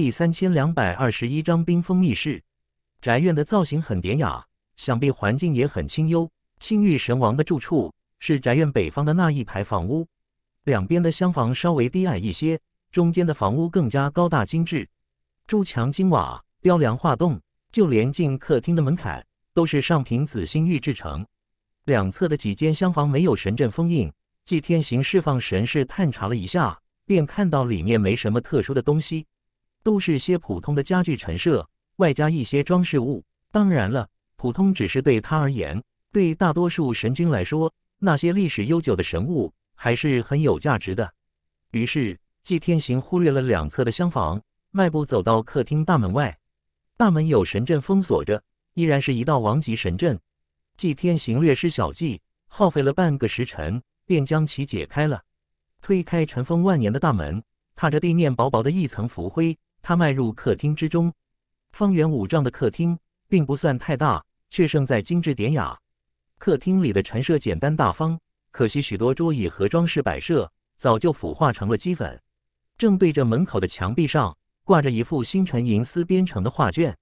第三千两百二十一章冰封密室。宅院的造型很典雅，想必环境也很清幽。青玉神王的住处是宅院北方的那一排房屋，两边的厢房稍微低矮一些，中间的房屋更加高大精致，朱墙金瓦，雕梁画栋，就连进客厅的门槛都是上品紫星玉制成。两侧的几间厢房没有神阵封印，祭天行释放神视探查了一下，便看到里面没什么特殊的东西。都是些普通的家具陈设，外加一些装饰物。当然了，普通只是对他而言，对大多数神君来说，那些历史悠久的神物还是很有价值的。于是，祭天行忽略了两侧的厢房，迈步走到客厅大门外。大门有神阵封锁着，依然是一道王级神阵。祭天行略施小计，耗费了半个时辰，便将其解开了。推开尘封万年的大门，踏着地面薄薄的一层浮灰。他迈入客厅之中，方圆五丈的客厅并不算太大，却胜在精致典雅。客厅里的陈设简单大方，可惜许多桌椅和装饰摆设早就腐化成了齑粉。正对着门口的墙壁上挂着一幅星辰银丝编成的画卷，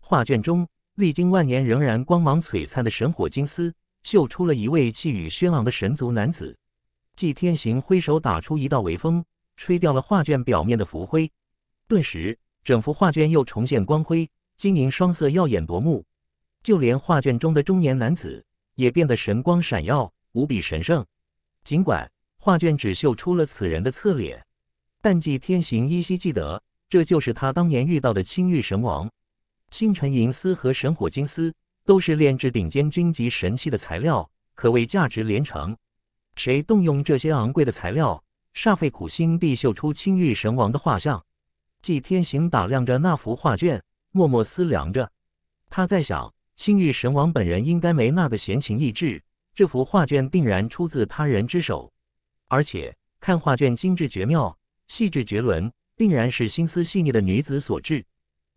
画卷中历经万年仍然光芒璀璨的神火金丝绣出了一位气宇轩昂的神族男子。纪天行挥手打出一道微风，吹掉了画卷表面的浮灰。顿时，整幅画卷又重现光辉，晶莹双色耀眼夺目，就连画卷中的中年男子也变得神光闪耀，无比神圣。尽管画卷只绣出了此人的侧脸，但纪天行依稀记得，这就是他当年遇到的青玉神王。星辰银丝和神火金丝都是炼制顶尖军级神器的材料，可谓价值连城。谁动用这些昂贵的材料，煞费苦心地绣出青玉神王的画像？季天行打量着那幅画卷，默默思量着。他在想，青玉神王本人应该没那个闲情逸致，这幅画卷定然出自他人之手。而且看画卷精致绝妙、细致绝伦，定然是心思细腻的女子所致。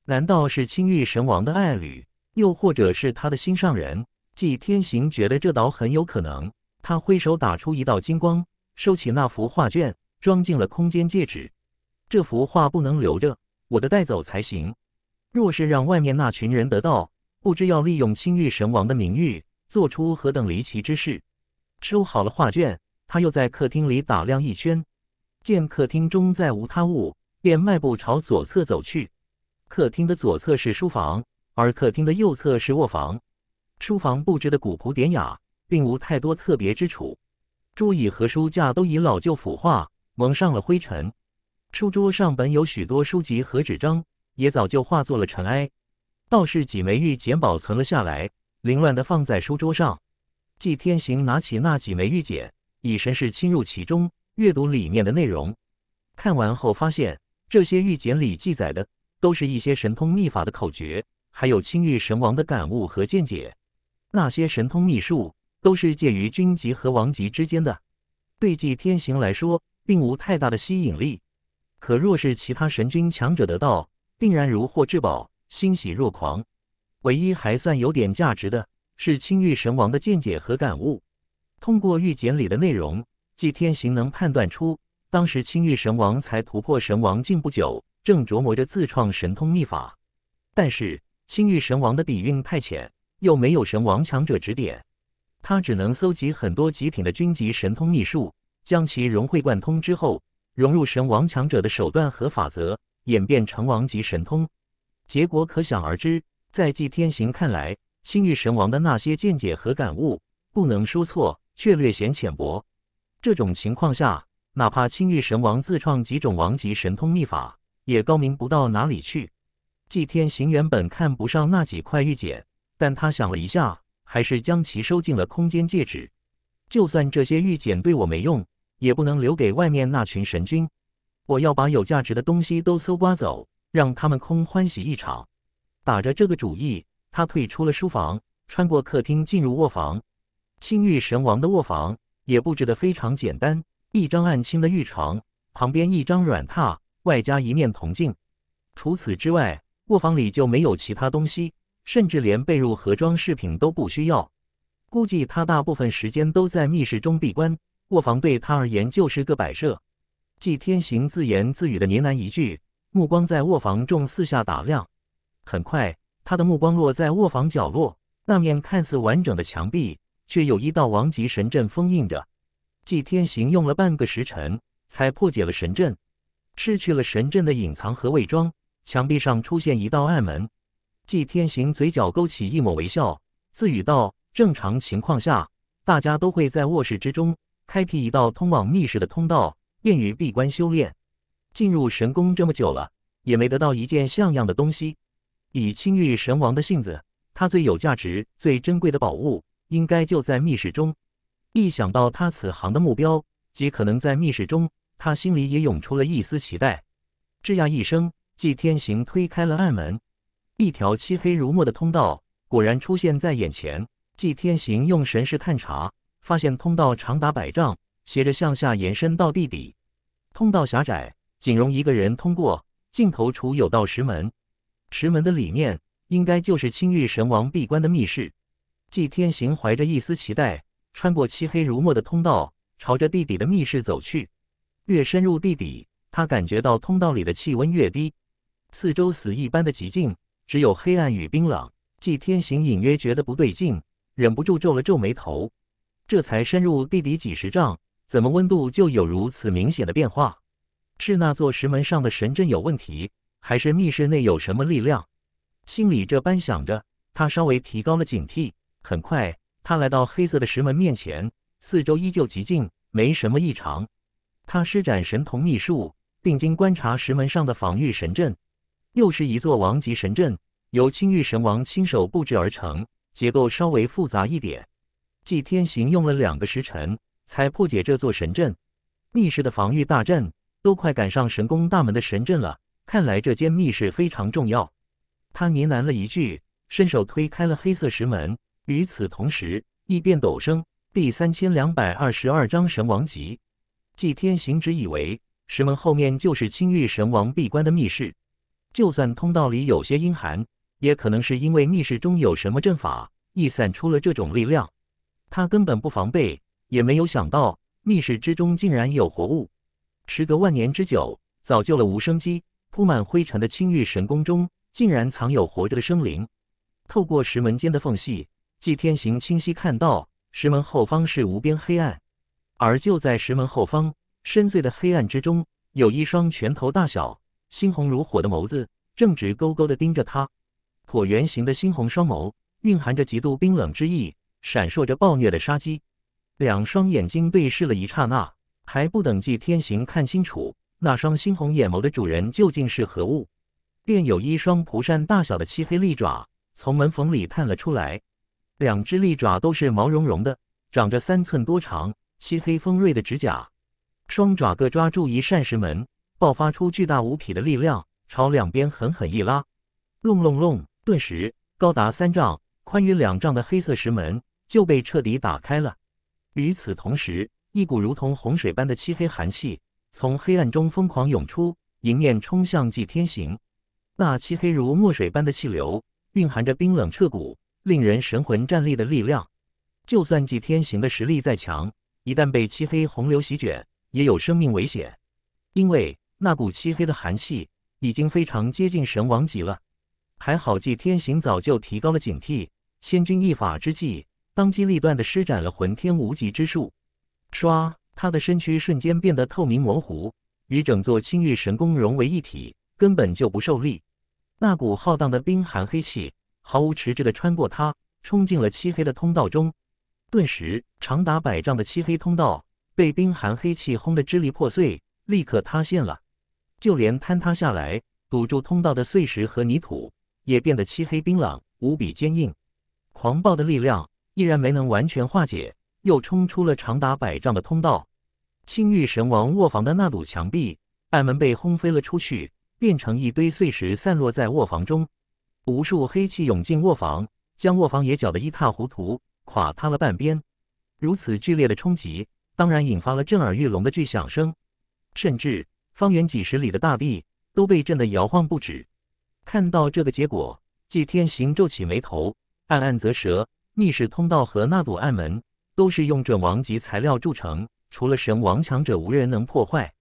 难道是青玉神王的爱侣，又或者是他的心上人？季天行觉得这倒很有可能。他挥手打出一道金光，收起那幅画卷，装进了空间戒指。这幅画不能留着，我的带走才行。若是让外面那群人得到，不知要利用青玉神王的名誉做出何等离奇之事。收好了画卷，他又在客厅里打量一圈，见客厅中再无他物，便迈步朝左侧走去。客厅的左侧是书房，而客厅的右侧是卧房。书房布置的古朴典雅，并无太多特别之处。桌椅和书架都已老旧腐化，蒙上了灰尘。书桌上本有许多书籍和纸张，也早就化作了尘埃，倒是几枚玉简保存了下来，凌乱地放在书桌上。纪天行拿起那几枚玉简，以神识侵入其中，阅读里面的内容。看完后，发现这些玉简里记载的都是一些神通秘法的口诀，还有青玉神王的感悟和见解。那些神通秘术都是介于君级和王级之间的，对纪天行来说，并无太大的吸引力。可若是其他神君强者的道，定然如获至宝，欣喜若狂。唯一还算有点价值的，是青玉神王的见解和感悟。通过玉简里的内容，祭天行能判断出，当时青玉神王才突破神王境不久，正琢磨着自创神通秘法。但是青玉神王的底蕴太浅，又没有神王强者指点，他只能搜集很多极品的军级神通秘术，将其融会贯通之后。融入神王强者的手段和法则，演变成王级神通，结果可想而知。在祭天行看来，青玉神王的那些见解和感悟，不能说错，却略显浅薄。这种情况下，哪怕青玉神王自创几种王级神通秘法，也高明不到哪里去。祭天行原本看不上那几块玉简，但他想了一下，还是将其收进了空间戒指。就算这些玉简对我没用。也不能留给外面那群神君，我要把有价值的东西都搜刮走，让他们空欢喜一场。打着这个主意，他退出了书房，穿过客厅，进入卧房。青玉神王的卧房也布置得非常简单，一张暗青的玉床，旁边一张软榻，外加一面铜镜。除此之外，卧房里就没有其他东西，甚至连被褥和装饰品都不需要。估计他大部分时间都在密室中闭关。卧房对他而言就是个摆设。纪天行自言自语的呢喃一句，目光在卧房中四下打量。很快，他的目光落在卧房角落那面看似完整的墙壁，却有一道王级神阵封印着。纪天行用了半个时辰才破解了神阵，失去了神阵的隐藏和伪装，墙壁上出现一道暗门。纪天行嘴角勾起一抹微笑，自语道：“正常情况下，大家都会在卧室之中。”开辟一道通往密室的通道，便于闭关修炼。进入神宫这么久了，也没得到一件像样的东西。以青玉神王的性子，他最有价值、最珍贵的宝物，应该就在密室中。一想到他此行的目标极可能在密室中，他心里也涌出了一丝期待。吱呀一声，纪天行推开了暗门，一条漆黑如墨的通道果然出现在眼前。纪天行用神识探查。发现通道长达百丈，斜着向下延伸到地底。通道狭窄，仅容一个人通过。尽头处有道石门，石门的里面应该就是青玉神王闭关的密室。纪天行怀着一丝期待，穿过漆黑如墨的通道，朝着地底的密室走去。越深入地底，他感觉到通道里的气温越低，四周死一般的寂静，只有黑暗与冰冷。纪天行隐约觉得不对劲，忍不住皱了皱眉头。这才深入地底几十丈，怎么温度就有如此明显的变化？是那座石门上的神阵有问题，还是密室内有什么力量？心里这般想着，他稍微提高了警惕。很快，他来到黑色的石门面前，四周依旧寂静，没什么异常。他施展神童秘术，定睛观察石门上的防御神阵，又是一座王级神阵，由青玉神王亲手布置而成，结构稍微复杂一点。祭天行用了两个时辰才破解这座神阵，密室的防御大阵都快赶上神宫大门的神阵了。看来这间密室非常重要。他呢喃了一句，伸手推开了黑色石门。与此同时，异变陡生。第三千两百二十二章神王级。祭天行只以为石门后面就是青玉神王闭关的密室，就算通道里有些阴寒，也可能是因为密室中有什么阵法易散出了这种力量。他根本不防备，也没有想到密室之中竟然有活物。时隔万年之久，早就了无生机。铺满灰尘的青玉神宫中，竟然藏有活着的生灵。透过石门间的缝隙，纪天行清晰看到石门后方是无边黑暗，而就在石门后方深邃的黑暗之中，有一双拳头大小、猩红如火的眸子，正直勾勾地盯着他。椭圆形的猩红双眸，蕴含着极度冰冷之意。闪烁着暴虐的杀机，两双眼睛对视了一刹那，还不等季天行看清楚那双猩红眼眸的主人究竟是何物，便有一双蒲扇大小的漆黑利爪从门缝里探了出来。两只利爪都是毛茸茸的，长着三寸多长、漆黑锋锐的指甲。双爪各抓住一扇石门，爆发出巨大无匹的力量，朝两边狠狠一拉。隆隆隆！顿时，高达三丈、宽于两丈的黑色石门。就被彻底打开了。与此同时，一股如同洪水般的漆黑寒气从黑暗中疯狂涌出，迎面冲向祭天行。那漆黑如墨水般的气流蕴含着冰冷彻骨、令人神魂战栗的力量。就算祭天行的实力再强，一旦被漆黑洪流席卷，也有生命危险。因为那股漆黑的寒气已经非常接近神王级了。还好祭天行早就提高了警惕，千钧一发之际。当机立断地施展了混天无极之术，唰，他的身躯瞬间变得透明模糊，与整座青玉神宫融为一体，根本就不受力。那股浩荡的冰寒黑气毫无迟滞地穿过他，冲进了漆黑的通道中。顿时，长达百丈的漆黑通道被冰寒黑气轰得支离破碎，立刻塌陷了。就连坍塌下来堵住通道的碎石和泥土也变得漆黑冰冷，无比坚硬。狂暴的力量。依然没能完全化解，又冲出了长达百丈的通道。青玉神王卧房的那堵墙壁，半门被轰飞了出去，变成一堆碎石散落在卧房中。无数黑气涌进卧房，将卧房也搅得一塌糊涂，垮塌了半边。如此剧烈的冲击，当然引发了震耳欲聋的巨响声，甚至方圆几十里的大地都被震得摇晃不止。看到这个结果，纪天行皱起眉头，暗暗啧舌。密室通道和那堵暗门都是用准王级材料铸成，除了神王强者，无人能破坏。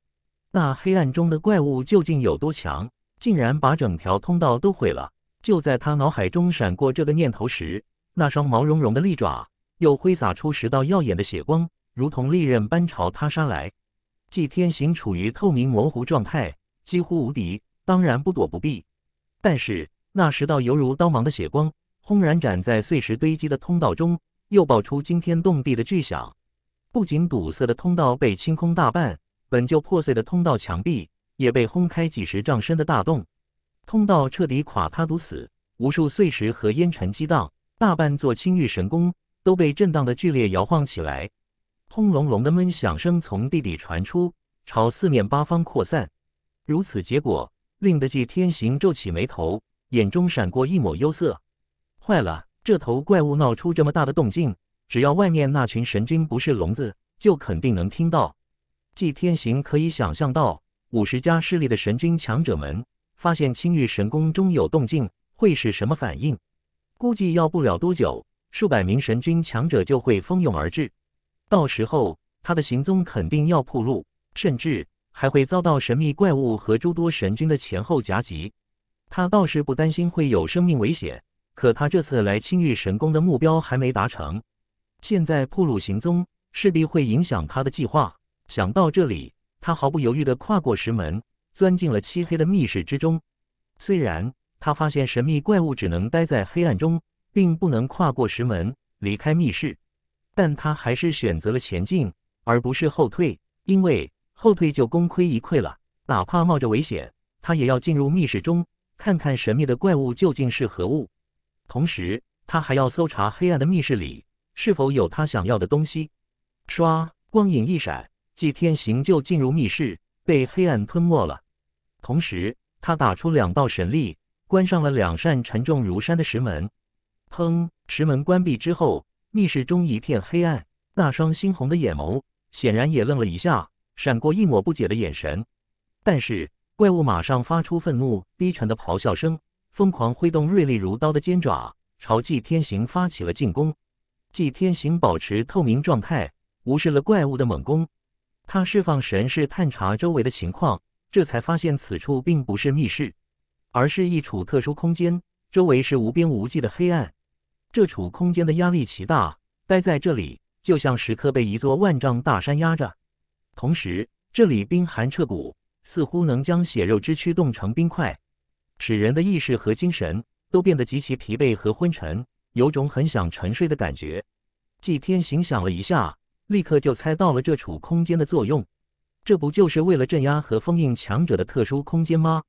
那黑暗中的怪物究竟有多强？竟然把整条通道都毁了！就在他脑海中闪过这个念头时，那双毛茸茸的利爪又挥洒出十道耀眼的血光，如同利刃般朝他杀来。祭天行处于透明模糊状态，几乎无敌，当然不躲不避。但是那十道犹如刀芒的血光。轰然斩在碎石堆积的通道中，又爆出惊天动地的巨响。不仅堵塞的通道被清空大半，本就破碎的通道墙壁也被轰开几十丈深的大洞，通道彻底垮塌堵死。无数碎石和烟尘激荡，大半座青玉神宫都被震荡的剧烈摇晃起来。轰隆隆的闷响声从地底传出，朝四面八方扩散。如此结果，令得纪天行皱起眉头，眼中闪过一抹忧色。坏了！这头怪物闹出这么大的动静，只要外面那群神君不是聋子，就肯定能听到。祭天行可以想象到，五十家势力的神君强者们发现青玉神宫中有动静，会是什么反应？估计要不了多久，数百名神君强者就会蜂拥而至。到时候，他的行踪肯定要暴露，甚至还会遭到神秘怪物和诸多神君的前后夹击。他倒是不担心会有生命危险。可他这次来青玉神宫的目标还没达成，现在暴露行踪势必会影响他的计划。想到这里，他毫不犹豫地跨过石门，钻进了漆黑的密室之中。虽然他发现神秘怪物只能待在黑暗中，并不能跨过石门离开密室，但他还是选择了前进，而不是后退，因为后退就功亏一篑了。哪怕冒着危险，他也要进入密室中，看看神秘的怪物究竟是何物。同时，他还要搜查黑暗的密室里是否有他想要的东西。唰，光影一闪，祭天行就进入密室，被黑暗吞没了。同时，他打出两道神力，关上了两扇沉重如山的石门。砰！石门关闭之后，密室中一片黑暗。那双猩红的眼眸显然也愣了一下，闪过一抹不解的眼神。但是，怪物马上发出愤怒低沉的咆哮声。疯狂挥动锐利如刀的尖爪，朝祭天行发起了进攻。祭天行保持透明状态，无视了怪物的猛攻。他释放神识探查周围的情况，这才发现此处并不是密室，而是一处特殊空间。周围是无边无际的黑暗，这处空间的压力极大，待在这里就像时刻被一座万丈大山压着。同时，这里冰寒彻骨，似乎能将血肉之躯冻成冰块。使人的意识和精神都变得极其疲惫和昏沉，有种很想沉睡的感觉。祭天行想了一下，立刻就猜到了这处空间的作用。这不就是为了镇压和封印强者的特殊空间吗？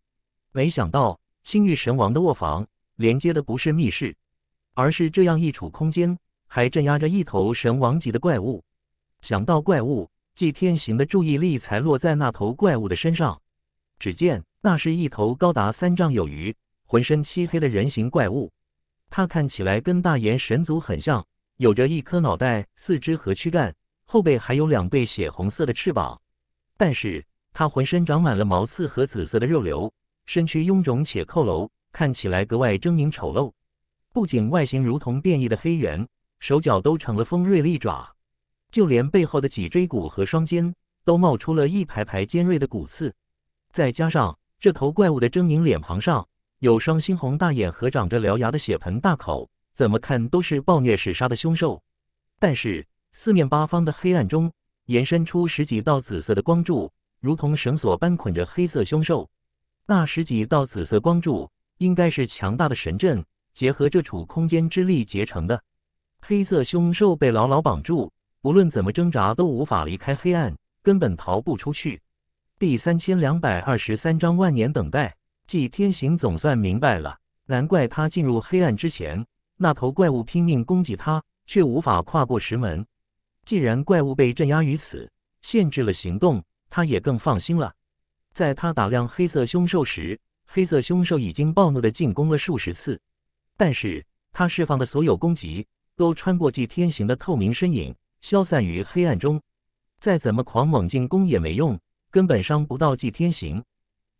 没想到星域神王的卧房连接的不是密室，而是这样一处空间，还镇压着一头神王级的怪物。想到怪物，祭天行的注意力才落在那头怪物的身上。只见。那是一头高达三丈有余、浑身漆黑的人形怪物，它看起来跟大炎神族很像，有着一颗脑袋、四肢和躯干，后背还有两对血红色的翅膀。但是它浑身长满了毛刺和紫色的肉瘤，身躯臃肿且佝偻，看起来格外狰狞丑陋。不仅外形如同变异的黑猿，手脚都成了锋锐利爪，就连背后的脊椎骨和双肩都冒出了一排排尖锐的骨刺，再加上。这头怪物的狰狞脸庞上有双猩红大眼和长着獠牙的血盆大口，怎么看都是暴虐嗜杀的凶兽。但是四面八方的黑暗中延伸出十几道紫色的光柱，如同绳索般捆着黑色凶兽。那十几道紫色光柱应该是强大的神阵结合这处空间之力结成的。黑色凶兽被牢牢绑住，无论怎么挣扎都无法离开黑暗，根本逃不出去。第三千两百二十三章万年等待。季天行总算明白了，难怪他进入黑暗之前，那头怪物拼命攻击他，却无法跨过石门。既然怪物被镇压于此，限制了行动，他也更放心了。在他打量黑色凶兽时，黑色凶兽已经暴怒的进攻了数十次，但是他释放的所有攻击都穿过季天行的透明身影，消散于黑暗中。再怎么狂猛进攻也没用。根本伤不到纪天行，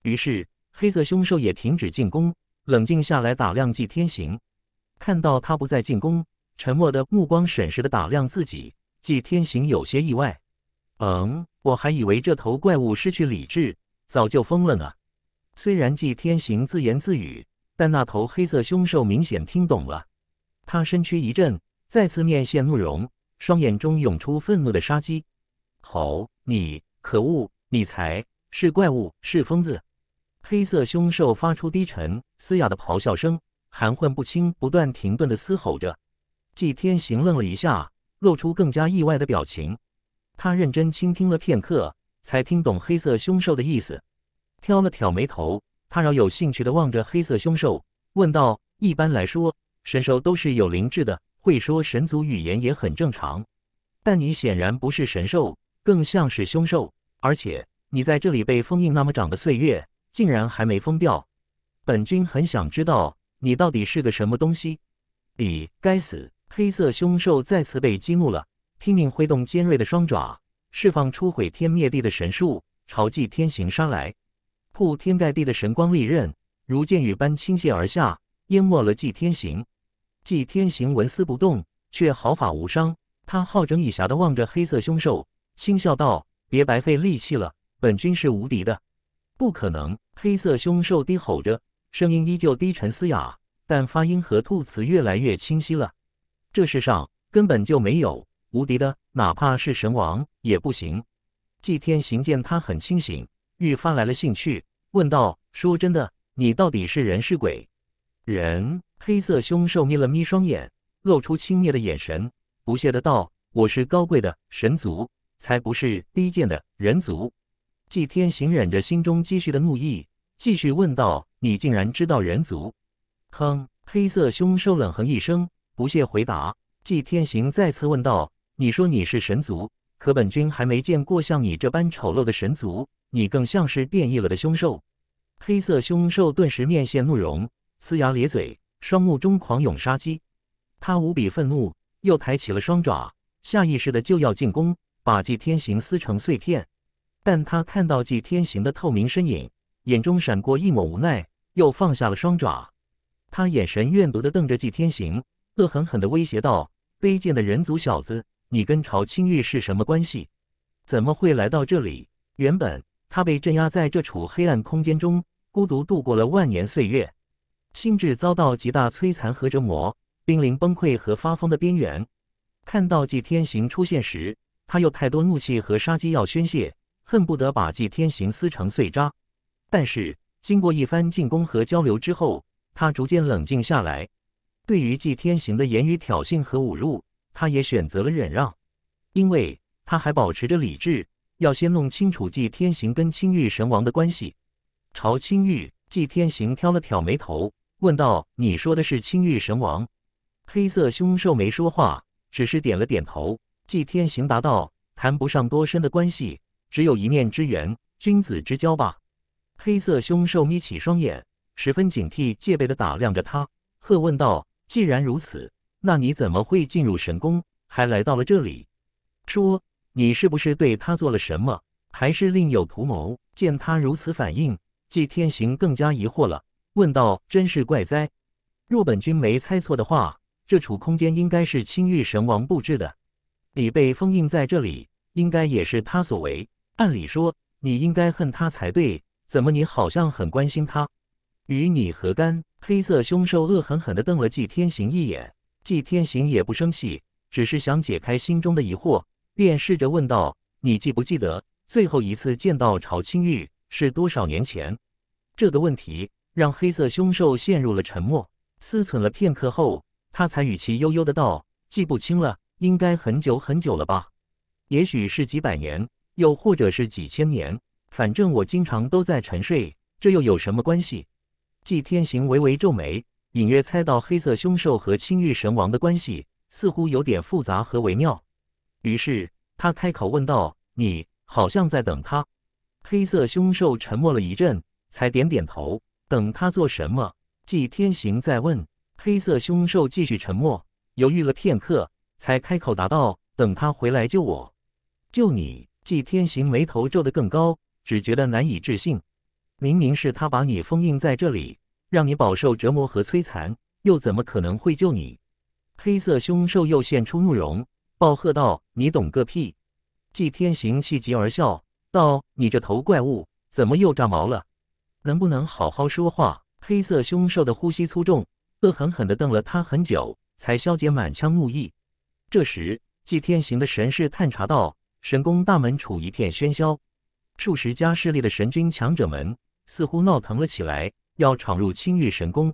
于是黑色凶兽也停止进攻，冷静下来打量纪天行。看到他不再进攻，沉默的目光审视的打量自己，纪天行有些意外。嗯，我还以为这头怪物失去理智，早就疯了呢。虽然纪天行自言自语，但那头黑色凶兽明显听懂了。他身躯一震，再次面现怒容，双眼中涌出愤怒的杀机。吼！你可恶！你才是怪物，是疯子！黑色凶兽发出低沉嘶哑的咆哮声，含混不清、不断停顿的嘶吼着。季天行愣了一下，露出更加意外的表情。他认真倾听了片刻，才听懂黑色凶兽的意思，挑了挑眉头，他饶有兴趣的望着黑色凶兽，问道：“一般来说，神兽都是有灵智的，会说神族语言也很正常。但你显然不是神兽，更像是凶兽。”而且你在这里被封印那么长的岁月，竟然还没封掉，本君很想知道你到底是个什么东西！你该死，黑色凶兽再次被激怒了，拼命挥动尖锐的双爪，释放出毁天灭地的神术，朝祭天行杀来。铺天盖地的神光利刃如箭雨般倾泻而下，淹没了祭天行。祭天行纹丝不动，却毫发无伤。他好整以暇的望着黑色凶兽，轻笑道。别白费力气了，本君是无敌的！不可能！黑色凶兽低吼着，声音依旧低沉嘶哑，但发音和吐词越来越清晰了。这世上根本就没有无敌的，哪怕是神王也不行。祭天行见他很清醒，愈发来了兴趣，问道：“说真的，你到底是人是鬼？”“人。”黑色凶兽眯了眯双眼，露出轻蔑的眼神，不屑的道：“我是高贵的神族。”才不是低贱的人族！季天行忍着心中积蓄的怒意，继续问道：“你竟然知道人族？”哼！黑色凶兽冷哼一声，不屑回答。季天行再次问道：“你说你是神族，可本君还没见过像你这般丑陋的神族，你更像是变异了的凶兽！”黑色凶兽顿时面现怒容，呲牙咧嘴，双目中狂涌杀机。他无比愤怒，又抬起了双爪，下意识的就要进攻。把纪天行撕成碎片，但他看到纪天行的透明身影，眼中闪过一抹无奈，又放下了双爪。他眼神怨毒地瞪着纪天行，恶狠狠地威胁道：“卑贱的人族小子，你跟朝清玉是什么关系？怎么会来到这里？原本他被镇压在这处黑暗空间中，孤独度过了万年岁月，心智遭到极大摧残和折磨，濒临崩溃和发疯的边缘。看到纪天行出现时。”他有太多怒气和杀机要宣泄，恨不得把纪天行撕成碎渣。但是经过一番进攻和交流之后，他逐渐冷静下来。对于纪天行的言语挑衅和侮辱，他也选择了忍让，因为他还保持着理智，要先弄清楚纪天行跟青玉神王的关系。朝青玉，纪天行挑了挑眉头，问道：“你说的是青玉神王？”黑色凶兽没说话，只是点了点头。季天行答道：“谈不上多深的关系，只有一面之缘，君子之交吧。”黑色凶兽眯起双眼，十分警惕、戒备地打量着他，喝问道：“既然如此，那你怎么会进入神宫，还来到了这里？说，你是不是对他做了什么，还是另有图谋？”见他如此反应，季天行更加疑惑了，问道：“真是怪哉！若本君没猜错的话，这处空间应该是青玉神王布置的。”你被封印在这里，应该也是他所为。按理说，你应该恨他才对，怎么你好像很关心他？与你何干？黑色凶兽恶狠狠地瞪了纪天行一眼，纪天行也不生气，只是想解开心中的疑惑，便试着问道：“你记不记得最后一次见到朝青玉是多少年前？”这个问题让黑色凶兽陷入了沉默。思忖了片刻后，他才语气悠悠的道：“记不清了。”应该很久很久了吧，也许是几百年，又或者是几千年，反正我经常都在沉睡，这又有什么关系？纪天行微微皱眉，隐约猜到黑色凶兽和青玉神王的关系似乎有点复杂和微妙，于是他开口问道：“你好像在等他。”黑色凶兽沉默了一阵，才点点头：“等他做什么？”纪天行再问，黑色凶兽继续沉默，犹豫了片刻。才开口答道：“等他回来救我，救你。”季天行眉头皱得更高，只觉得难以置信。明明是他把你封印在这里，让你饱受折磨和摧残，又怎么可能会救你？黑色凶兽又现出怒容，暴喝道：“你懂个屁！”季天行气急而笑，道：“你这头怪物怎么又炸毛了？能不能好好说话？”黑色凶兽的呼吸粗重，恶狠狠地瞪了他很久，才消解满腔怒意。这时，祭天行的神士探查到神宫大门处一片喧嚣，数十家势力的神君强者们似乎闹腾了起来，要闯入青玉神宫。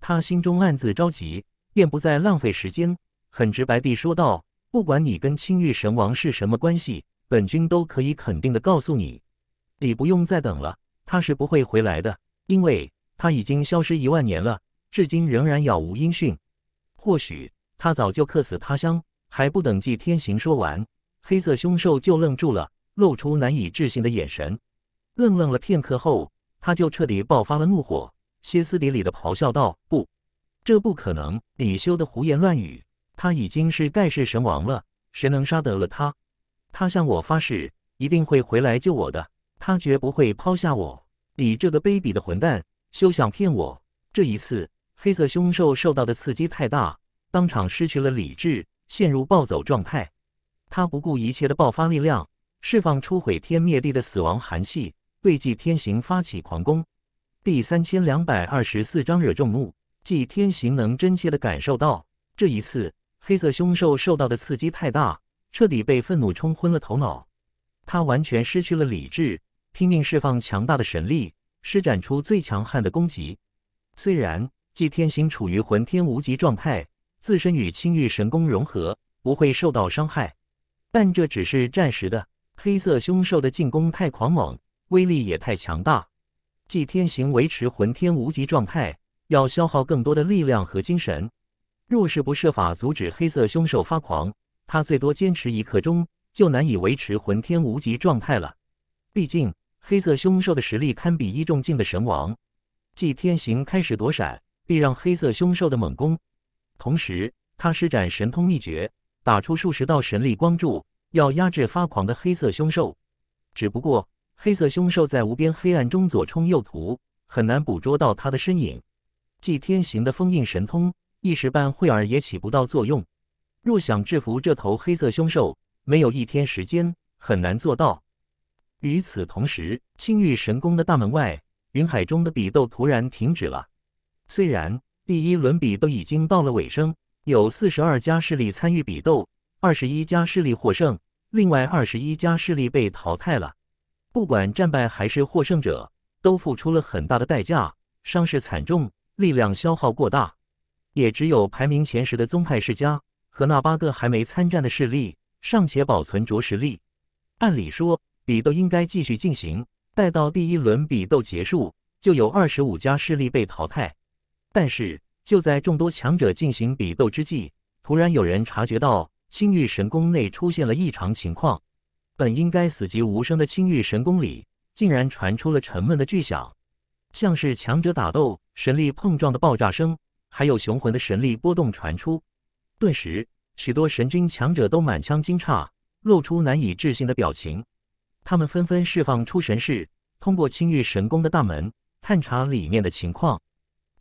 他心中暗自着急，便不再浪费时间，很直白地说道：“不管你跟青玉神王是什么关系，本君都可以肯定地告诉你，你不用再等了。他是不会回来的，因为他已经消失一万年了，至今仍然杳无音讯。或许……”他早就客死他乡，还不等季天行说完，黑色凶兽就愣住了，露出难以置信的眼神。愣愣了片刻后，他就彻底爆发了怒火，歇斯底里的咆哮道：“不，这不可能！你休的胡言乱语！他已经是盖世神王了，谁能杀得了他？他向我发誓，一定会回来救我的，他绝不会抛下我！你这个卑鄙的混蛋，休想骗我！这一次，黑色凶兽受到的刺激太大。”当场失去了理智，陷入暴走状态。他不顾一切的爆发力量，释放出毁天灭地的死亡寒气，对祭天行发起狂攻。第三千两百二十四章惹众怒。祭天行能真切的感受到，这一次黑色凶兽受到的刺激太大，彻底被愤怒冲昏了头脑。他完全失去了理智，拼命释放强大的神力，施展出最强悍的攻击。虽然祭天行处于浑天无极状态。自身与青玉神功融合，不会受到伤害，但这只是暂时的。黑色凶兽的进攻太狂猛，威力也太强大。祭天行维持魂天无极状态，要消耗更多的力量和精神。若是不设法阻止黑色凶兽发狂，他最多坚持一刻钟，就难以维持魂天无极状态了。毕竟，黑色凶兽的实力堪比一重境的神王。祭天行开始躲闪，避让黑色凶兽的猛攻。同时，他施展神通秘诀，打出数十道神力光柱，要压制发狂的黑色凶兽。只不过，黑色凶兽在无边黑暗中左冲右突，很难捕捉到它的身影。祭天行的封印神通，一时半会儿也起不到作用。若想制服这头黑色凶兽，没有一天时间，很难做到。与此同时，青玉神宫的大门外，云海中的比斗突然停止了。虽然。第一轮比斗已经到了尾声，有四十二家势力参与比斗，二十一家势力获胜，另外二十一家势力被淘汰了。不管战败还是获胜者，都付出了很大的代价，伤势惨重，力量消耗过大。也只有排名前十的宗派世家和那八个还没参战的势力尚且保存着实力。按理说，比斗应该继续进行，待到第一轮比斗结束，就有二十五家势力被淘汰。但是就在众多强者进行比斗之际，突然有人察觉到青玉神宫内出现了异常情况。本应该死寂无声的青玉神宫里，竟然传出了沉闷的巨响，像是强者打斗、神力碰撞的爆炸声，还有雄浑的神力波动传出。顿时，许多神君强者都满腔惊诧，露出难以置信的表情。他们纷纷释放出神识，通过青玉神宫的大门探查里面的情况。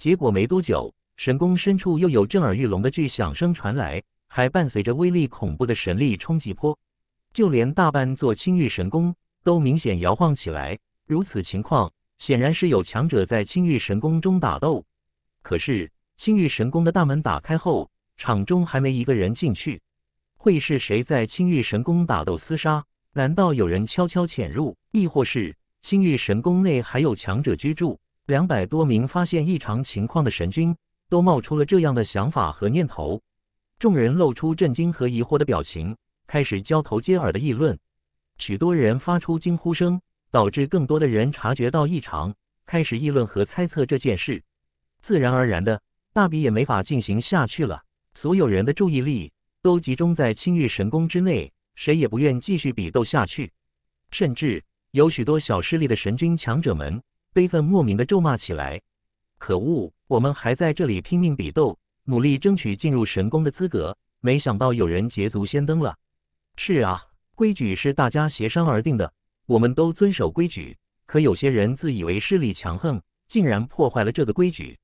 结果没多久，神宫深处又有震耳欲聋的巨响声传来，还伴随着威力恐怖的神力冲击波，就连大半座青玉神宫都明显摇晃起来。如此情况，显然是有强者在青玉神宫中打斗。可是，青玉神宫的大门打开后，场中还没一个人进去，会是谁在青玉神宫打斗厮杀？难道有人悄悄潜入，亦或是青玉神宫内还有强者居住？两百多名发现异常情况的神君都冒出了这样的想法和念头，众人露出震惊和疑惑的表情，开始交头接耳的议论。许多人发出惊呼声，导致更多的人察觉到异常，开始议论和猜测这件事。自然而然的，大比也没法进行下去了。所有人的注意力都集中在青玉神宫之内，谁也不愿继续比斗下去。甚至有许多小势力的神君强者们。悲愤莫名的咒骂起来：“可恶！我们还在这里拼命比斗，努力争取进入神宫的资格，没想到有人捷足先登了。”“是啊，规矩是大家协商而定的，我们都遵守规矩，可有些人自以为势力强横，竟然破坏了这个规矩。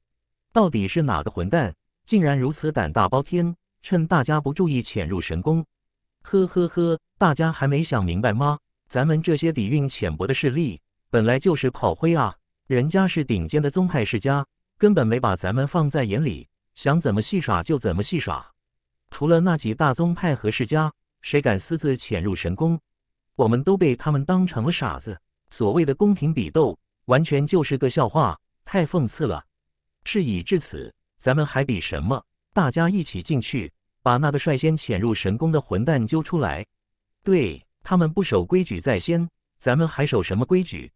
到底是哪个混蛋，竟然如此胆大包天，趁大家不注意潜入神宫？”“呵呵呵，大家还没想明白吗？咱们这些底蕴浅薄的势力。”本来就是炮灰啊！人家是顶尖的宗派世家，根本没把咱们放在眼里，想怎么戏耍就怎么戏耍。除了那几大宗派和世家，谁敢私自潜入神宫？我们都被他们当成了傻子。所谓的宫廷比斗，完全就是个笑话，太讽刺了。事已至此，咱们还比什么？大家一起进去，把那个率先潜入神宫的混蛋揪出来。对他们不守规矩在先，咱们还守什么规矩？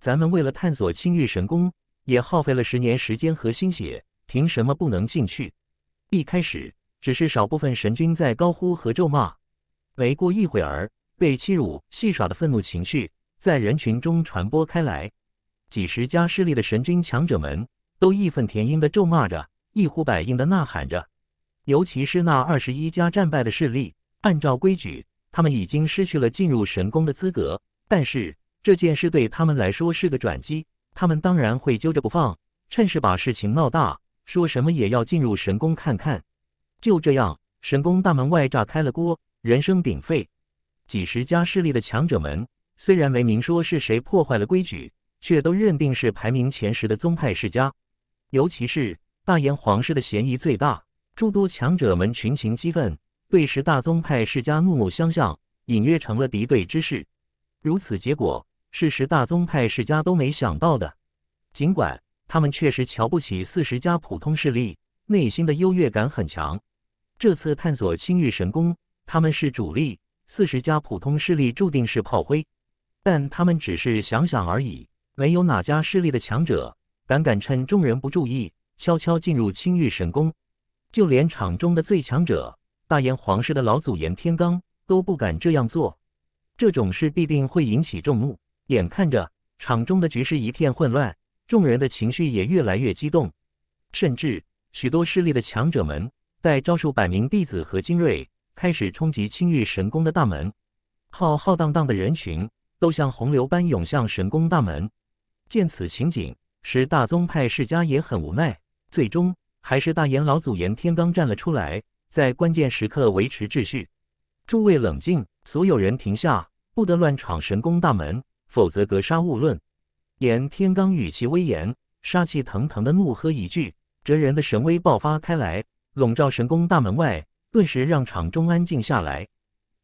咱们为了探索青玉神宫，也耗费了十年时间和心血，凭什么不能进去？一开始只是少部分神君在高呼和咒骂，没过一会儿，被欺辱、戏耍的愤怒情绪在人群中传播开来。几十家势力的神君强者们，都义愤填膺的咒骂着，一呼百应的呐喊着。尤其是那二十一家战败的势力，按照规矩，他们已经失去了进入神宫的资格，但是。这件事对他们来说是个转机，他们当然会揪着不放，趁势把事情闹大，说什么也要进入神宫看看。就这样，神宫大门外炸开了锅，人声鼎沸。几十家势力的强者们虽然没明说是谁破坏了规矩，却都认定是排名前十的宗派世家，尤其是大炎皇室的嫌疑最大。诸多强者们群情激愤，对十大宗派世家怒目相向，隐约成了敌对之势。如此结果。是十大宗派世家都没想到的，尽管他们确实瞧不起四十家普通势力，内心的优越感很强。这次探索青玉神宫，他们是主力，四十家普通势力注定是炮灰。但他们只是想想而已，没有哪家势力的强者胆敢趁众人不注意悄悄进入青玉神宫。就连场中的最强者大炎皇室的老祖炎天罡都不敢这样做，这种事必定会引起众怒。眼看着场中的局势一片混乱，众人的情绪也越来越激动，甚至许多势力的强者们带招数百名弟子和精锐，开始冲击青玉神宫的大门。浩浩荡荡的人群都像洪流般涌向神宫大门。见此情景，十大宗派世家也很无奈，最终还是大炎老祖炎天罡站了出来，在关键时刻维持秩序。诸位冷静，所有人停下，不得乱闯神宫大门。否则，格杀勿论！炎天罡语气威严，杀气腾腾的怒喝一句，哲人的神威爆发开来，笼罩神宫大门外，顿时让场中安静下来。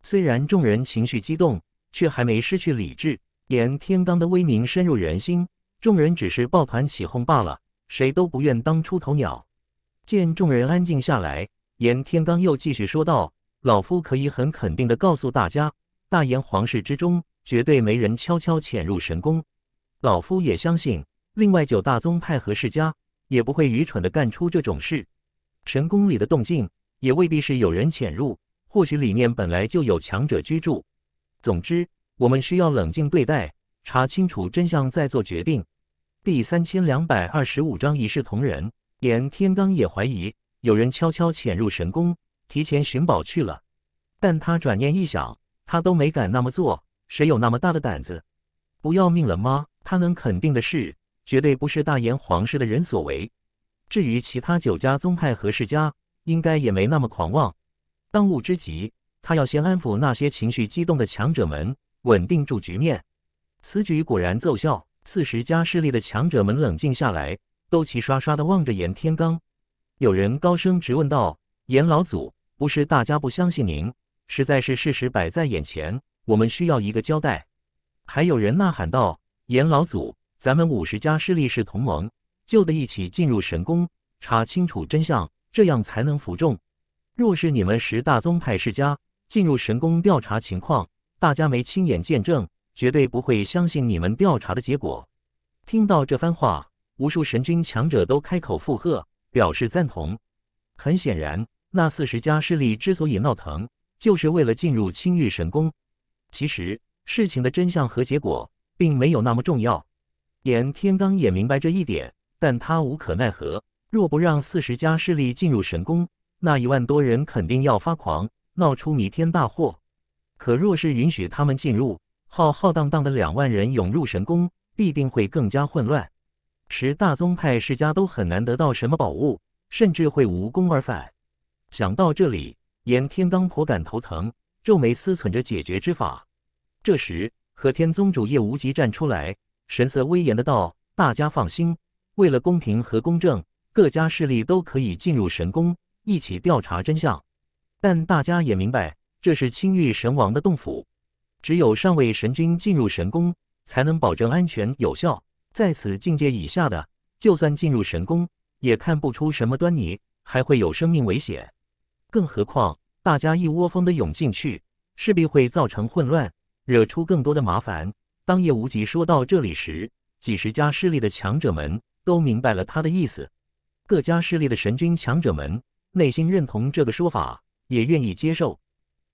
虽然众人情绪激动，却还没失去理智。炎天罡的威名深入人心，众人只是抱团起哄罢了，谁都不愿当出头鸟。见众人安静下来，炎天罡又继续说道：“老夫可以很肯定的告诉大家，大炎皇室之中……”绝对没人悄悄潜入神宫，老夫也相信，另外九大宗派和世家也不会愚蠢的干出这种事。神宫里的动静也未必是有人潜入，或许里面本来就有强者居住。总之，我们需要冷静对待，查清楚真相再做决定。第三千两百二十五章一视同仁。连天罡也怀疑有人悄悄潜入神宫，提前寻宝去了，但他转念一想，他都没敢那么做。谁有那么大的胆子，不要命了吗？他能肯定的是，绝对不是大炎皇室的人所为。至于其他九家宗派和世家，应该也没那么狂妄。当务之急，他要先安抚那些情绪激动的强者们，稳定住局面。此举果然奏效，四十家势力的强者们冷静下来，都齐刷刷的望着炎天罡。有人高声直问道：“炎老祖，不是大家不相信您，实在是事实摆在眼前。”我们需要一个交代。还有人呐喊道：“严老祖，咱们五十家势力是同盟，就得一起进入神宫，查清楚真相，这样才能服众。若是你们十大宗派世家进入神宫调查情况，大家没亲眼见证，绝对不会相信你们调查的结果。”听到这番话，无数神君强者都开口附和，表示赞同。很显然，那四十家势力之所以闹腾，就是为了进入青玉神宫。其实事情的真相和结果并没有那么重要，颜天罡也明白这一点，但他无可奈何。若不让四十家势力进入神宫，那一万多人肯定要发狂，闹出弥天大祸。可若是允许他们进入，浩浩荡荡的两万人涌入神宫，必定会更加混乱，十大宗派世家都很难得到什么宝物，甚至会无功而返。想到这里，颜天罡颇感头疼，皱眉思忖着解决之法。这时，和天宗主叶无极站出来，神色威严的道：“大家放心，为了公平和公正，各家势力都可以进入神宫，一起调查真相。但大家也明白，这是青玉神王的洞府，只有上位神君进入神宫，才能保证安全有效。在此境界以下的，就算进入神宫，也看不出什么端倪，还会有生命危险。更何况，大家一窝蜂的涌进去，势必会造成混乱。”惹出更多的麻烦。当叶无极说到这里时，几十家势力的强者们都明白了他的意思。各家势力的神君强者们内心认同这个说法，也愿意接受。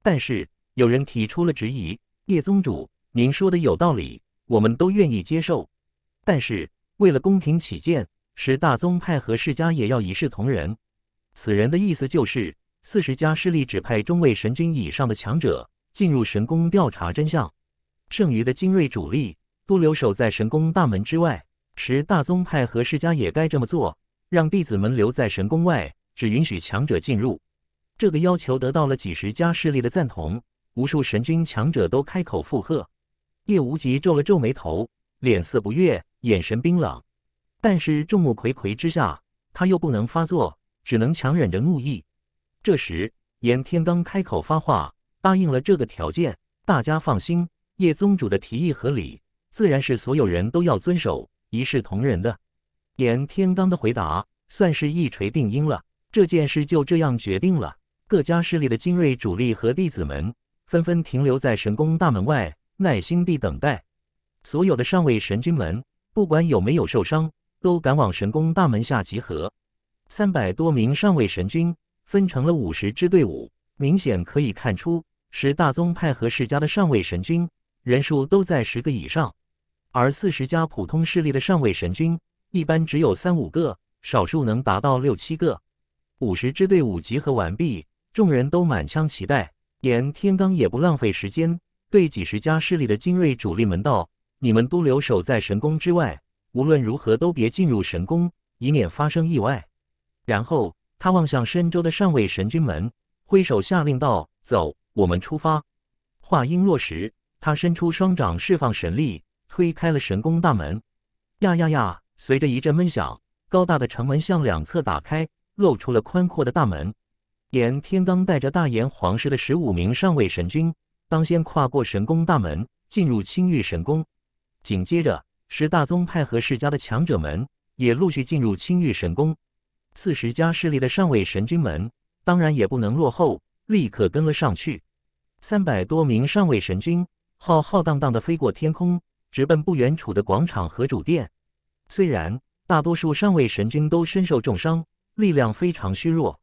但是有人提出了质疑：“叶宗主，您说的有道理，我们都愿意接受。但是为了公平起见，十大宗派和世家也要一视同仁。”此人的意思就是，四十家势力只派中位神君以上的强者。进入神宫调查真相，剩余的精锐主力都留守在神宫大门之外。十大宗派和世家也该这么做，让弟子们留在神宫外，只允许强者进入。这个要求得到了几十家势力的赞同，无数神君强者都开口附和。叶无极皱了皱眉头，脸色不悦，眼神冰冷。但是众目睽睽之下，他又不能发作，只能强忍着怒意。这时，严天罡开口发话。答应了这个条件，大家放心。叶宗主的提议合理，自然是所有人都要遵守，一视同仁的。严天罡的回答算是一锤定音了，这件事就这样决定了。各家势力的精锐主力和弟子们纷纷停留在神宫大门外，耐心地等待。所有的上位神君们，不管有没有受伤，都赶往神宫大门下集合。三百多名上位神君分成了五十支队伍，明显可以看出。十大宗派和世家的上位神君人数都在十个以上，而四十家普通势力的上位神君一般只有三五个，少数能达到六七个。五十支队伍集合完毕，众人都满腔期待，连天罡也不浪费时间，对几十家势力的精锐主力们道：“你们都留守在神宫之外，无论如何都别进入神宫，以免发生意外。”然后他望向深州的上位神君们，挥手下令道：“走。”我们出发。话音落时，他伸出双掌，释放神力，推开了神宫大门。呀呀呀！随着一阵闷响，高大的城门向两侧打开，露出了宽阔的大门。炎天罡带着大炎皇室的十五名上位神君，当先跨过神宫大门，进入青玉神宫。紧接着，十大宗派和世家的强者们也陆续进入青玉神宫。四十家势力的上位神君们，当然也不能落后。立刻跟了上去，三百多名上位神君浩浩荡荡地飞过天空，直奔不远处的广场和主殿。虽然大多数上位神君都身受重伤，力量非常虚弱，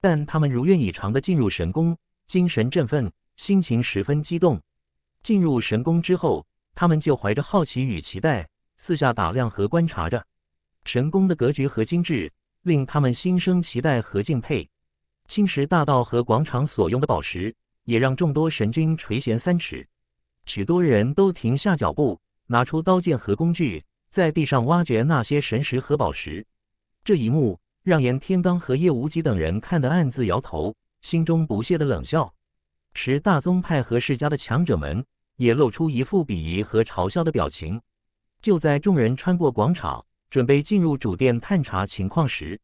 但他们如愿以偿地进入神宫，精神振奋，心情十分激动。进入神宫之后，他们就怀着好奇与期待，四下打量和观察着神宫的格局和精致，令他们心生期待和敬佩。青石大道和广场所用的宝石，也让众多神君垂涎三尺。许多人都停下脚步，拿出刀剑和工具，在地上挖掘那些神石和宝石。这一幕让严天罡和叶无极等人看得暗自摇头，心中不屑的冷笑。十大宗派和世家的强者们也露出一副鄙夷和嘲笑的表情。就在众人穿过广场，准备进入主殿探查情况时，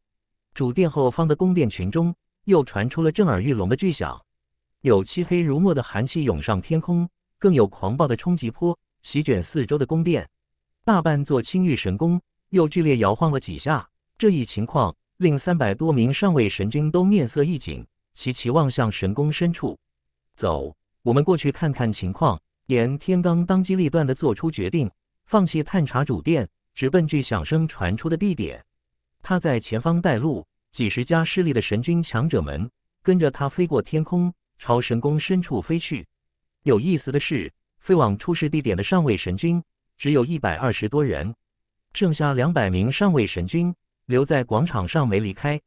主殿后方的宫殿群中。又传出了震耳欲聋的巨响，有漆黑如墨的寒气涌上天空，更有狂暴的冲击波席卷四周的宫殿。大半座青玉神宫又剧烈摇晃了几下，这一情况令三百多名上位神君都面色一紧，齐齐望向神宫深处。走，我们过去看看情况。炎天罡当机立断地做出决定，放弃探查主殿，直奔巨响声传出的地点。他在前方带路。几十家势力的神君强者们跟着他飞过天空，朝神宫深处飞去。有意思的是，飞往出事地点的上位神君只有一百二十多人，剩下两百名上位神君留在广场上没离开。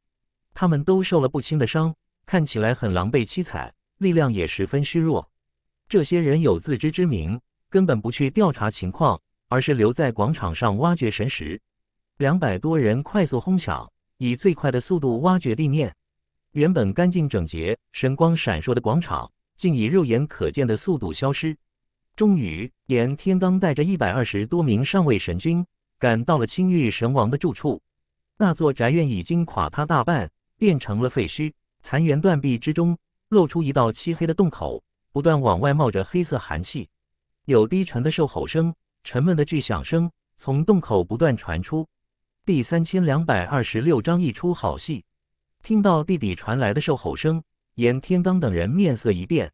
他们都受了不轻的伤，看起来很狼狈凄惨，力量也十分虚弱。这些人有自知之明，根本不去调查情况，而是留在广场上挖掘神石。两百多人快速哄抢。以最快的速度挖掘地面，原本干净整洁、神光闪烁的广场，竟以肉眼可见的速度消失。终于，颜天罡带着一百二十多名上位神君，赶到了青玉神王的住处。那座宅院已经垮塌大半，变成了废墟，残垣断壁之中露出一道漆黑的洞口，不断往外冒着黑色寒气，有低沉的兽吼声、沉闷的巨响声从洞口不断传出。第三千两百二十六章一出好戏。听到地底传来的兽吼声，严天罡等人面色一变，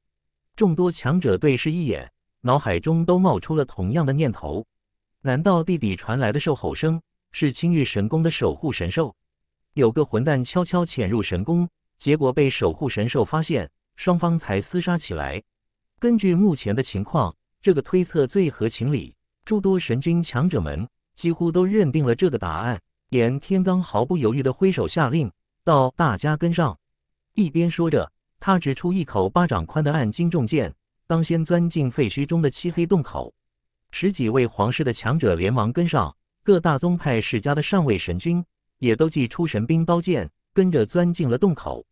众多强者对视一眼，脑海中都冒出了同样的念头：难道地底传来的兽吼声是青玉神宫的守护神兽？有个混蛋悄悄潜入神宫，结果被守护神兽发现，双方才厮杀起来。根据目前的情况，这个推测最合情理。诸多神君强者们。几乎都认定了这个答案，连天罡毫不犹豫地挥手下令：“到大家跟上！”一边说着，他掷出一口巴掌宽的暗金重剑，当先钻进废墟中的漆黑洞口。十几位皇室的强者连忙跟上，各大宗派世家的上位神君也都祭出神兵刀剑，跟着钻进了洞口。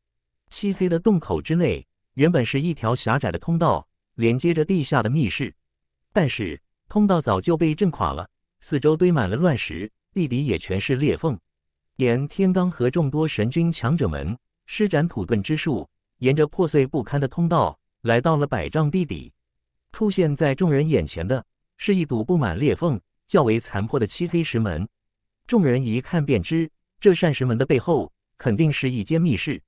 漆黑的洞口之内，原本是一条狭窄的通道，连接着地下的密室，但是通道早就被震垮了。四周堆满了乱石，地底也全是裂缝。沿天罡和众多神君强者们施展土遁之术，沿着破碎不堪的通道，来到了百丈地底。出现在众人眼前的，是一堵布满裂缝、较为残破的漆黑石门。众人一看便知，这扇石门的背后肯定是一间密室，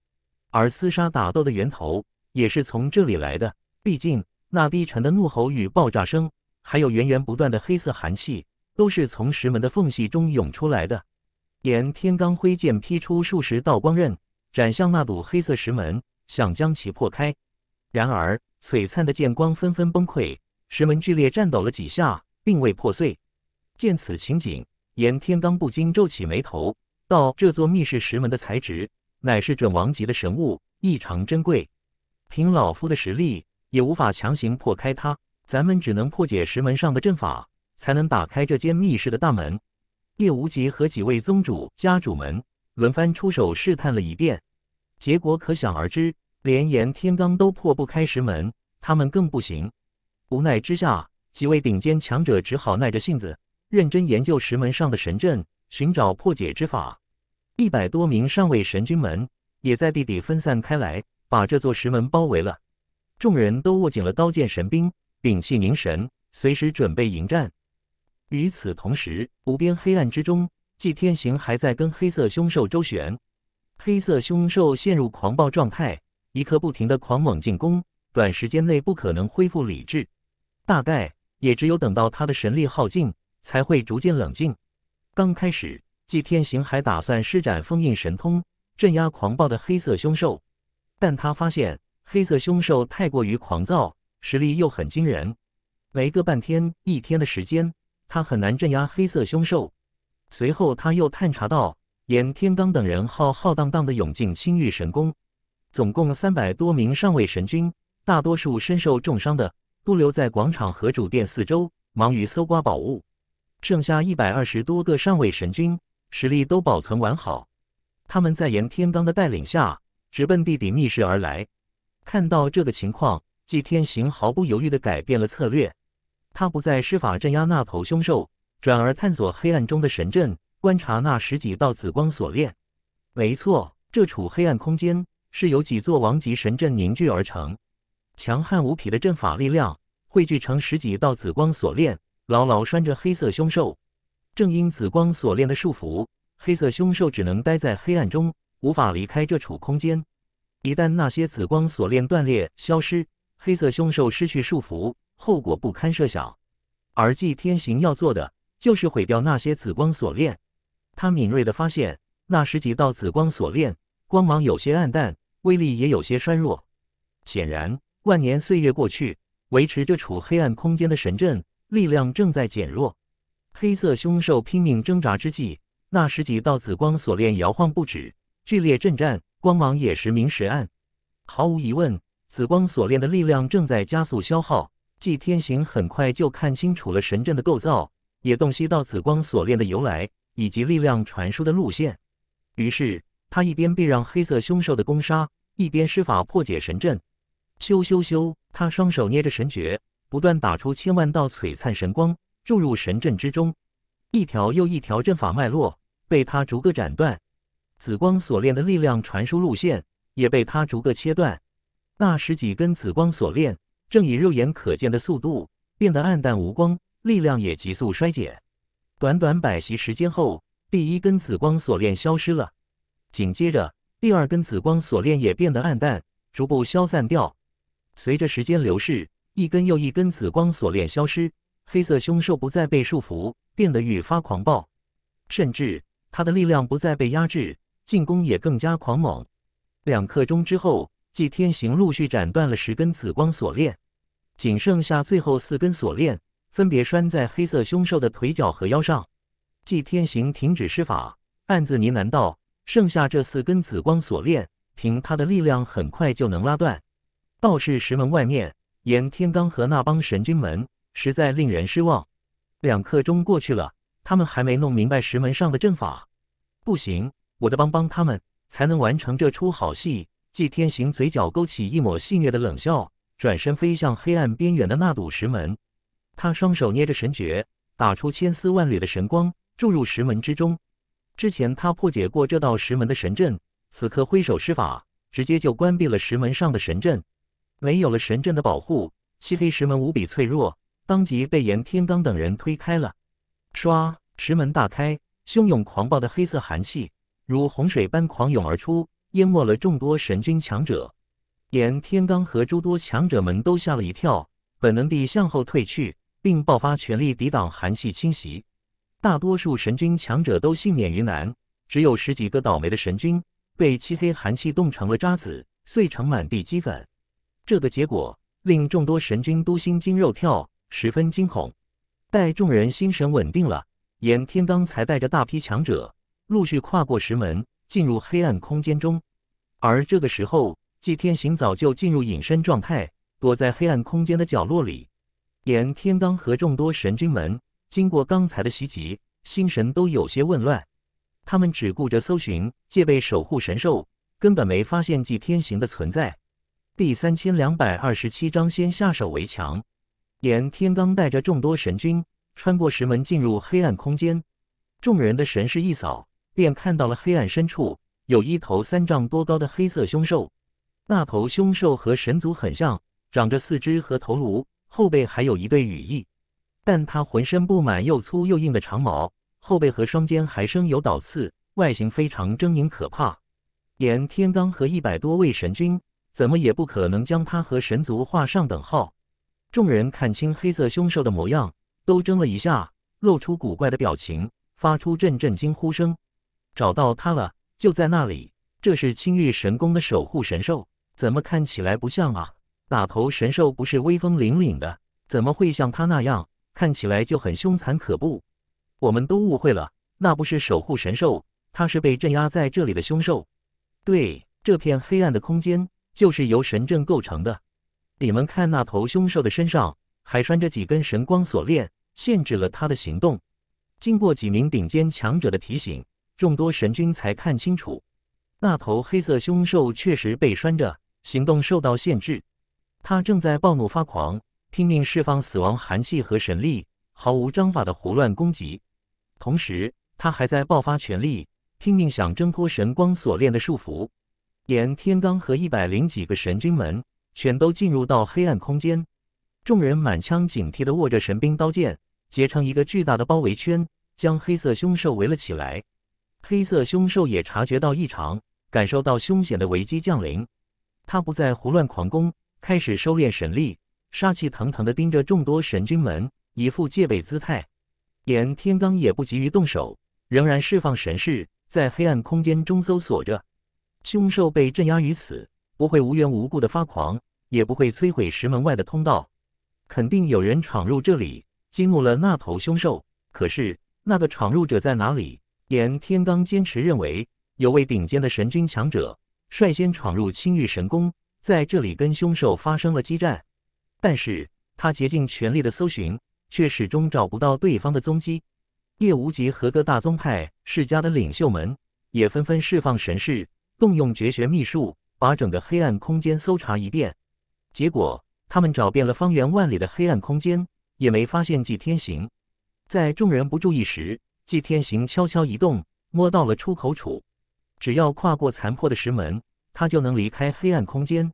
而厮杀打斗的源头也是从这里来的。毕竟那低沉的怒吼与爆炸声，还有源源不断的黑色寒气。都是从石门的缝隙中涌出来的。颜天罡挥剑劈出数十道光刃，斩向那堵黑色石门，想将其破开。然而，璀璨的剑光纷纷崩溃，石门剧烈颤抖了几下，并未破碎。见此情景，颜天罡不禁皱起眉头，道：“这座密室石门的材质乃是准王级的神物，异常珍贵。凭老夫的实力，也无法强行破开它。咱们只能破解石门上的阵法。”才能打开这间密室的大门。叶无极和几位宗主、家主们轮番出手试探了一遍，结果可想而知，连炎天罡都破不开石门，他们更不行。无奈之下，几位顶尖强者只好耐着性子，认真研究石门上的神阵，寻找破解之法。一百多名上位神君们也在地底分散开来，把这座石门包围了。众人都握紧了刀剑神兵，屏气凝神，随时准备迎战。与此同时，无边黑暗之中，纪天行还在跟黑色凶兽周旋。黑色凶兽陷入狂暴状态，一刻不停的狂猛进攻，短时间内不可能恢复理智。大概也只有等到他的神力耗尽，才会逐渐冷静。刚开始，纪天行还打算施展封印神通，镇压狂暴的黑色凶兽，但他发现黑色凶兽太过于狂躁，实力又很惊人，没个半天一天的时间。他很难镇压黑色凶兽。随后，他又探查到，严天罡等人浩浩荡荡地涌进青玉神宫，总共三百多名上位神君，大多数身受重伤的，都留在广场和主殿四周，忙于搜刮宝物。剩下一百二十多个上位神君，实力都保存完好，他们在严天罡的带领下，直奔地底密室而来。看到这个情况，纪天行毫不犹豫地改变了策略。他不再施法镇压那头凶兽，转而探索黑暗中的神阵，观察那十几道紫光锁链。没错，这处黑暗空间是由几座王级神阵凝聚而成，强悍无匹的阵法力量汇聚成十几道紫光锁链，牢牢拴着黑色凶兽。正因紫光锁链的束缚，黑色凶兽只能待在黑暗中，无法离开这处空间。一旦那些紫光锁链断裂消失，黑色凶兽失去束缚。后果不堪设想，而纪天行要做的就是毁掉那些紫光锁链。他敏锐的发现，那十几道紫光锁链光芒有些暗淡，威力也有些衰弱。显然，万年岁月过去，维持这处黑暗空间的神阵力量正在减弱。黑色凶兽拼命挣扎之际，那十几道紫光锁链摇晃不止，剧烈震颤，光芒也时明时暗。毫无疑问，紫光锁链的力量正在加速消耗。祭天行很快就看清楚了神阵的构造，也洞悉到紫光锁链的由来以及力量传输的路线。于是他一边避让黑色凶兽的攻杀，一边施法破解神阵。咻咻咻！他双手捏着神诀，不断打出千万道璀璨神光注入神阵之中，一条又一条阵法脉络被他逐个斩断，紫光锁链的力量传输路线也被他逐个切断。那十几根紫光锁链。正以肉眼可见的速度变得暗淡无光，力量也急速衰减。短短百息时间后，第一根紫光锁链消失了，紧接着第二根紫光锁链也变得暗淡，逐步消散掉。随着时间流逝，一根又一根紫光锁链消失，黑色凶兽不再被束缚，变得愈发狂暴，甚至它的力量不再被压制，进攻也更加狂猛。两刻钟之后。祭天行陆续斩断了十根紫光锁链，仅剩下最后四根锁链，分别拴在黑色凶兽的腿脚和腰上。祭天行停止施法，暗自呢喃道：“剩下这四根紫光锁链，凭他的力量很快就能拉断。”道士石门外面，颜天罡和那帮神君们实在令人失望。两刻钟过去了，他们还没弄明白石门上的阵法。不行，我得帮帮他们，才能完成这出好戏。季天行嘴角勾起一抹戏谑的冷笑，转身飞向黑暗边缘的那堵石门。他双手捏着神诀，打出千丝万缕的神光，注入石门之中。之前他破解过这道石门的神阵，此刻挥手施法，直接就关闭了石门上的神阵。没有了神阵的保护，漆黑石门无比脆弱，当即被严天罡等人推开了。唰，石门大开，汹涌狂暴的黑色寒气如洪水般狂涌而出。淹没了众多神君强者，颜天罡和诸多强者们都吓了一跳，本能地向后退去，并爆发全力抵挡寒气侵袭。大多数神君强者都幸免于难，只有十几个倒霉的神君被漆黑寒气冻成了渣子，碎成满地齑粉。这个结果令众多神君都心惊肉跳，十分惊恐。待众人心神稳定了，颜天罡才带着大批强者陆续跨过石门，进入黑暗空间中。而这个时候，纪天行早就进入隐身状态，躲在黑暗空间的角落里。连天罡和众多神君们经过刚才的袭击，心神都有些紊乱。他们只顾着搜寻、戒备、守护神兽，根本没发现纪天行的存在。第三千两百二十七章：先下手为强。连天罡带着众多神君穿过石门，进入黑暗空间。众人的神识一扫，便看到了黑暗深处。有一头三丈多高的黑色凶兽，那头凶兽和神族很像，长着四肢和头颅，后背还有一对羽翼，但它浑身布满又粗又硬的长毛，后背和双肩还生有倒刺，外形非常狰狞可怕。连天罡和一百多位神君，怎么也不可能将它和神族画上等号。众人看清黑色凶兽的模样，都怔了一下，露出古怪的表情，发出阵阵惊呼声：“找到它了！”就在那里，这是青玉神宫的守护神兽，怎么看起来不像啊？那头神兽不是威风凛凛的，怎么会像他那样，看起来就很凶残可怖？我们都误会了，那不是守护神兽，它是被镇压在这里的凶兽。对，这片黑暗的空间就是由神阵构成的。你们看，那头凶兽的身上还拴着几根神光锁链，限制了它的行动。经过几名顶尖强者的提醒。众多神君才看清楚，那头黑色凶兽确实被拴着，行动受到限制。它正在暴怒发狂，拼命释放死亡寒气和神力，毫无章法的胡乱攻击。同时，它还在爆发全力，拼命想挣脱神光锁链的束缚。连天罡和一百零几个神君们，全都进入到黑暗空间。众人满腔警惕地握着神兵刀剑，结成一个巨大的包围圈，将黑色凶兽围了起来。黑色凶兽也察觉到异常，感受到凶险的危机降临，它不再胡乱狂攻，开始收敛神力，杀气腾腾地盯着众多神君们，一副戒备姿态。连天罡也不急于动手，仍然释放神识，在黑暗空间中搜索着。凶兽被镇压于此，不会无缘无故的发狂，也不会摧毁石门外的通道，肯定有人闯入这里，激怒了那头凶兽。可是那个闯入者在哪里？严天罡坚持认为，有位顶尖的神君强者率先闯入青玉神宫，在这里跟凶兽发生了激战，但是他竭尽全力的搜寻，却始终找不到对方的踪迹。叶无极和各大宗派世家的领袖们也纷纷释放神识，动用绝学秘术，把整个黑暗空间搜查一遍，结果他们找遍了方圆万里的黑暗空间，也没发现祭天行。在众人不注意时。祭天行悄悄移动，摸到了出口处。只要跨过残破的石门，他就能离开黑暗空间。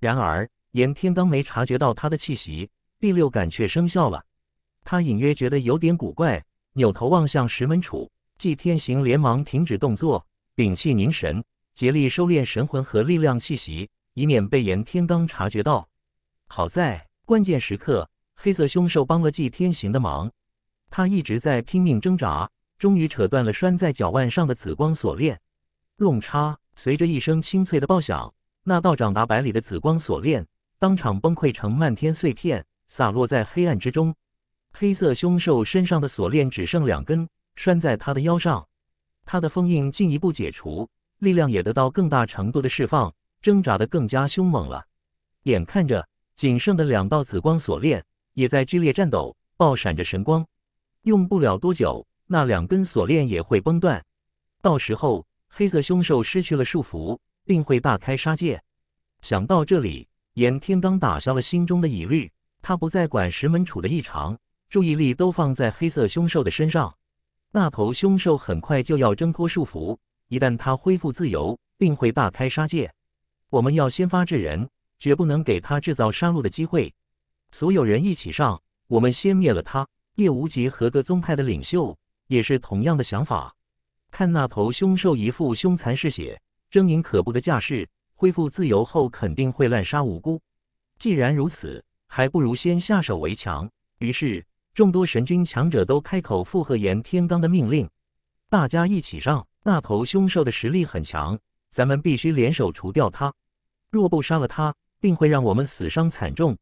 然而，颜天刚没察觉到他的气息，第六感却生效了。他隐约觉得有点古怪，扭头望向石门处。纪天行连忙停止动作，屏气凝神，竭力收敛神魂和力量气息，以免被颜天刚察觉到。好在关键时刻，黑色凶兽帮了纪天行的忙。他一直在拼命挣扎，终于扯断了拴在脚腕上的紫光锁链。弄叉，随着一声清脆的爆响，那道长达百里的紫光锁链当场崩溃成漫天碎片，洒落在黑暗之中。黑色凶兽身上的锁链只剩两根，拴在他的腰上。他的封印进一步解除，力量也得到更大程度的释放，挣扎得更加凶猛了。眼看着仅剩的两道紫光锁链也在剧烈颤抖，爆闪着神光。用不了多久，那两根锁链也会崩断。到时候，黑色凶兽失去了束缚，定会大开杀戒。想到这里，颜天罡打消了心中的疑虑，他不再管石门处的异常，注意力都放在黑色凶兽的身上。那头凶兽很快就要挣脱束缚，一旦它恢复自由，定会大开杀戒。我们要先发制人，绝不能给它制造杀戮的机会。所有人一起上，我们先灭了它。叶无极和各宗派的领袖也是同样的想法。看那头凶兽一副凶残嗜血、狰狞可怖的架势，恢复自由后肯定会滥杀无辜。既然如此，还不如先下手为强。于是，众多神君强者都开口附和炎天罡的命令：“大家一起上！那头凶兽的实力很强，咱们必须联手除掉它。若不杀了它，定会让我们死伤惨重。”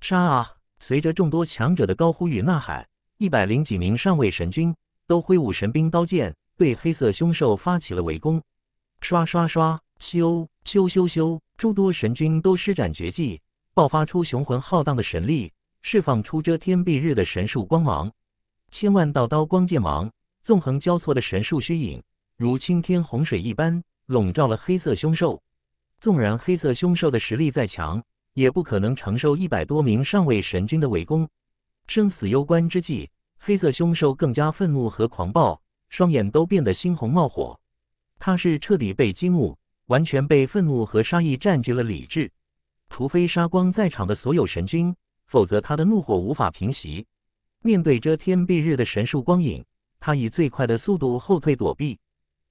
杀啊！随着众多强者的高呼与呐喊。一百零几名上位神君都挥舞神兵刀剑，对黑色凶兽发起了围攻。刷刷刷，咻咻咻咻，诸多神君都施展绝技，爆发出雄浑浩荡的神力，释放出遮天蔽日的神术光芒。千万道刀光剑芒，纵横交错的神术虚影，如青天洪水一般笼罩了黑色凶兽。纵然黑色凶兽的实力再强，也不可能承受一百多名上位神君的围攻。生死攸关之际。黑色凶兽更加愤怒和狂暴，双眼都变得猩红冒火。他是彻底被激怒，完全被愤怒和杀意占据了理智。除非杀光在场的所有神君，否则他的怒火无法平息。面对遮天蔽日的神树光影，他以最快的速度后退躲避，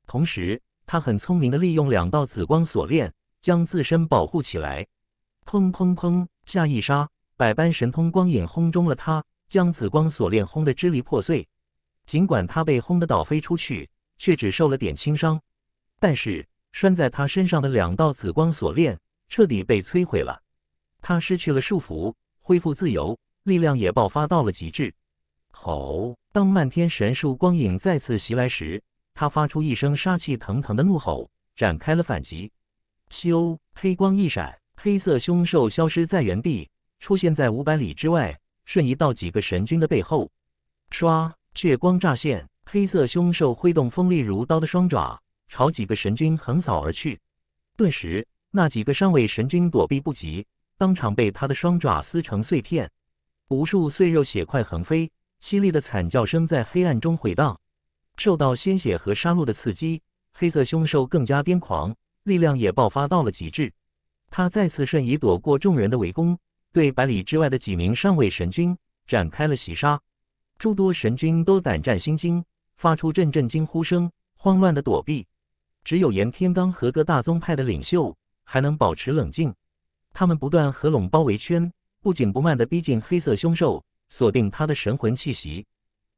同时他很聪明的利用两道紫光锁链将自身保护起来。砰砰砰！下一杀，百般神通光影轰中了他。将紫光锁链轰得支离破碎，尽管他被轰得倒飞出去，却只受了点轻伤。但是拴在他身上的两道紫光锁链彻底被摧毁了，他失去了束缚，恢复自由，力量也爆发到了极致。吼！当漫天神树光影再次袭来时，他发出一声杀气腾腾的怒吼，展开了反击。咻！黑光一闪，黑色凶兽消失在原地，出现在五百里之外。瞬移到几个神君的背后，唰，血光乍现，黑色凶兽挥动锋利如刀的双爪，朝几个神君横扫而去。顿时，那几个上位神君躲避不及，当场被他的双爪撕成碎片，无数碎肉血块横飞，犀利的惨叫声在黑暗中回荡。受到鲜血和杀戮的刺激，黑色凶兽更加癫狂，力量也爆发到了极致。他再次瞬移，躲过众人的围攻。对百里之外的几名上位神君展开了袭杀，诸多神君都胆战心惊，发出阵阵惊呼声，慌乱的躲避。只有严天罡和各大宗派的领袖还能保持冷静，他们不断合拢包围圈，不紧不慢地逼近黑色凶兽，锁定它的神魂气息。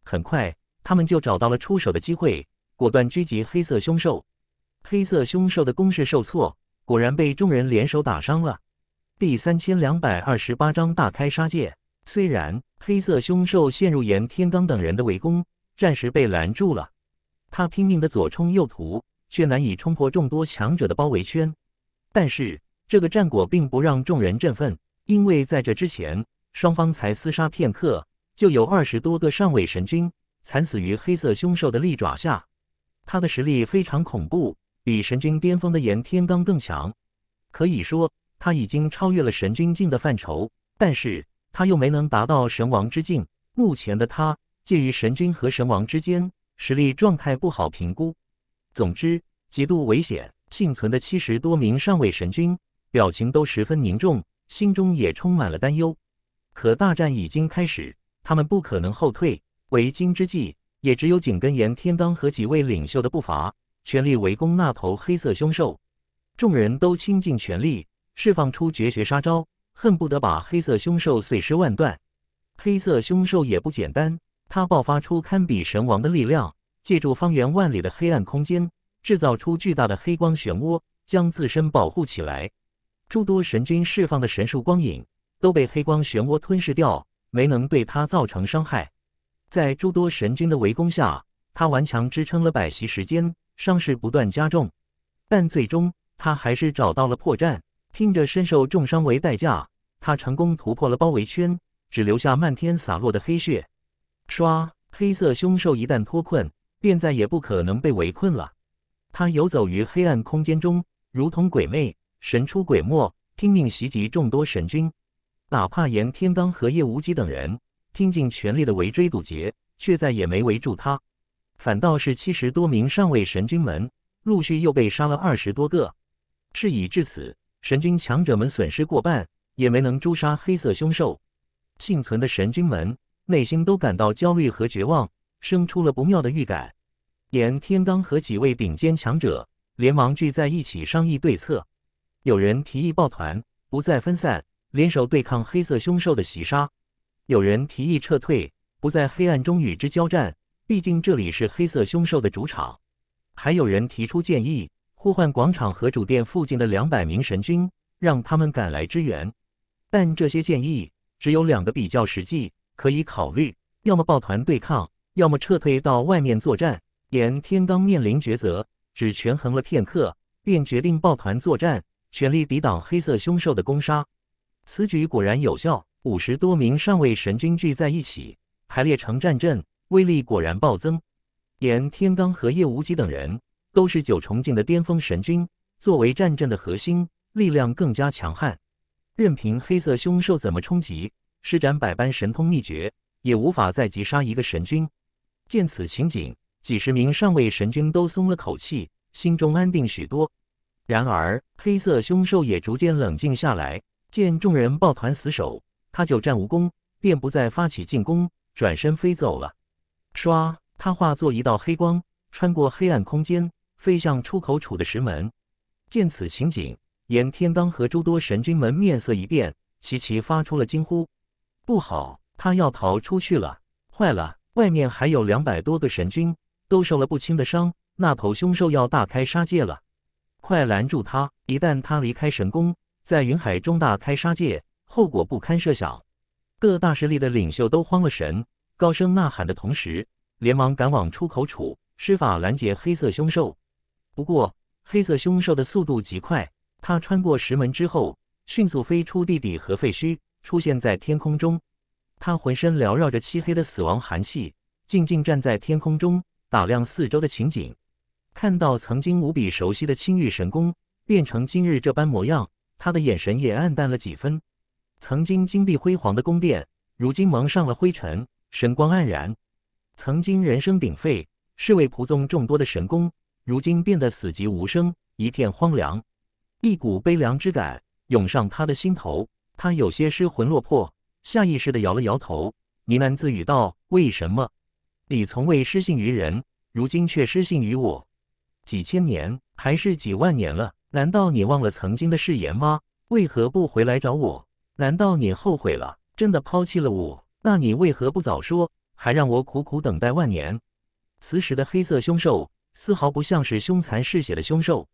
很快，他们就找到了出手的机会，果断狙击黑色凶兽。黑色凶兽的攻势受挫，果然被众人联手打伤了。第三千两百二十八章大开杀戒。虽然黑色凶兽陷入严天罡等人的围攻，暂时被拦住了，他拼命的左冲右突，却难以冲破众多强者的包围圈。但是这个战果并不让众人振奋，因为在这之前，双方才厮杀片刻，就有二十多个上位神君惨死于黑色凶兽的利爪下。他的实力非常恐怖，比神君巅峰的严天罡更强，可以说。他已经超越了神君境的范畴，但是他又没能达到神王之境。目前的他介于神君和神王之间，实力状态不好评估。总之，极度危险。幸存的七十多名上位神君，表情都十分凝重，心中也充满了担忧。可大战已经开始，他们不可能后退。为今之计，也只有紧跟炎天罡和几位领袖的步伐，全力围攻那头黑色凶兽。众人都倾尽全力。释放出绝学杀招，恨不得把黑色凶兽碎尸万段。黑色凶兽也不简单，它爆发出堪比神王的力量，借助方圆万里的黑暗空间，制造出巨大的黑光漩涡，将自身保护起来。诸多神君释放的神术光影都被黑光漩涡吞噬掉，没能对它造成伤害。在诸多神君的围攻下，它顽强支撑了百息时间，伤势不断加重。但最终，它还是找到了破绽。听着身受重伤为代价，他成功突破了包围圈，只留下漫天洒落的黑血。唰，黑色凶兽一旦脱困，便再也不可能被围困了。它游走于黑暗空间中，如同鬼魅，神出鬼没，拼命袭击众多神君。哪怕颜天罡和叶无极等人拼尽全力的围追堵截，却再也没围住他。反倒是七十多名上位神君们，陆续又被杀了二十多个。事已至此。神君强者们损失过半，也没能诛杀黑色凶兽。幸存的神君们内心都感到焦虑和绝望，生出了不妙的预感。颜天罡和几位顶尖强者连忙聚在一起商议对策。有人提议抱团，不再分散，联手对抗黑色凶兽的袭杀；有人提议撤退，不在黑暗中与之交战，毕竟这里是黑色凶兽的主场。还有人提出建议。呼唤广场和主殿附近的两百名神君，让他们赶来支援。但这些建议只有两个比较实际，可以考虑：要么抱团对抗，要么撤退到外面作战。颜天罡面临抉择，只权衡了片刻，便决定抱团作战，全力抵挡黑色凶兽的攻杀。此举果然有效，五十多名上位神君聚在一起，排列成战阵，威力果然暴增。颜天罡和叶无极等人。都是九重境的巅峰神君，作为战阵的核心，力量更加强悍。任凭黑色凶兽怎么冲击，施展百般神通秘诀，也无法再击杀一个神君。见此情景，几十名上位神君都松了口气，心中安定许多。然而，黑色凶兽也逐渐冷静下来，见众人抱团死守，他久战无功，便不再发起进攻，转身飞走了。唰，他化作一道黑光，穿过黑暗空间。飞向出口处的石门，见此情景，阎天当和诸多神君们面色一变，齐齐发出了惊呼：“不好，他要逃出去了！坏了，外面还有两百多个神君，都受了不轻的伤。那头凶兽要大开杀戒了，快拦住他！一旦他离开神宫，在云海中大开杀戒，后果不堪设想。”各大势力的领袖都慌了神，高声呐喊的同时，连忙赶往出口处施法拦截黑色凶兽。不过，黑色凶兽的速度极快。它穿过石门之后，迅速飞出地底和废墟，出现在天空中。它浑身缭绕着漆黑的死亡寒气，静静站在天空中，打量四周的情景。看到曾经无比熟悉的青玉神宫变成今日这般模样，他的眼神也黯淡了几分。曾经金碧辉煌的宫殿，如今蒙上了灰尘，神光黯然。曾经人声鼎沸、侍卫仆从众多的神宫。如今变得死寂无声，一片荒凉，一股悲凉之感涌上他的心头，他有些失魂落魄，下意识的摇了摇头，呢喃自语道：“为什么你从未失信于人，如今却失信于我？几千年还是几万年了？难道你忘了曾经的誓言吗？为何不回来找我？难道你后悔了，真的抛弃了我？那你为何不早说，还让我苦苦等待万年？”此时的黑色凶兽。丝毫不像是凶残嗜血的凶兽，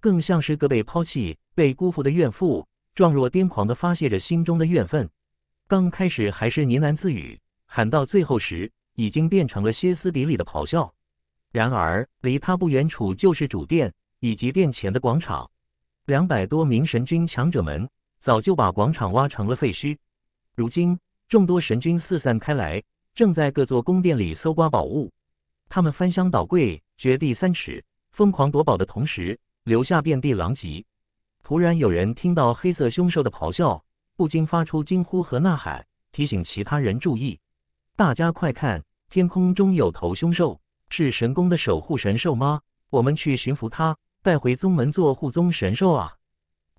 更像是个被抛弃、被辜负的怨妇，状若癫狂地发泄着心中的怨愤。刚开始还是呢喃自语，喊到最后时，已经变成了歇斯底里的咆哮。然而，离他不远处就是主殿以及殿前的广场，两百多名神君强者们早就把广场挖成了废墟。如今，众多神君四散开来，正在各座宫殿里搜刮宝物，他们翻箱倒柜。掘地三尺，疯狂夺宝的同时，留下遍地狼藉。突然，有人听到黑色凶兽的咆哮，不禁发出惊呼和呐喊，提醒其他人注意：“大家快看，天空中有头凶兽，是神宫的守护神兽吗？我们去驯服它，带回宗门做护宗神兽啊！”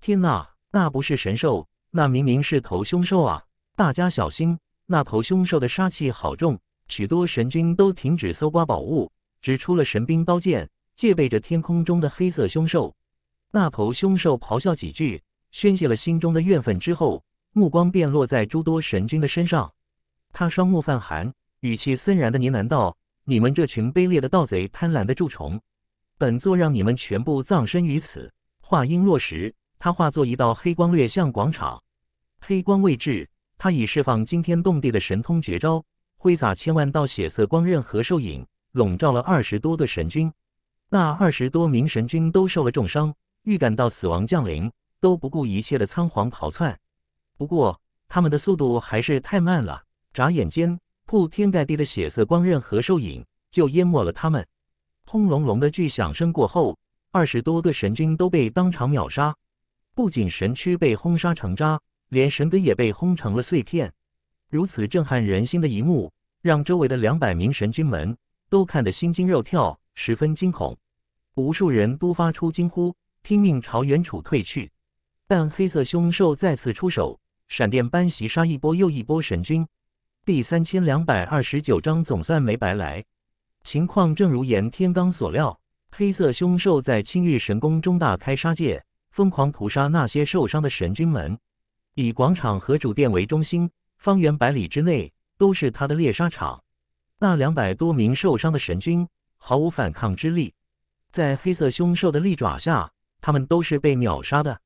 天哪，那不是神兽，那明明是头凶兽啊！大家小心，那头凶兽的杀气好重，许多神君都停止搜刮宝物。指出了神兵刀剑，戒备着天空中的黑色凶兽。那头凶兽咆哮几句，宣泄了心中的怨愤之后，目光便落在诸多神君的身上。他双目泛寒，语气森然的呢喃道：“你们这群卑劣的盗贼，贪婪的蛀虫，本座让你们全部葬身于此！”话音落时，他化作一道黑光掠向广场。黑光未至，他已释放惊天动地的神通绝招，挥洒千万道血色光刃和兽影。笼罩了二十多个神君，那二十多名神君都受了重伤，预感到死亡降临，都不顾一切的仓皇逃窜。不过他们的速度还是太慢了，眨眼间铺天盖地的血色光刃和兽影就淹没了他们。轰隆隆的巨响声过后，二十多个神君都被当场秒杀，不仅神躯被轰杀成渣，连神根也被轰成了碎片。如此震撼人心的一幕，让周围的两百名神君们。都看得心惊肉跳，十分惊恐，无数人都发出惊呼，拼命朝远处退去。但黑色凶兽再次出手，闪电般袭杀一波又一波神君。第三千两百二十九章总算没白来。情况正如颜天罡所料，黑色凶兽在青玉神宫中大开杀戒，疯狂屠杀那些受伤的神君们。以广场和主殿为中心，方圆百里之内都是他的猎杀场。那两百多名受伤的神君毫无反抗之力，在黑色凶兽的利爪下，他们都是被秒杀的。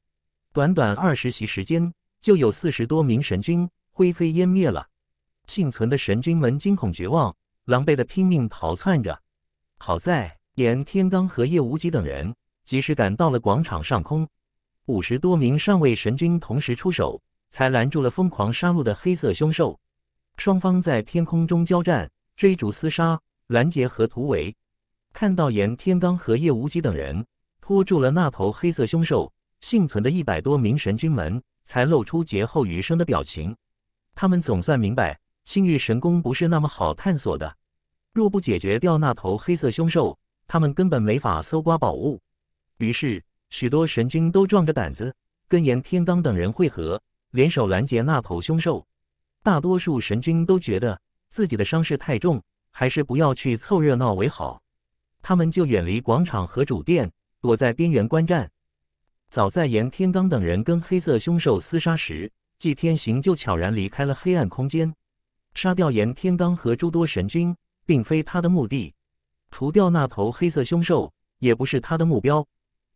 短短二十息时间，就有四十多名神君灰飞烟灭了。幸存的神君们惊恐绝望，狼狈的拼命逃窜着。好在连天罡和叶无极等人及时赶到了广场上空，五十多名上位神君同时出手，才拦住了疯狂杀戮的黑色凶兽。双方在天空中交战。追逐厮杀、拦截和突围，看到严天罡和叶无极等人拖住了那头黑色凶兽，幸存的一百多名神君们才露出劫后余生的表情。他们总算明白，星域神宫不是那么好探索的。若不解决掉那头黑色凶兽，他们根本没法搜刮宝物。于是，许多神君都壮着胆子跟严天罡等人汇合，联手拦截那头凶兽。大多数神君都觉得。自己的伤势太重，还是不要去凑热闹为好。他们就远离广场和主殿，躲在边缘观战。早在严天罡等人跟黑色凶兽厮杀时，纪天行就悄然离开了黑暗空间。杀掉严天罡和诸多神君，并非他的目的；除掉那头黑色凶兽，也不是他的目标。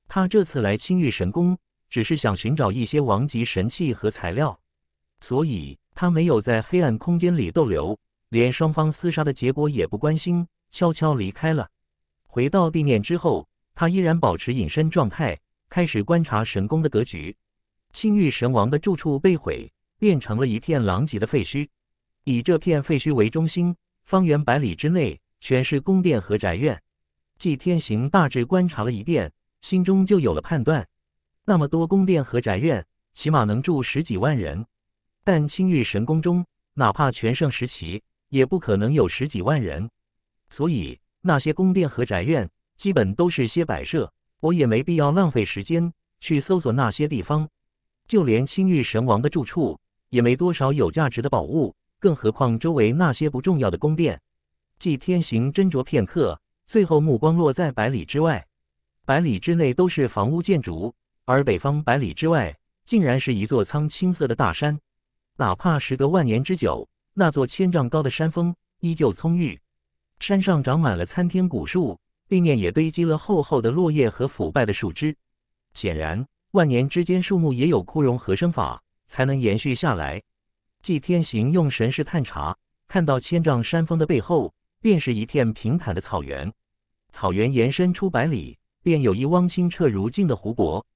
他这次来青玉神宫，只是想寻找一些王级神器和材料，所以他没有在黑暗空间里逗留。连双方厮杀的结果也不关心，悄悄离开了。回到地面之后，他依然保持隐身状态，开始观察神宫的格局。青玉神王的住处被毁，变成了一片狼藉的废墟。以这片废墟为中心，方圆百里之内全是宫殿和宅院。季天行大致观察了一遍，心中就有了判断：那么多宫殿和宅院，起码能住十几万人。但青玉神宫中，哪怕全盛时期，也不可能有十几万人，所以那些宫殿和宅院基本都是些摆设，我也没必要浪费时间去搜索那些地方。就连青玉神王的住处也没多少有价值的宝物，更何况周围那些不重要的宫殿。祭天行斟酌片刻，最后目光落在百里之外。百里之内都是房屋建筑，而北方百里之外竟然是一座苍青色的大山，哪怕时隔万年之久。那座千丈高的山峰依旧葱郁，山上长满了参天古树，地面也堆积了厚厚的落叶和腐败的树枝。显然，万年之间树木也有枯荣和生法，才能延续下来。祭天行用神识探查，看到千丈山峰的背后，便是一片平坦的草原。草原延伸出百里，便有一汪清澈如镜的湖泊。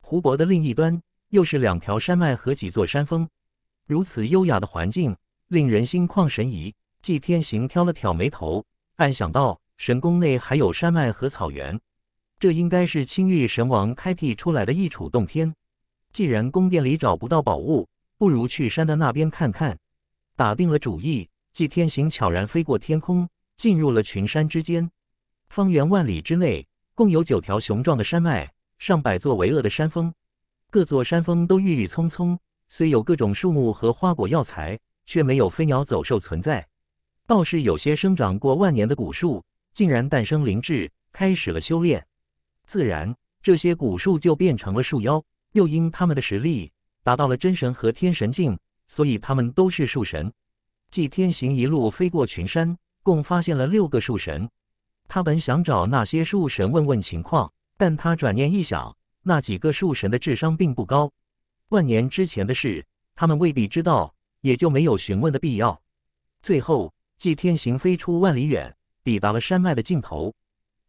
湖泊的另一端，又是两条山脉和几座山峰。如此优雅的环境。令人心旷神怡。纪天行挑了挑眉头，暗想到：神宫内还有山脉和草原，这应该是青玉神王开辟出来的一处洞天。既然宫殿里找不到宝物，不如去山的那边看看。”打定了主意，纪天行悄然飞过天空，进入了群山之间。方圆万里之内，共有九条雄壮的山脉，上百座巍峨的山峰。各座山峰都郁郁葱葱，虽有各种树木和花果药材。却没有飞鸟走兽存在，倒是有些生长过万年的古树，竟然诞生灵智，开始了修炼。自然，这些古树就变成了树妖。又因他们的实力达到了真神和天神境，所以他们都是树神。季天行一路飞过群山，共发现了六个树神。他本想找那些树神问问情况，但他转念一想，那几个树神的智商并不高，万年之前的事，他们未必知道。也就没有询问的必要。最后，祭天行飞出万里远，抵达了山脉的尽头。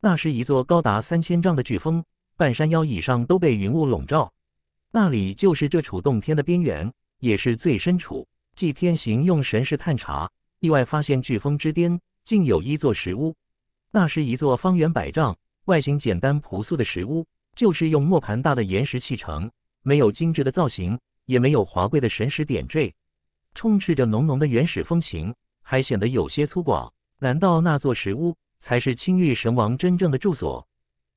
那是一座高达三千丈的巨峰，半山腰以上都被云雾笼罩。那里就是这处洞天的边缘，也是最深处。祭天行用神识探查，意外发现巨峰之巅竟有一座石屋。那是一座方圆百丈、外形简单朴素的石屋，就是用磨盘大的岩石砌成，没有精致的造型，也没有华贵的神石点缀。充斥着浓浓的原始风情，还显得有些粗犷。难道那座石屋才是青玉神王真正的住所？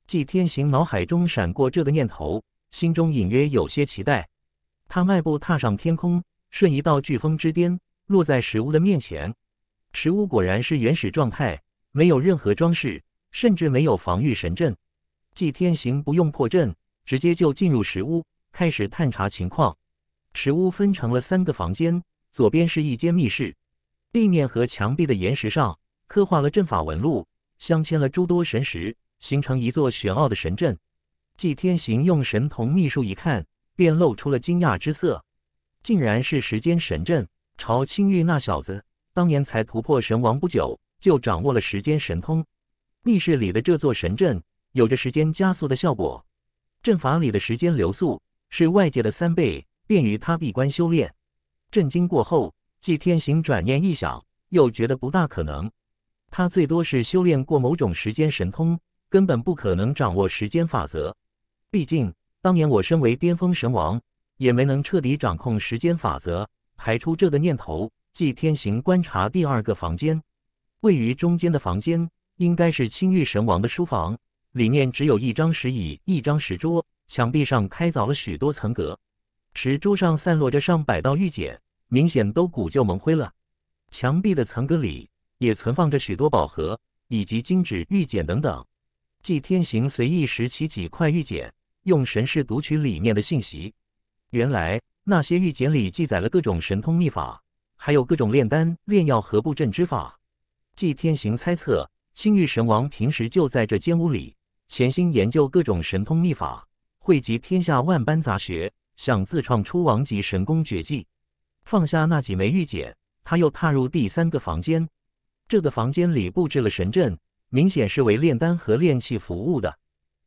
纪天行脑海中闪过这个念头，心中隐约有些期待。他迈步踏上天空，瞬移到飓风之巅，落在石屋的面前。石屋果然是原始状态，没有任何装饰，甚至没有防御神阵。纪天行不用破阵，直接就进入石屋，开始探查情况。石屋分成了三个房间。左边是一间密室，地面和墙壁的岩石上刻画了阵法纹路，镶嵌了诸多神石，形成一座玄奥的神阵。纪天行用神瞳秘术一看，便露出了惊讶之色，竟然是时间神阵。朝青玉那小子，当年才突破神王不久，就掌握了时间神通。密室里的这座神阵有着时间加速的效果，阵法里的时间流速是外界的三倍，便于他闭关修炼。震惊过后，纪天行转念一想，又觉得不大可能。他最多是修炼过某种时间神通，根本不可能掌握时间法则。毕竟当年我身为巅峰神王，也没能彻底掌控时间法则。排除这个念头，纪天行观察第二个房间，位于中间的房间应该是青玉神王的书房，里面只有一张石椅、一张石桌，墙壁上开凿了许多层格，石桌上散落着上百道玉简。明显都古旧蒙灰了，墙壁的层格里也存放着许多宝盒以及金纸玉简等等。祭天行随意拾起几块玉简，用神识读取里面的信息。原来那些玉简里记载了各种神通秘法，还有各种炼丹、炼药和布阵之法。祭天行猜测，星域神王平时就在这间屋里潜心研究各种神通秘法，汇集天下万般杂学，想自创出王级神功绝技。放下那几枚玉简，他又踏入第三个房间。这个房间里布置了神阵，明显是为炼丹和炼器服务的。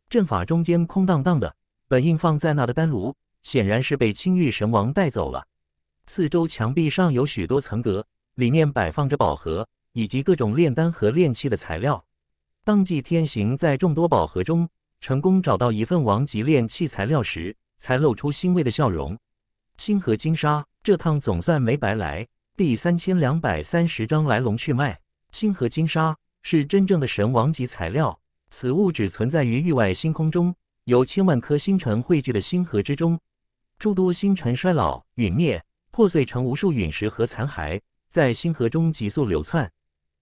阵法中间空荡荡的，本应放在那的丹炉，显然是被青玉神王带走了。四周墙壁上有许多层格，里面摆放着宝盒以及各种炼丹和炼器的材料。当季天行在众多宝盒中成功找到一份王级炼器材料时，才露出欣慰的笑容。星河金沙，这趟总算没白来。第三千两百三十章来龙去脉。星河金沙是真正的神王级材料，此物只存在于域外星空中，由千万颗星辰汇聚的星河之中。诸多星辰衰老陨灭，破碎成无数陨石和残骸，在星河中急速流窜。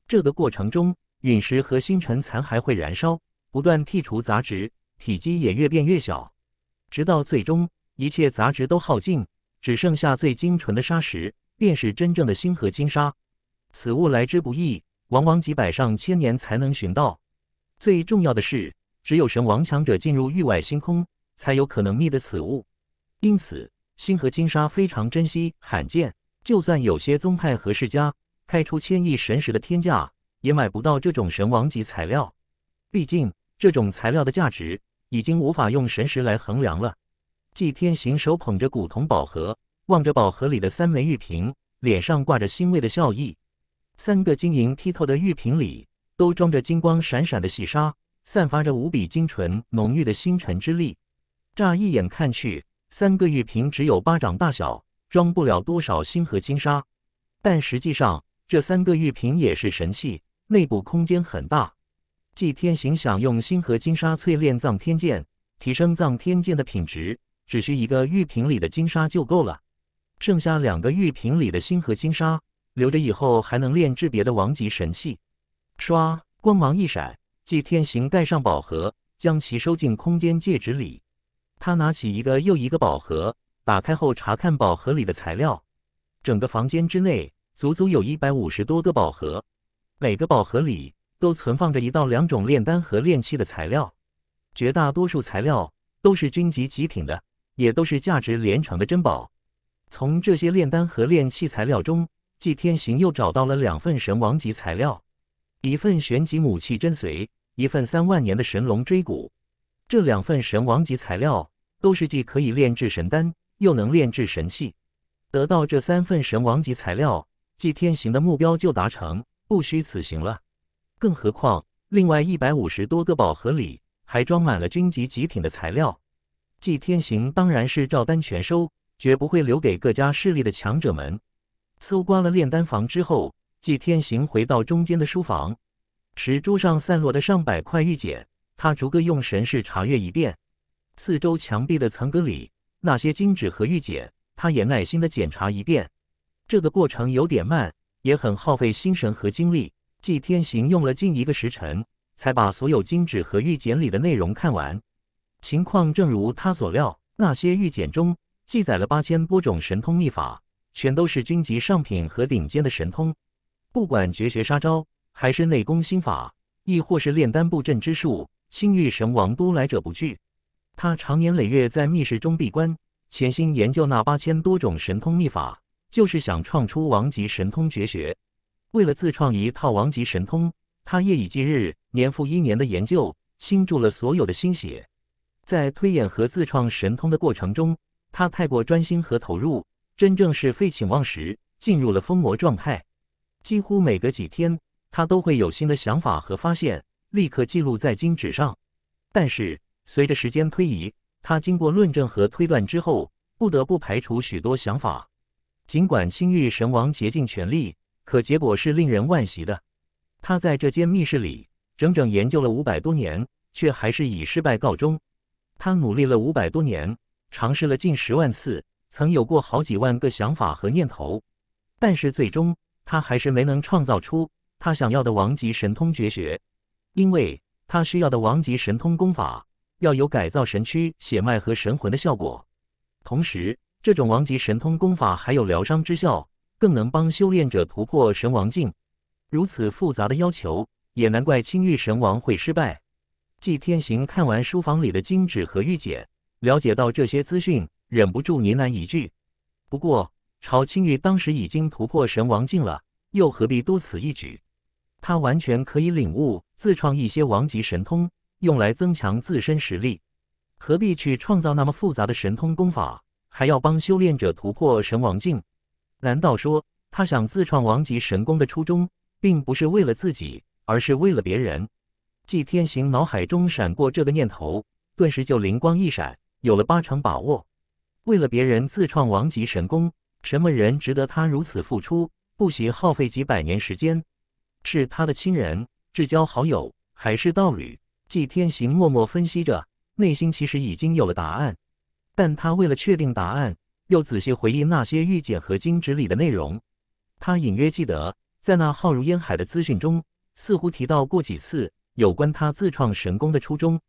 这个过程中，陨石和星辰残骸会燃烧，不断剔除杂质，体积也越变越小，直到最终一切杂质都耗尽。只剩下最精纯的砂石，便是真正的星河金沙。此物来之不易，往往几百上千年才能寻到。最重要的是，只有神王强者进入域外星空，才有可能觅得此物。因此，星河金沙非常珍惜、罕见。就算有些宗派和世家开出千亿神石的天价，也买不到这种神王级材料。毕竟，这种材料的价值已经无法用神石来衡量了。祭天行手捧着古铜宝盒，望着宝盒里的三枚玉瓶，脸上挂着欣慰的笑意。三个晶莹剔透的玉瓶里都装着金光闪闪的细沙，散发着无比精纯、浓郁的星辰之力。乍一眼看去，三个玉瓶只有巴掌大小，装不了多少星河金沙。但实际上，这三个玉瓶也是神器，内部空间很大。祭天行想用星河金沙淬炼藏天剑，提升藏天剑的品质。只需一个玉瓶里的金沙就够了，剩下两个玉瓶里的星河金沙留着以后还能炼制别的王级神器。唰，光芒一闪，纪天行带上宝盒，将其收进空间戒指里。他拿起一个又一个宝盒，打开后查看宝盒里的材料。整个房间之内，足足有一百五十多个宝盒，每个宝盒里都存放着一到两种炼丹和炼器的材料，绝大多数材料都是军级极品的。也都是价值连城的珍宝。从这些炼丹和炼器材料中，祭天行又找到了两份神王级材料：一份玄级母器真髓，一份三万年的神龙椎骨。这两份神王级材料都是既可以炼制神丹，又能炼制神器。得到这三份神王级材料，祭天行的目标就达成，不虚此行了。更何况，另外一百五十多个宝盒里还装满了军级极品的材料。祭天行当然是照单全收，绝不会留给各家势力的强者们。搜刮了炼丹房之后，祭天行回到中间的书房，池桌上散落的上百块玉简，他逐个用神识查阅一遍。四周墙壁的层格里那些金纸和玉简，他也耐心的检查一遍。这个过程有点慢，也很耗费心神和精力。祭天行用了近一个时辰，才把所有金纸和玉简里的内容看完。情况正如他所料，那些玉简中记载了八千多种神通秘法，全都是军级上品和顶尖的神通。不管绝学杀招，还是内功心法，亦或是炼丹布阵之术，星域神王都来者不拒。他常年累月在密室中闭关，潜心研究那八千多种神通秘法，就是想创出王级神通绝学。为了自创一套王级神通，他夜以继日、年复一年的研究，倾注了所有的心血。在推演和自创神通的过程中，他太过专心和投入，真正是废寝忘食，进入了疯魔状态。几乎每隔几天，他都会有新的想法和发现，立刻记录在金纸上。但是随着时间推移，他经过论证和推断之后，不得不排除许多想法。尽管青玉神王竭尽全力，可结果是令人惋惜的。他在这间密室里整整研究了五百多年，却还是以失败告终。他努力了五百多年，尝试了近十万次，曾有过好几万个想法和念头，但是最终他还是没能创造出他想要的王级神通绝学，因为他需要的王级神通功法要有改造神躯、血脉和神魂的效果，同时这种王级神通功法还有疗伤之效，更能帮修炼者突破神王境。如此复杂的要求，也难怪青玉神王会失败。季天行看完书房里的金纸和玉简，了解到这些资讯，忍不住呢喃一句：“不过，朝青玉当时已经突破神王境了，又何必多此一举？他完全可以领悟，自创一些王级神通，用来增强自身实力。何必去创造那么复杂的神通功法，还要帮修炼者突破神王境？难道说，他想自创王级神功的初衷，并不是为了自己，而是为了别人？”季天行脑海中闪过这个念头，顿时就灵光一闪，有了八成把握。为了别人自创王级神功，什么人值得他如此付出，不惜耗费几百年时间？是他的亲人、至交好友，还是道侣？季天行默默分析着，内心其实已经有了答案，但他为了确定答案，又仔细回忆那些玉简和金纸里的内容。他隐约记得，在那浩如烟海的资讯中，似乎提到过几次。有关他自创神功的初衷，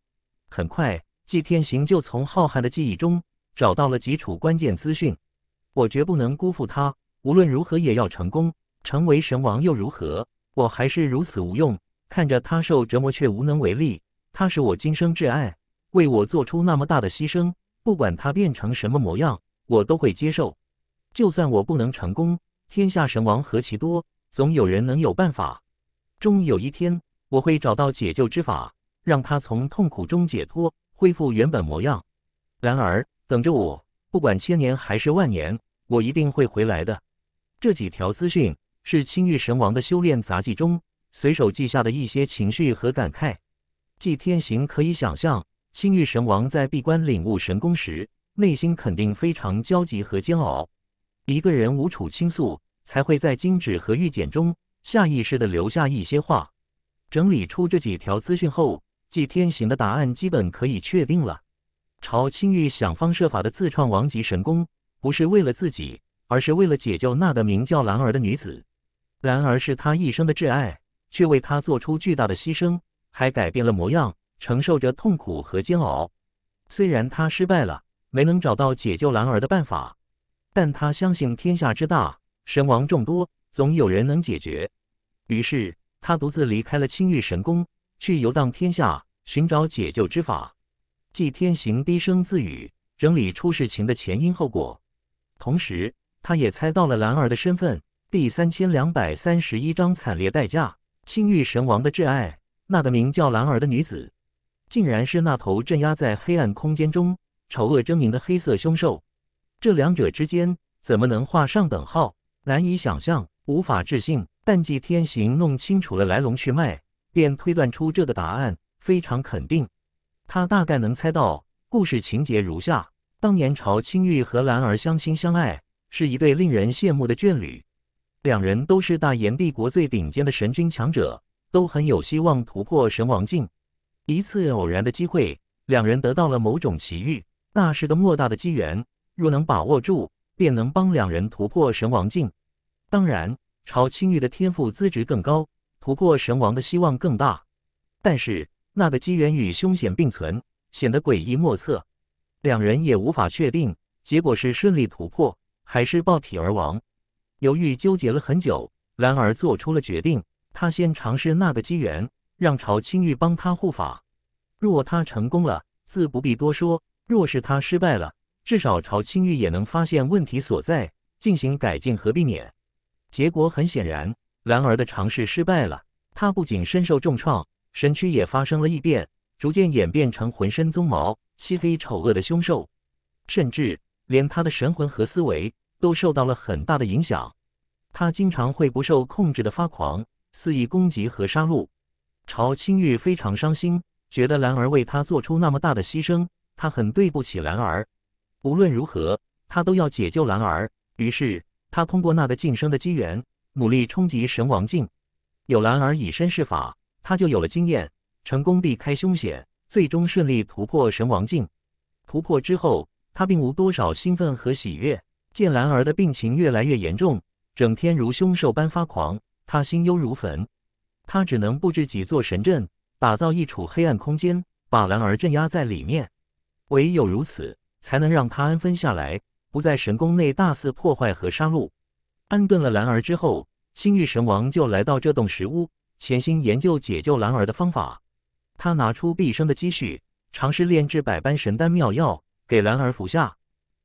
很快纪天行就从浩瀚的记忆中找到了几处关键资讯。我绝不能辜负他，无论如何也要成功，成为神王又如何？我还是如此无用，看着他受折磨却无能为力。他是我今生挚爱，为我做出那么大的牺牲，不管他变成什么模样，我都会接受。就算我不能成功，天下神王何其多，总有人能有办法。终有一天。我会找到解救之法，让他从痛苦中解脱，恢复原本模样。然而，等着我，不管千年还是万年，我一定会回来的。这几条资讯是青玉神王的修炼杂记中随手记下的一些情绪和感慨。祭天行可以想象，青玉神王在闭关领悟神功时，内心肯定非常焦急和煎熬。一个人无处倾诉，才会在金纸和玉简中下意识地留下一些话。整理出这几条资讯后，纪天行的答案基本可以确定了。朝青玉想方设法的自创王级神功，不是为了自己，而是为了解救那个名叫兰儿的女子。兰儿是他一生的挚爱，却为他做出巨大的牺牲，还改变了模样，承受着痛苦和煎熬。虽然他失败了，没能找到解救兰儿的办法，但他相信天下之大，神王众多，总有人能解决。于是。他独自离开了青玉神宫，去游荡天下，寻找解救之法。纪天行低声自语，整理出事情的前因后果。同时，他也猜到了兰儿的身份。第三千两百三十一章：惨烈代价。青玉神王的挚爱，那个名叫兰儿的女子，竟然是那头镇压在黑暗空间中、丑恶狰狞的黑色凶兽。这两者之间怎么能画上等号？难以想象，无法置信。但季天行弄清楚了来龙去脉，便推断出这个答案非常肯定。他大概能猜到故事情节如下：当年朝青玉和兰儿相亲相爱，是一对令人羡慕的眷侣。两人都是大炎帝国最顶尖的神君强者，都很有希望突破神王境。一次偶然的机会，两人得到了某种奇遇，那是个莫大的机缘。若能把握住，便能帮两人突破神王境。当然。朝青玉的天赋资质更高，突破神王的希望更大，但是那个机缘与凶险并存，显得诡异莫测。两人也无法确定结果是顺利突破还是爆体而亡。犹豫纠结了很久，兰儿做出了决定：他先尝试那个机缘，让朝青玉帮他护法。若他成功了，自不必多说；若是他失败了，至少朝青玉也能发现问题所在，进行改进和避免。结果很显然，兰儿的尝试失败了。她不仅身受重创，身躯也发生了异变，逐渐演变成浑身鬃毛、漆黑丑恶的凶兽，甚至连她的神魂和思维都受到了很大的影响。她经常会不受控制的发狂，肆意攻击和杀戮。朝青玉非常伤心，觉得兰儿为他做出那么大的牺牲，他很对不起兰儿。无论如何，他都要解救兰儿。于是。他通过那个晋升的机缘，努力冲击神王境。有兰儿以身试法，他就有了经验，成功避开凶险，最终顺利突破神王境。突破之后，他并无多少兴奋和喜悦。见兰儿的病情越来越严重，整天如凶兽般发狂，他心忧如焚。他只能布置几座神阵，打造一处黑暗空间，把兰儿镇压在里面。唯有如此，才能让他安分下来。不在神宫内大肆破坏和杀戮，安顿了兰儿之后，青玉神王就来到这栋石屋，潜心研究解救兰儿的方法。他拿出毕生的积蓄，尝试炼制百般神丹妙药给兰儿服下。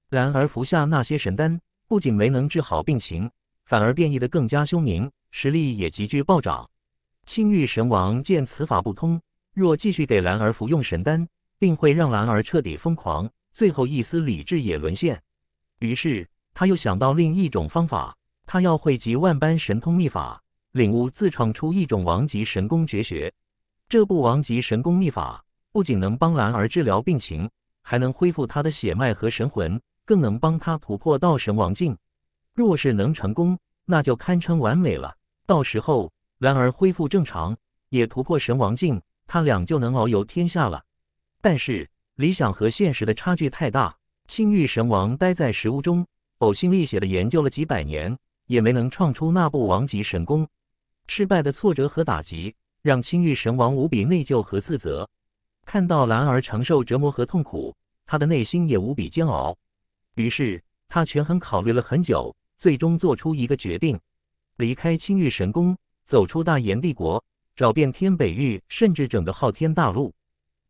兰儿服下那些神丹，不仅没能治好病情，反而变异得更加凶狞，实力也急剧暴涨。青玉神王见此法不通，若继续给兰儿服用神丹，定会让兰儿彻底疯狂，最后一丝理智也沦陷。于是他又想到另一种方法，他要汇集万般神通秘法，领悟自创出一种王级神功绝学。这部王级神功秘法不仅能帮兰儿治疗病情，还能恢复他的血脉和神魂，更能帮他突破道神王境。若是能成功，那就堪称完美了。到时候兰儿恢复正常，也突破神王境，他俩就能遨游天下了。但是理想和现实的差距太大。青玉神王待在石屋中，呕心沥血地研究了几百年，也没能创出那部王级神功。失败的挫折和打击，让青玉神王无比内疚和自责。看到兰儿承受折磨和痛苦，他的内心也无比煎熬。于是，他权衡考虑了很久，最终做出一个决定：离开青玉神宫，走出大炎帝国，找遍天北域，甚至整个昊天大陆。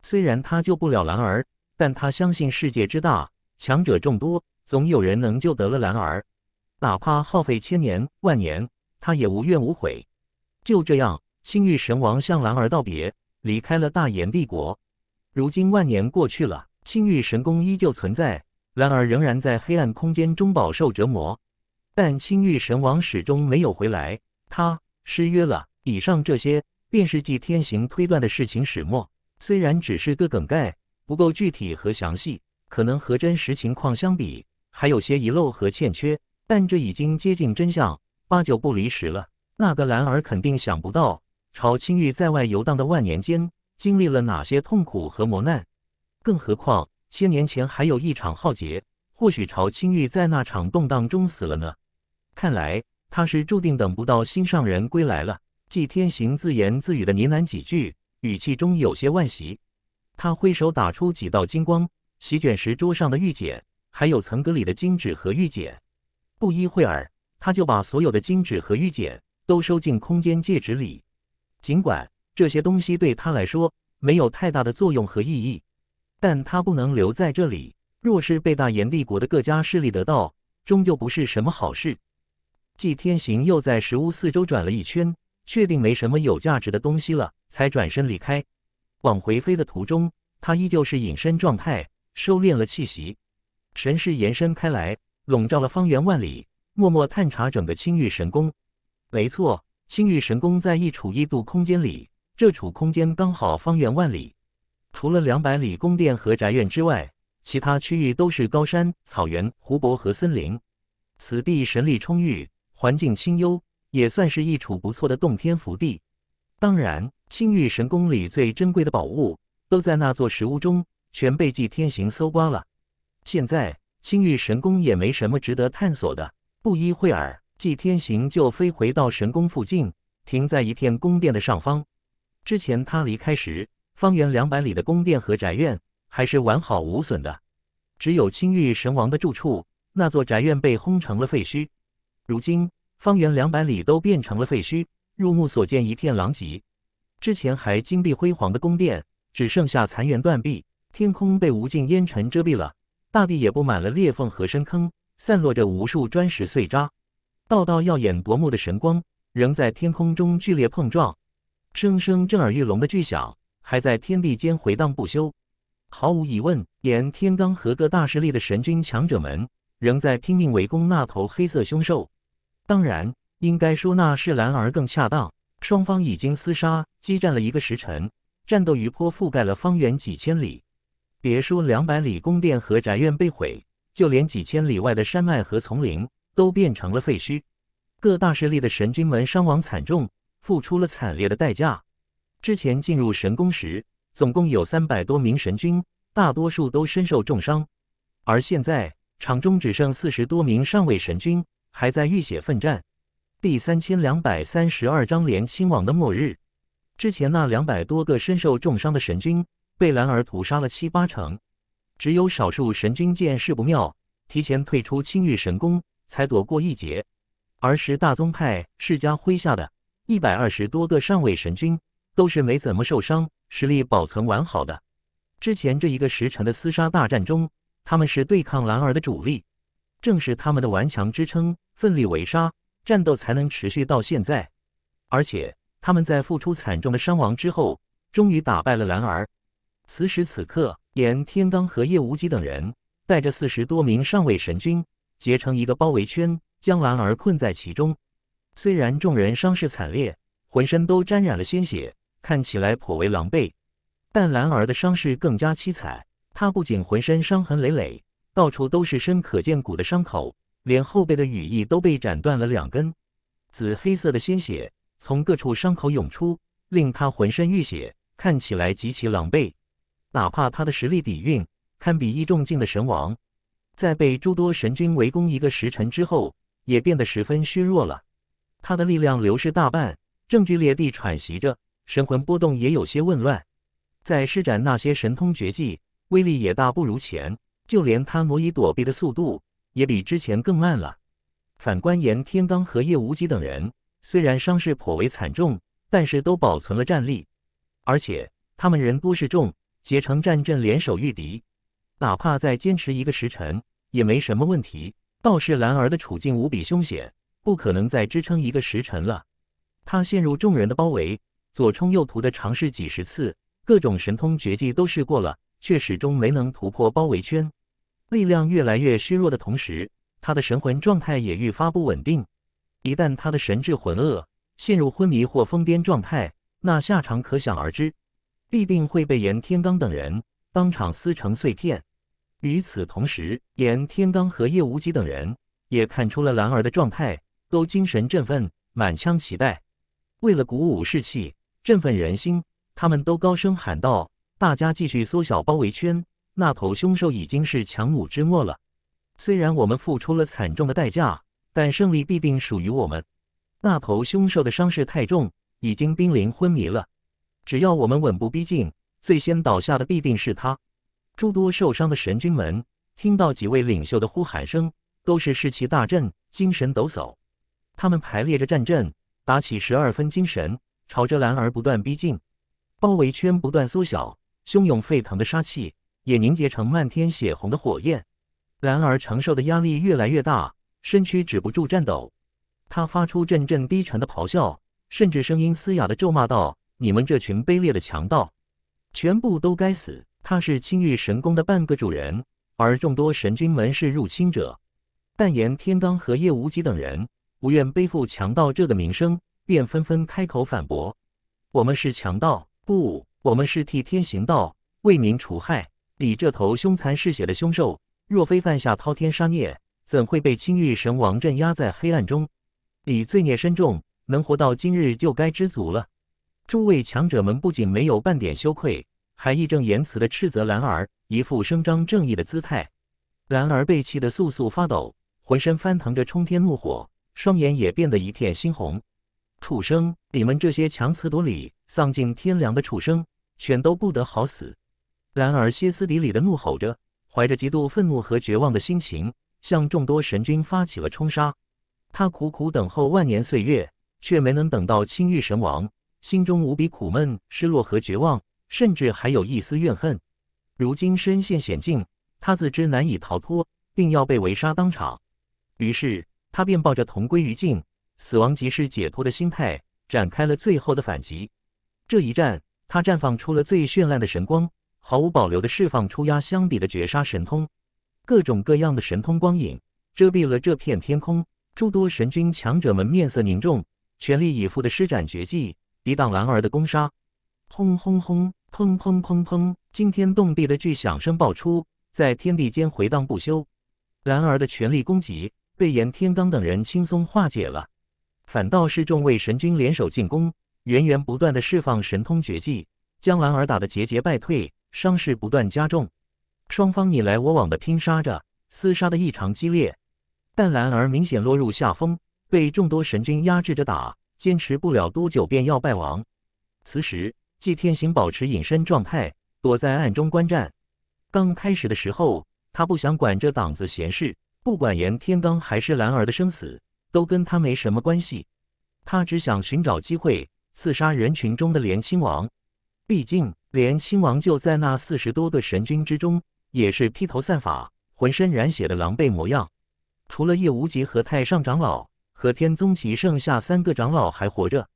虽然他救不了兰儿，但他相信世界之大。强者众多，总有人能救得了兰儿，哪怕耗费千年万年，他也无怨无悔。就这样，青玉神王向兰儿道别，离开了大炎帝国。如今万年过去了，青玉神宫依旧存在，兰儿仍然在黑暗空间中饱受折磨，但青玉神王始终没有回来，他失约了。以上这些便是纪天行推断的事情始末，虽然只是个梗概，不够具体和详细。可能和真实情况相比还有些遗漏和欠缺，但这已经接近真相，八九不离十了。那个兰儿肯定想不到，朝青玉在外游荡的万年间经历了哪些痛苦和磨难。更何况千年前还有一场浩劫，或许朝青玉在那场动荡中死了呢。看来他是注定等不到心上人归来了。纪天行自言自语的呢喃几句，语气中有些惋惜。他挥手打出几道金光。席卷石桌上的玉简，还有层格里的金纸和玉简，不一会儿，他就把所有的金纸和玉简都收进空间戒指里。尽管这些东西对他来说没有太大的作用和意义，但他不能留在这里。若是被大炎帝国的各家势力得到，终究不是什么好事。祭天行又在石屋四周转了一圈，确定没什么有价值的东西了，才转身离开。往回飞的途中，他依旧是隐身状态。收敛了气息，神识延伸开来，笼罩了方圆万里，默默探查整个青玉神宫。没错，青玉神宫在一处异度空间里，这处空间刚好方圆万里。除了两百里宫殿和宅院之外，其他区域都是高山、草原、湖泊和森林。此地神力充裕，环境清幽，也算是一处不错的洞天福地。当然，青玉神宫里最珍贵的宝物都在那座石屋中。全被纪天行搜刮了。现在青玉神宫也没什么值得探索的。不一会儿，纪天行就飞回到神宫附近，停在一片宫殿的上方。之前他离开时，方圆两百里的宫殿和宅院还是完好无损的，只有青玉神王的住处那座宅院被轰成了废墟。如今，方圆两百里都变成了废墟，入目所见一片狼藉。之前还金碧辉煌的宫殿，只剩下残垣断壁。天空被无尽烟尘遮蔽了，大地也布满了裂缝和深坑，散落着无数砖石碎渣。道道耀眼夺目的神光仍在天空中剧烈碰撞，声声震耳欲聋的巨响还在天地间回荡不休。毫无疑问，连天罡和各大势力的神君强者们仍在拼命围攻那头黑色凶兽。当然，应该说那是蓝儿更恰当。双方已经厮杀激战了一个时辰，战斗余波覆盖了方圆几千里。别说两百里宫殿和宅院被毁，就连几千里外的山脉和丛林都变成了废墟。各大势力的神君们伤亡惨重，付出了惨烈的代价。之前进入神宫时，总共有三百多名神君，大多数都身受重伤。而现在场中只剩四十多名上位神君还在浴血奋战。第三千两百三十二章：连亲王的末日。之前那两百多个身受重伤的神君。被兰儿屠杀了七八成，只有少数神君见势不妙，提前退出青玉神宫，才躲过一劫。而十大宗派世家麾下的一百二十多个上位神君，都是没怎么受伤，实力保存完好的。之前这一个时辰的厮杀大战中，他们是对抗兰儿的主力，正是他们的顽强支撑，奋力围杀，战斗才能持续到现在。而且他们在付出惨重的伤亡之后，终于打败了兰儿。此时此刻，颜天罡和叶无极等人带着四十多名上位神君，结成一个包围圈，将兰儿困在其中。虽然众人伤势惨烈，浑身都沾染了鲜血，看起来颇为狼狈，但兰儿的伤势更加凄惨。她不仅浑身伤痕累累，到处都是深可见骨的伤口，连后背的羽翼都被斩断了两根。紫黑色的鲜血从各处伤口涌出，令他浑身浴血，看起来极其狼狈。哪怕他的实力底蕴堪比一重境的神王，在被诸多神君围攻一个时辰之后，也变得十分虚弱了。他的力量流失大半，正剧烈地喘息着，神魂波动也有些紊乱。在施展那些神通绝技，威力也大不如前。就连他挪移躲避的速度，也比之前更慢了。反观严天罡和叶无极等人，虽然伤势颇为惨重，但是都保存了战力，而且他们人多势众。结成战阵，联手御敌，哪怕再坚持一个时辰也没什么问题。倒是兰儿的处境无比凶险，不可能再支撑一个时辰了。他陷入众人的包围，左冲右突地尝试几十次，各种神通绝技都试过了，却始终没能突破包围圈。力量越来越虚弱的同时，他的神魂状态也愈发不稳定。一旦他的神智浑噩，陷入昏迷或疯癫状态，那下场可想而知。必定会被严天罡等人当场撕成碎片。与此同时，严天罡和叶无极等人也看出了兰儿的状态，都精神振奋，满腔期待。为了鼓舞士气，振奋人心，他们都高声喊道：“大家继续缩小包围圈！那头凶兽已经是强弩之末了。虽然我们付出了惨重的代价，但胜利必定属于我们。那头凶兽的伤势太重，已经濒临昏迷了。”只要我们稳步逼近，最先倒下的必定是他。诸多受伤的神君们听到几位领袖的呼喊声，都是士气大振，精神抖擞。他们排列着战阵，打起十二分精神，朝着兰儿不断逼近。包围圈不断缩小，汹涌沸腾的杀气也凝结成漫天血红的火焰。兰儿承受的压力越来越大，身躯止不住颤抖，他发出阵阵低沉的咆哮，甚至声音嘶哑地咒骂道。你们这群卑劣的强盗，全部都该死！他是青玉神宫的半个主人，而众多神君门是入侵者。但言天罡和叶无极等人不愿背负强盗这个名声，便纷纷开口反驳：“我们是强盗？不，我们是替天行道，为民除害。你这头凶残嗜血的凶兽，若非犯下滔天杀孽，怎会被青玉神王镇压在黑暗中？你罪孽深重，能活到今日就该知足了。”诸位强者们不仅没有半点羞愧，还义正言辞地斥责兰儿，一副声张正义的姿态。兰儿被气得簌簌发抖，浑身翻腾着冲天怒火，双眼也变得一片猩红。畜生！你们这些强词夺理、丧尽天良的畜生，全都不得好死！兰儿歇斯底里的怒吼着，怀着极度愤怒和绝望的心情，向众多神君发起了冲杀。他苦苦等候万年岁月，却没能等到青玉神王。心中无比苦闷、失落和绝望，甚至还有一丝怨恨。如今身陷险境，他自知难以逃脱，定要被围杀当场。于是，他便抱着同归于尽、死亡即是解脱的心态，展开了最后的反击。这一战，他绽放出了最绚烂的神光，毫无保留地释放出压箱底的绝杀神通，各种各样的神通光影遮蔽了这片天空。诸多神君强者们面色凝重，全力以赴地施展绝技。抵挡兰儿的攻杀，轰轰轰，砰砰砰砰！惊天动地的巨响声爆出，在天地间回荡不休。兰儿的全力攻击被炎天罡等人轻松化解了，反倒是众位神君联手进攻，源源不断的释放神通绝技，将兰儿打得节节败退，伤势不断加重。双方你来我往的拼杀着，厮杀的异常激烈，但兰儿明显落入下风，被众多神君压制着打。坚持不了多久便要败亡。此时，纪天行保持隐身状态，躲在暗中观战。刚开始的时候，他不想管这档子闲事，不管严天罡还是兰儿的生死，都跟他没什么关系。他只想寻找机会刺杀人群中的连亲王。毕竟，连亲王就在那四十多个神君之中，也是披头散发、浑身染血的狼狈模样。除了叶无极和太上长老。和天宗齐，剩下三个长老还活着。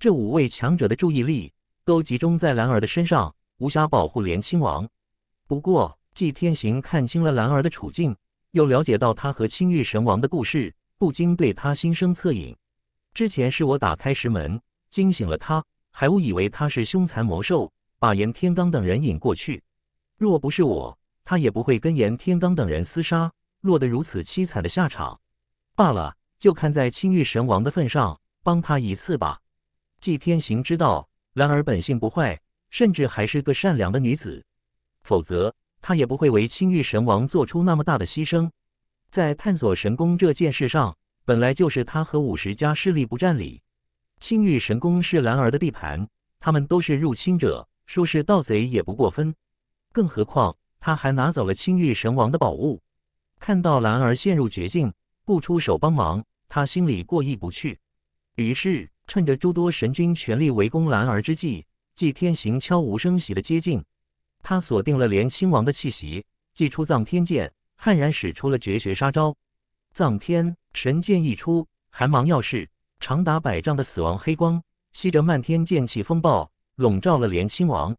这五位强者的注意力都集中在兰儿的身上，无暇保护连亲王。不过，季天行看清了兰儿的处境，又了解到他和青玉神王的故事，不禁对他心生恻隐。之前是我打开石门，惊醒了他，还误以为他是凶残魔兽，把严天罡等人引过去。若不是我，他也不会跟严天罡等人厮杀，落得如此凄惨的下场。罢了。就看在青玉神王的份上，帮他一次吧。纪天行知道兰儿本性不坏，甚至还是个善良的女子，否则他也不会为青玉神王做出那么大的牺牲。在探索神宫这件事上，本来就是他和五十家势力不占理。青玉神宫是兰儿的地盘，他们都是入侵者，说是盗贼也不过分。更何况他还拿走了青玉神王的宝物，看到兰儿陷入绝境，不出手帮忙。他心里过意不去，于是趁着诸多神君全力围攻兰儿之际，祭天行悄无声息的接近。他锁定了连亲王的气息，祭出葬天剑，悍然使出了绝学杀招。葬天神剑一出，寒芒耀世，长达百丈的死亡黑光，吸着漫天剑气风暴，笼罩了连亲王。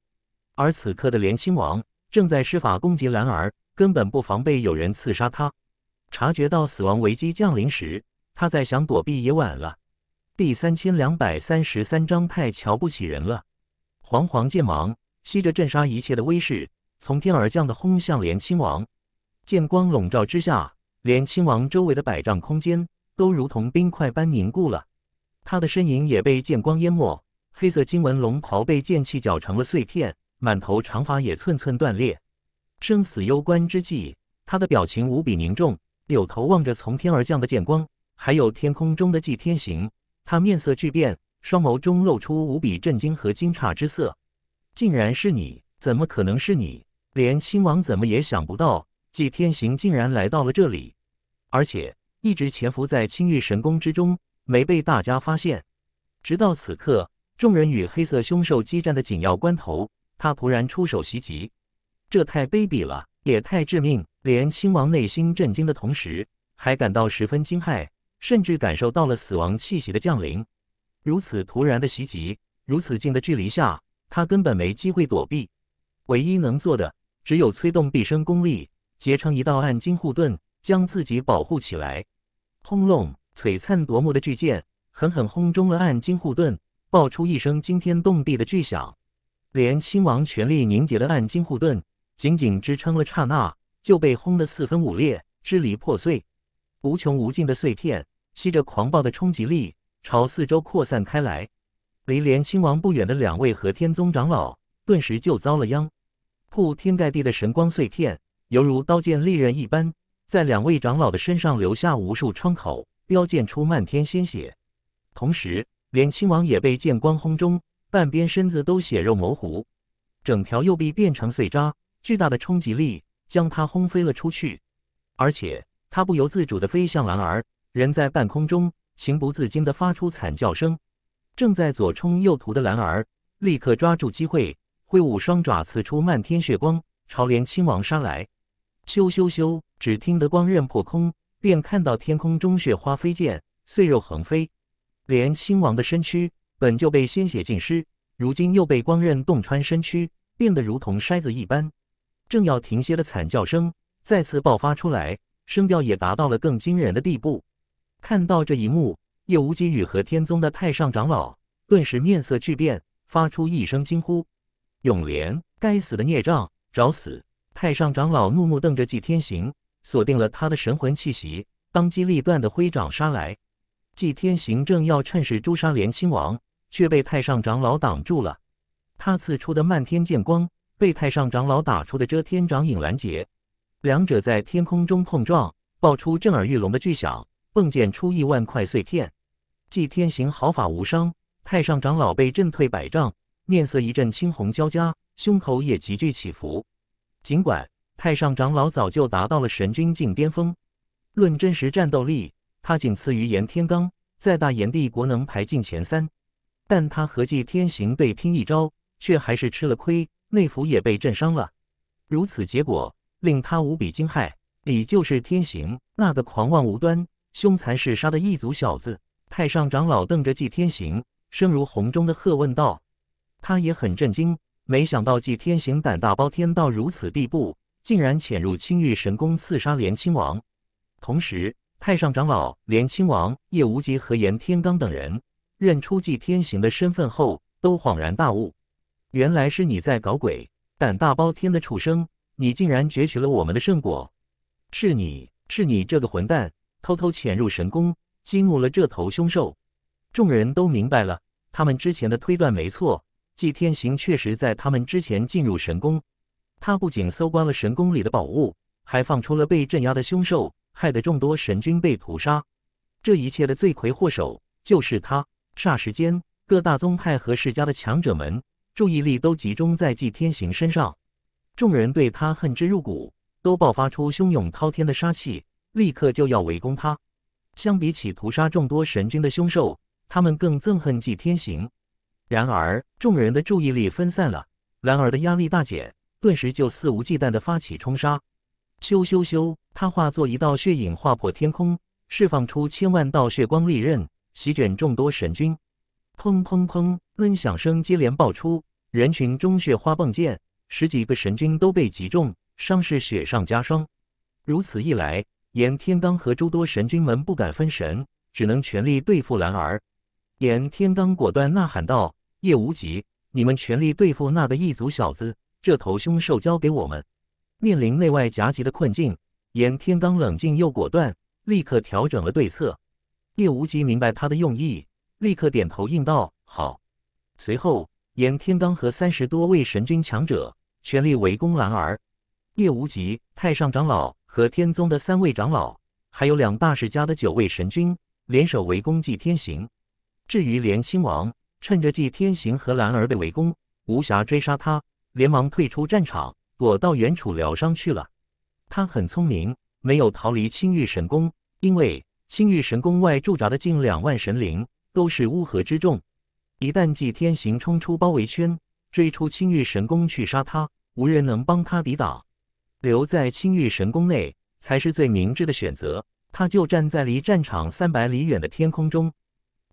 而此刻的连亲王正在施法攻击兰儿，根本不防备有人刺杀他。察觉到死亡危机降临时，他再想躲避也晚了。第三千两百三十三章，太瞧不起人了。黄黄剑芒吸着镇杀一切的威势，从天而降的轰向连亲王。剑光笼罩之下，连亲王周围的百丈空间都如同冰块般凝固了，他的身影也被剑光淹没。黑色金纹龙袍被剑气绞成了碎片，满头长发也寸寸断裂。生死攸关之际，他的表情无比凝重，扭头望着从天而降的剑光。还有天空中的纪天行，他面色巨变，双眸中露出无比震惊和惊诧之色。竟然是你？怎么可能是你？连亲王怎么也想不到，纪天行竟然来到了这里，而且一直潜伏在青玉神宫之中，没被大家发现。直到此刻，众人与黑色凶兽激战的紧要关头，他突然出手袭击，这太卑鄙了，也太致命。连亲王内心震惊的同时，还感到十分惊骇。甚至感受到了死亡气息的降临，如此突然的袭击，如此近的距离下，他根本没机会躲避，唯一能做的只有催动毕生功力，结成一道暗金护盾，将自己保护起来。轰隆！璀璨夺目的巨剑狠狠轰中了暗金护盾，爆出一声惊天动地的巨响，连亲王全力凝结的暗金护盾，仅仅支撑了刹那，就被轰得四分五裂，支离破碎，无穷无尽的碎片。吸着狂暴的冲击力，朝四周扩散开来。离连亲王不远的两位和天宗长老，顿时就遭了殃。铺天盖地的神光碎片，犹如刀剑利刃一般，在两位长老的身上留下无数窗口，标溅出漫天鲜血。同时，连亲王也被剑光轰中，半边身子都血肉模糊，整条右臂变成碎渣。巨大的冲击力将他轰飞了出去，而且他不由自主地飞向兰儿。人在半空中，情不自禁地发出惨叫声。正在左冲右突的蓝儿，立刻抓住机会，挥舞双爪，刺出漫天血光，朝连亲王杀来。咻咻咻！只听得光刃破空，便看到天空中雪花飞溅，碎肉横飞。连亲王的身躯本就被鲜血浸湿，如今又被光刃洞穿身躯，变得如同筛子一般。正要停歇的惨叫声再次爆发出来，声调也达到了更惊人的地步。看到这一幕，叶无极与和天宗的太上长老顿时面色巨变，发出一声惊呼：“永莲，该死的孽障，找死！”太上长老怒目瞪着纪天行，锁定了他的神魂气息，当机立断的挥掌杀来。纪天行正要趁势诛杀连亲王，却被太上长老挡住了。他刺出的漫天剑光被太上长老打出的遮天掌影拦截，两者在天空中碰撞，爆出震耳欲聋的巨响。迸溅出亿万块碎片，祭天行毫发无伤。太上长老被震退百丈，面色一阵青红交加，胸口也急剧起伏。尽管太上长老早就达到了神君境巅峰，论真实战斗力，他仅次于炎天罡，在大炎帝国能排进前三。但他和祭天行被拼一招，却还是吃了亏，内府也被震伤了。如此结果令他无比惊骇，你就是天行那个狂妄无端。凶残嗜杀的异族小子，太上长老瞪着纪天行，声如洪钟的喝问道：“他也很震惊，没想到纪天行胆大包天到如此地步，竟然潜入青玉神宫刺杀连亲王。同时，太上长老、连亲王、叶无极和严天罡等人认出纪天行的身份后，都恍然大悟：原来是你在搞鬼，胆大包天的畜生！你竟然攫取了我们的圣果，是你，是你这个混蛋！”偷偷潜入神宫，激怒了这头凶兽。众人都明白了，他们之前的推断没错。祭天行确实在他们之前进入神宫，他不仅搜刮了神宫里的宝物，还放出了被镇压的凶兽，害得众多神君被屠杀。这一切的罪魁祸首就是他。霎时间，各大宗派和世家的强者们注意力都集中在纪天行身上，众人对他恨之入骨，都爆发出汹涌滔天的杀气。立刻就要围攻他。相比起屠杀众多神君的凶兽，他们更憎恨祭天行。然而，众人的注意力分散了，兰儿的压力大减，顿时就肆无忌惮地发起冲杀。咻咻咻！他化作一道血影划破天空，释放出千万道血光利刃，席卷众多神君。砰砰砰！闷响声接连爆出，人群中血花迸溅，十几个神君都被击中，伤势雪上加霜。如此一来。颜天罡和诸多神君们不敢分神，只能全力对付蓝儿。颜天罡果断呐喊道：“叶无极，你们全力对付那个异族小子，这头凶兽交给我们。”面临内外夹击的困境，颜天罡冷静又果断，立刻调整了对策。叶无极明白他的用意，立刻点头应道：“好。”随后，颜天罡和三十多位神君强者全力围攻蓝儿。叶无极，太上长老。和天宗的三位长老，还有两大世家的九位神君联手围攻祭天行。至于连亲王，趁着祭天行和兰儿被围攻，无暇追杀他，连忙退出战场，躲到远处疗伤去了。他很聪明，没有逃离青玉神宫，因为青玉神宫外驻扎的近两万神灵都是乌合之众，一旦祭天行冲出包围圈，追出青玉神宫去杀他，无人能帮他抵挡。留在青玉神宫内才是最明智的选择。他就站在离战场三百里远的天空中，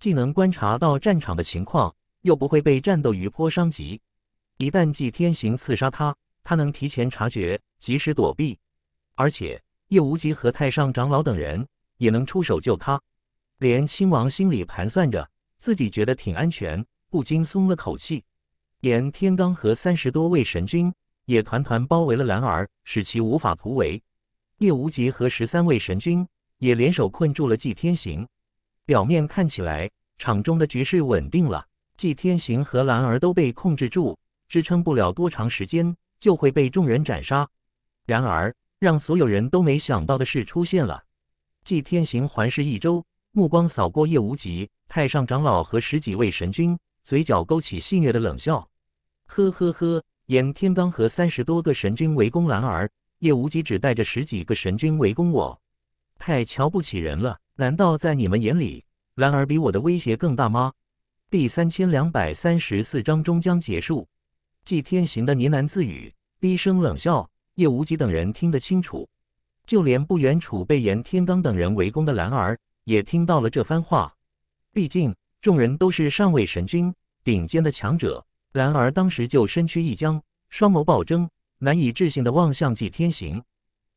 既能观察到战场的情况，又不会被战斗余波伤及。一旦纪天行刺杀他，他能提前察觉，及时躲避。而且叶无极和太上长老等人也能出手救他。连亲王心里盘算着，自己觉得挺安全，不禁松了口气。连天罡和三十多位神君。也团团包围了兰儿，使其无法突围。叶无极和十三位神君也联手困住了祭天行。表面看起来，场中的局势稳定了，祭天行和兰儿都被控制住，支撑不了多长时间就会被众人斩杀。然而，让所有人都没想到的事出现了。祭天行环视一周，目光扫过叶无极、太上长老和十几位神君，嘴角勾起戏谑的冷笑：“呵呵呵。”颜天罡和三十多个神君围攻兰儿，叶无极只带着十几个神君围攻我，太瞧不起人了！难道在你们眼里，兰儿比我的威胁更大吗？第三千两百三十四章终将结束。祭天行的呢喃自语，低声冷笑，叶无极等人听得清楚，就连不远处被颜天罡等人围攻的兰儿也听到了这番话。毕竟，众人都是上位神君，顶尖的强者。然而，当时就身躯一僵，双眸暴睁，难以置信地望向纪天行。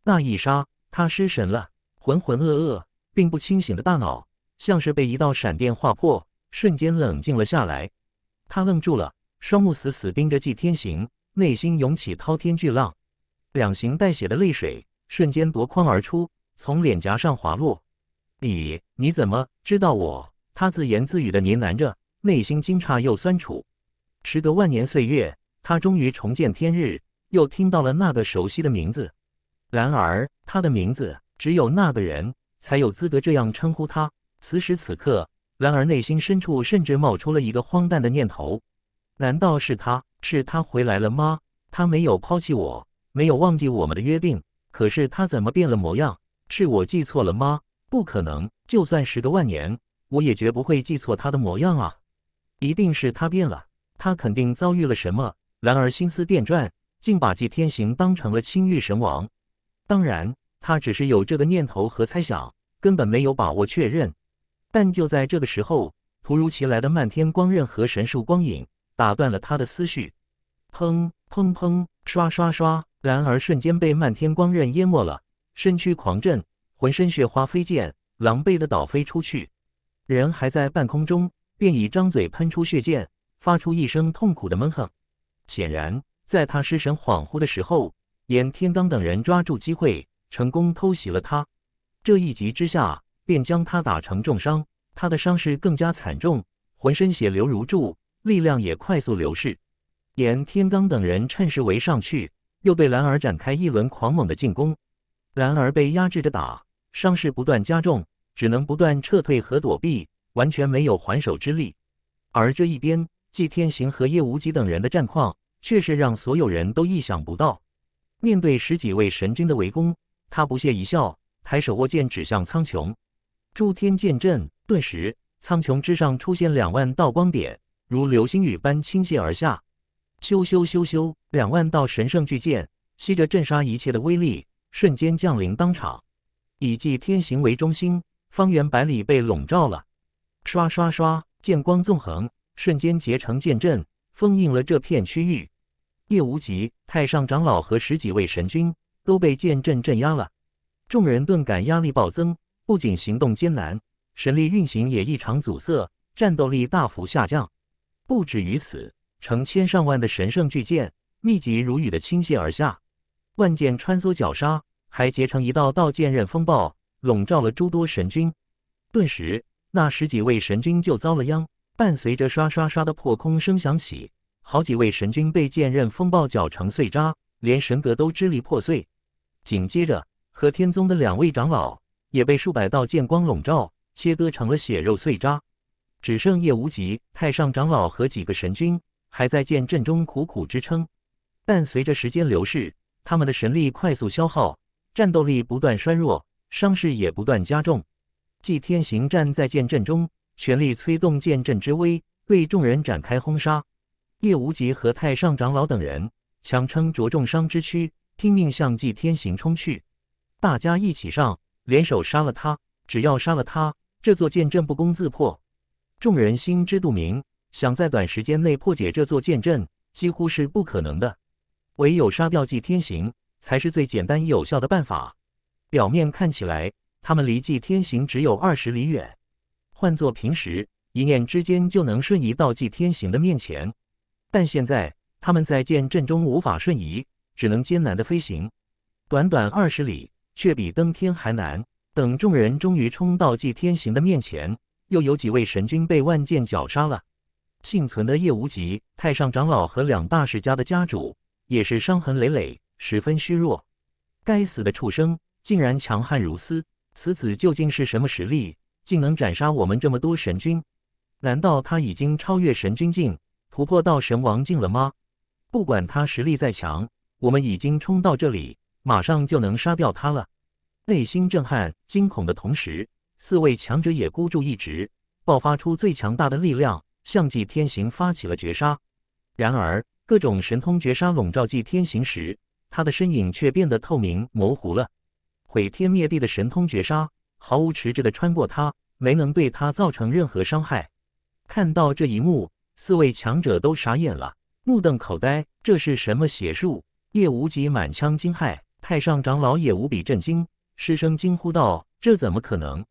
那一刹，他失神了，浑浑噩噩，并不清醒的大脑像是被一道闪电划破，瞬间冷静了下来。他愣住了，双目死死盯着纪天行，内心涌起滔天巨浪，两行带血的泪水瞬间夺眶而出，从脸颊上滑落。你你怎么知道我？他自言自语地呢喃着，内心惊诧又酸楚。时隔万年岁月，他终于重见天日，又听到了那个熟悉的名字。然而，他的名字只有那个人才有资格这样称呼他。此时此刻，兰儿内心深处甚至冒出了一个荒诞的念头：难道是他？是他回来了吗？他没有抛弃我，没有忘记我们的约定。可是他怎么变了模样？是我记错了吗？不可能！就算时隔万年，我也绝不会记错他的模样啊！一定是他变了。他肯定遭遇了什么，然而心思电转，竟把纪天行当成了青玉神王。当然，他只是有这个念头和猜想，根本没有把握确认。但就在这个时候，突如其来的漫天光刃和神树光影打断了他的思绪。砰砰砰，刷刷刷，然而瞬间被漫天光刃淹没了，身躯狂震，浑身血花飞溅，狼狈的倒飞出去。人还在半空中，便已张嘴喷出血剑。发出一声痛苦的闷哼，显然在他失神恍惚的时候，颜天刚等人抓住机会，成功偷袭了他。这一击之下，便将他打成重伤。他的伤势更加惨重，浑身血流如注，力量也快速流逝。颜天刚等人趁势围上去，又对兰儿展开一轮狂猛的进攻。兰儿被压制着打，伤势不断加重，只能不断撤退和躲避，完全没有还手之力。而这一边，祭天行和叶无极等人的战况，确实让所有人都意想不到。面对十几位神君的围攻，他不屑一笑，抬手握剑指向苍穹，诸天剑阵顿时，苍穹之上出现两万道光点，如流星雨般倾泻而下。咻咻咻咻，两万道神圣巨剑，吸着震杀一切的威力，瞬间降临当场。以祭天行为中心，方圆百里被笼罩了。刷刷刷，剑光纵横。瞬间结成剑阵，封印了这片区域。叶无极、太上长老和十几位神君都被剑阵镇压了。众人顿感压力暴增，不仅行动艰难，神力运行也异常阻塞，战斗力大幅下降。不止于此，成千上万的神圣巨剑密集如雨的倾泻而下，万剑穿梭绞杀，还结成一道道剑刃风暴，笼罩了诸多神君。顿时，那十几位神君就遭了殃。伴随着刷刷刷的破空声响起，好几位神君被剑刃风暴搅成碎渣，连神格都支离破碎。紧接着，和天宗的两位长老也被数百道剑光笼罩，切割成了血肉碎渣，只剩叶无极、太上长老和几个神君还在剑阵中苦苦支撑。但随着时间流逝，他们的神力快速消耗，战斗力不断衰弱，伤势也不断加重。祭天行站在剑阵中。全力催动剑阵之威，对众人展开轰杀。叶无极和太上长老等人强撑着重伤之躯，拼命向祭天行冲去。大家一起上，联手杀了他。只要杀了他，这座剑阵不攻自破。众人心知肚明，想在短时间内破解这座剑阵几乎是不可能的，唯有杀掉纪天行才是最简单有效的办法。表面看起来，他们离纪天行只有二十里远。换作平时，一念之间就能瞬移到纪天行的面前，但现在他们在剑阵中无法瞬移，只能艰难的飞行。短短二十里，却比登天还难。等众人终于冲到纪天行的面前，又有几位神君被万剑绞杀了。幸存的叶无极、太上长老和两大世家的家主，也是伤痕累累，十分虚弱。该死的畜生，竟然强悍如斯！此子究竟是什么实力？竟能斩杀我们这么多神君？难道他已经超越神君境，突破到神王境了吗？不管他实力再强，我们已经冲到这里，马上就能杀掉他了。内心震撼、惊恐的同时，四位强者也孤注一掷，爆发出最强大的力量，向祭天行发起了绝杀。然而，各种神通绝杀笼罩祭天行时，他的身影却变得透明模糊了。毁天灭地的神通绝杀。毫无迟滞地穿过他，没能对他造成任何伤害。看到这一幕，四位强者都傻眼了，目瞪口呆。这是什么邪术？叶无极满腔惊骇，太上长老也无比震惊，失声惊呼道：“这怎么可能？”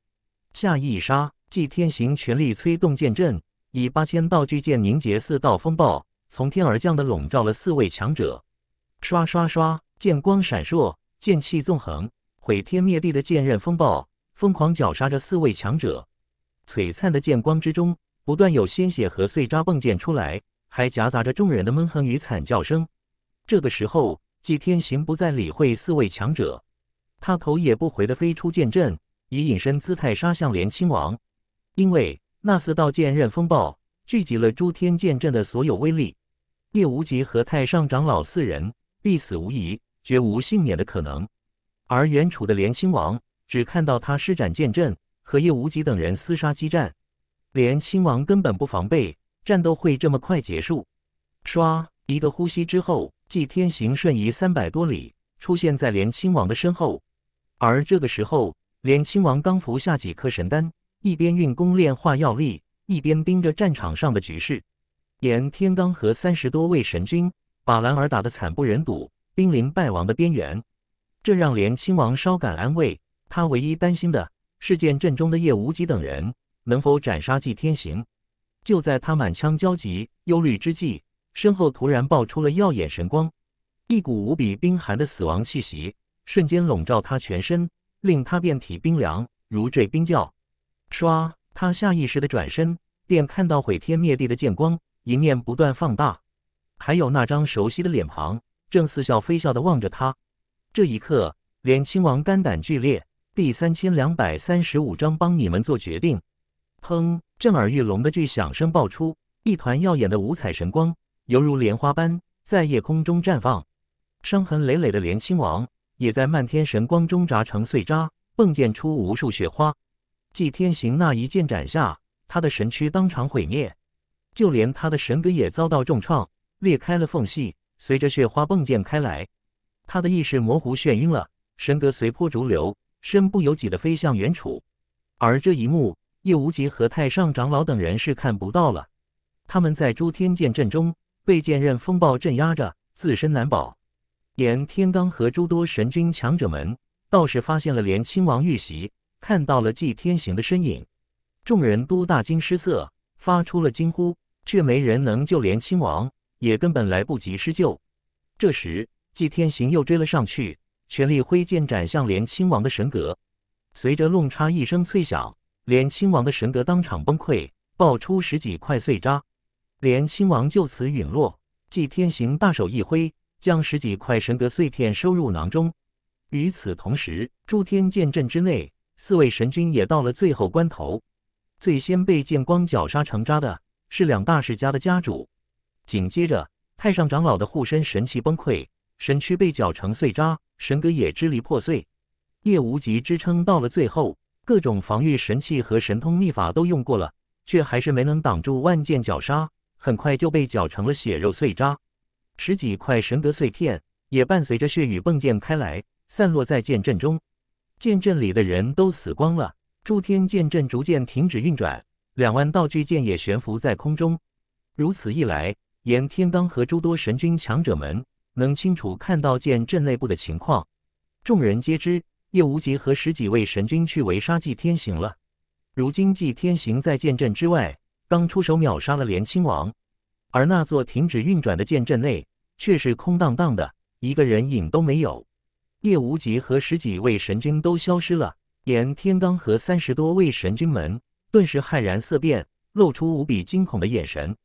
下一杀，祭天行全力催动剑阵，以八千道巨剑凝结四道风暴，从天而降的笼罩了四位强者。刷刷刷，剑光闪烁，剑气纵横，毁天灭地的剑刃风暴。疯狂绞杀着四位强者，璀璨的剑光之中，不断有鲜血和碎渣迸溅出来，还夹杂着众人的闷哼与惨叫声。这个时候，纪天行不再理会四位强者，他头也不回地飞出剑阵，以隐身姿态杀向连亲王。因为那四道剑刃风暴聚集了诸天剑阵的所有威力，叶无极和太上长老四人必死无疑，绝无幸免的可能。而远处的连亲王。只看到他施展剑阵，和叶无极等人厮杀激战，连亲王根本不防备战斗会这么快结束。唰，一个呼吸之后，纪天行瞬移三百多里，出现在连亲王的身后。而这个时候，连亲王刚服下几颗神丹，一边运功炼化药力，一边盯着战场上的局势。颜天罡和三十多位神君把兰儿打得惨不忍睹，濒临败亡的边缘，这让连亲王稍感安慰。他唯一担心的是，剑阵中的叶无极等人能否斩杀祭天行。就在他满腔焦急忧虑之际，身后突然爆出了耀眼神光，一股无比冰寒的死亡气息瞬间笼罩他全身，令他遍体冰凉，如坠冰窖。唰，他下意识的转身，便看到毁天灭地的剑光迎面不断放大，还有那张熟悉的脸庞，正似笑非笑的望着他。这一刻，连亲王肝胆俱裂。第三千两百三十五章帮你们做决定。砰！震耳欲聋的巨响声爆出，一团耀眼的五彩神光，犹如莲花般在夜空中绽放。伤痕累累的连亲王也在漫天神光中炸成碎渣，迸溅出无数雪花。祭天行那一剑斩下，他的神躯当场毁灭，就连他的神格也遭到重创，裂开了缝隙。随着雪花迸溅开来，他的意识模糊，眩晕了，神格随波逐流。身不由己地飞向远处，而这一幕，叶无极和太上长老等人是看不到了。他们在诸天剑阵中被剑刃风暴镇压着，自身难保。颜天罡和诸多神君强者们倒是发现了连亲王遇袭，看到了祭天行的身影，众人都大惊失色，发出了惊呼，却没人能救连亲王，也根本来不及施救。这时，祭天行又追了上去。全力挥剑斩向连亲王的神格，随着弄叉一声脆响，连亲王的神格当场崩溃，爆出十几块碎渣，连亲王就此陨落。纪天行大手一挥，将十几块神格碎片收入囊中。与此同时，诸天剑阵之内，四位神君也到了最后关头。最先被剑光绞杀成渣的是两大世家的家主，紧接着太上长老的护身神器崩溃。神躯被搅成碎渣，神格也支离破碎。叶无极支撑到了最后，各种防御神器和神通秘法都用过了，却还是没能挡住万剑绞杀，很快就被绞成了血肉碎渣。十几块神格碎片也伴随着血雨迸溅开来，散落在剑阵中。剑阵里的人都死光了，诸天剑阵逐渐停止运转，两万道具剑也悬浮在空中。如此一来，炎天罡和诸多神君强者们。能清楚看到剑阵内部的情况。众人皆知，叶无极和十几位神君去围杀祭天行了。如今祭天行在剑阵之外，刚出手秒杀了连亲王，而那座停止运转的剑阵内却是空荡荡的，一个人影都没有。叶无极和十几位神君都消失了。连天罡和三十多位神君们顿时骇然色变，露出无比惊恐的眼神，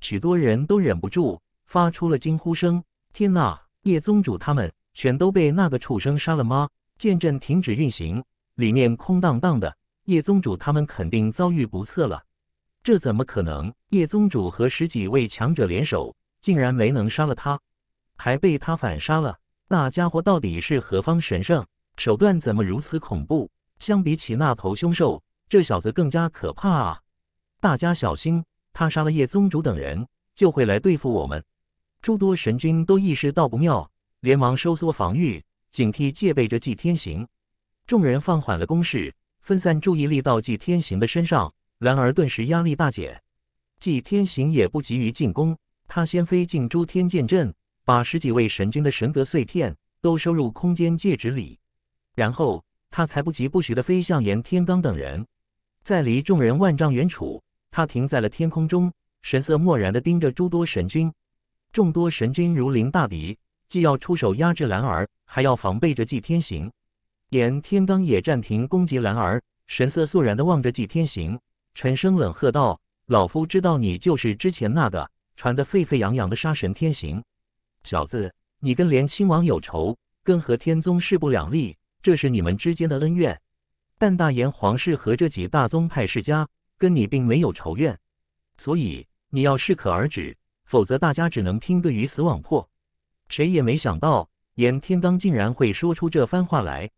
许多人都忍不住发出了惊呼声。天哪！叶宗主他们全都被那个畜生杀了吗？剑阵停止运行，里面空荡荡的。叶宗主他们肯定遭遇不测了，这怎么可能？叶宗主和十几位强者联手，竟然没能杀了他，还被他反杀了。那家伙到底是何方神圣？手段怎么如此恐怖？相比起那头凶兽，这小子更加可怕啊！大家小心，他杀了叶宗主等人，就会来对付我们。诸多神君都意识到不妙，连忙收缩防御，警惕戒备着祭天行。众人放缓了攻势，分散注意力到祭天行的身上，然而顿时压力大减。祭天行也不急于进攻，他先飞进诸天剑阵，把十几位神君的神格碎片都收入空间戒指里，然后他才不急不徐地飞向炎天罡等人。在离众人万丈远处，他停在了天空中，神色漠然地盯着诸多神君。众多神君如临大敌，既要出手压制兰儿，还要防备着祭天行。颜天罡也暂停攻击兰儿，神色肃然地望着祭天行，沉声冷喝道：“老夫知道你就是之前那个传得沸沸扬扬的杀神天行小子，你跟连亲王有仇，跟和天宗势不两立，这是你们之间的恩怨。但大炎皇室和这几大宗派世家跟你并没有仇怨，所以你要适可而止。”否则，大家只能拼个鱼死网破。谁也没想到，颜天罡竟然会说出这番话来。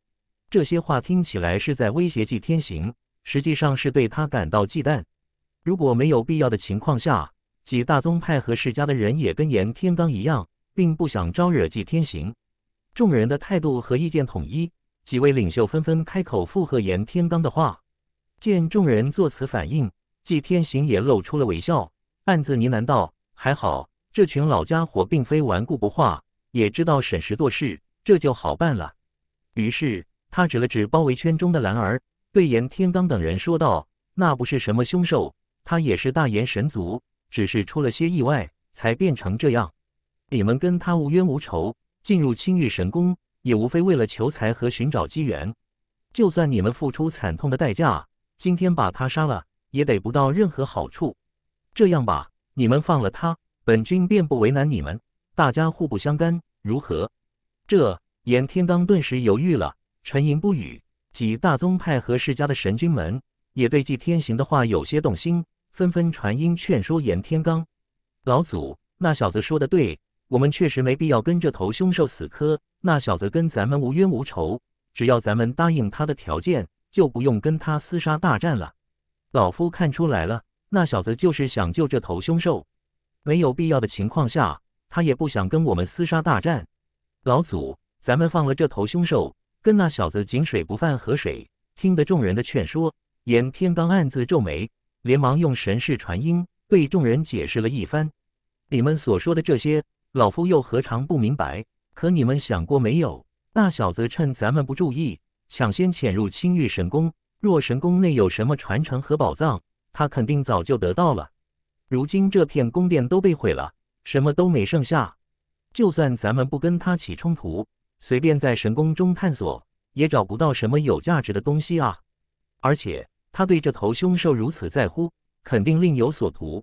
这些话听起来是在威胁季天行，实际上是对他感到忌惮。如果没有必要的情况下，几大宗派和世家的人也跟颜天罡一样，并不想招惹季天行。众人的态度和意见统一，几位领袖纷纷开口附和颜天罡的话。见众人作此反应，季天行也露出了微笑，暗自呢喃道。还好，这群老家伙并非顽固不化，也知道审时度势，这就好办了。于是他指了指包围圈中的兰儿，对严天罡等人说道：“那不是什么凶兽，他也是大炎神族，只是出了些意外才变成这样。你们跟他无冤无仇，进入青玉神宫也无非为了求财和寻找机缘。就算你们付出惨痛的代价，今天把他杀了也得不到任何好处。这样吧。”你们放了他，本君便不为难你们。大家互不相干，如何？这严天罡顿时犹豫了，沉吟不语。几大宗派和世家的神君们也对纪天行的话有些动心，纷纷传音劝说严天罡：“老祖，那小子说的对，我们确实没必要跟这头凶兽死磕。那小子跟咱们无冤无仇，只要咱们答应他的条件，就不用跟他厮杀大战了。”老夫看出来了。那小子就是想救这头凶兽，没有必要的情况下，他也不想跟我们厮杀大战。老祖，咱们放了这头凶兽，跟那小子井水不犯河水。听得众人的劝说，严天罡暗自皱眉，连忙用神识传音对众人解释了一番：“你们所说的这些，老夫又何尝不明白？可你们想过没有？那小子趁咱们不注意，抢先潜入青玉神宫，若神宫内有什么传承和宝藏？”他肯定早就得到了，如今这片宫殿都被毁了，什么都没剩下。就算咱们不跟他起冲突，随便在神宫中探索，也找不到什么有价值的东西啊。而且他对这头凶兽如此在乎，肯定另有所图。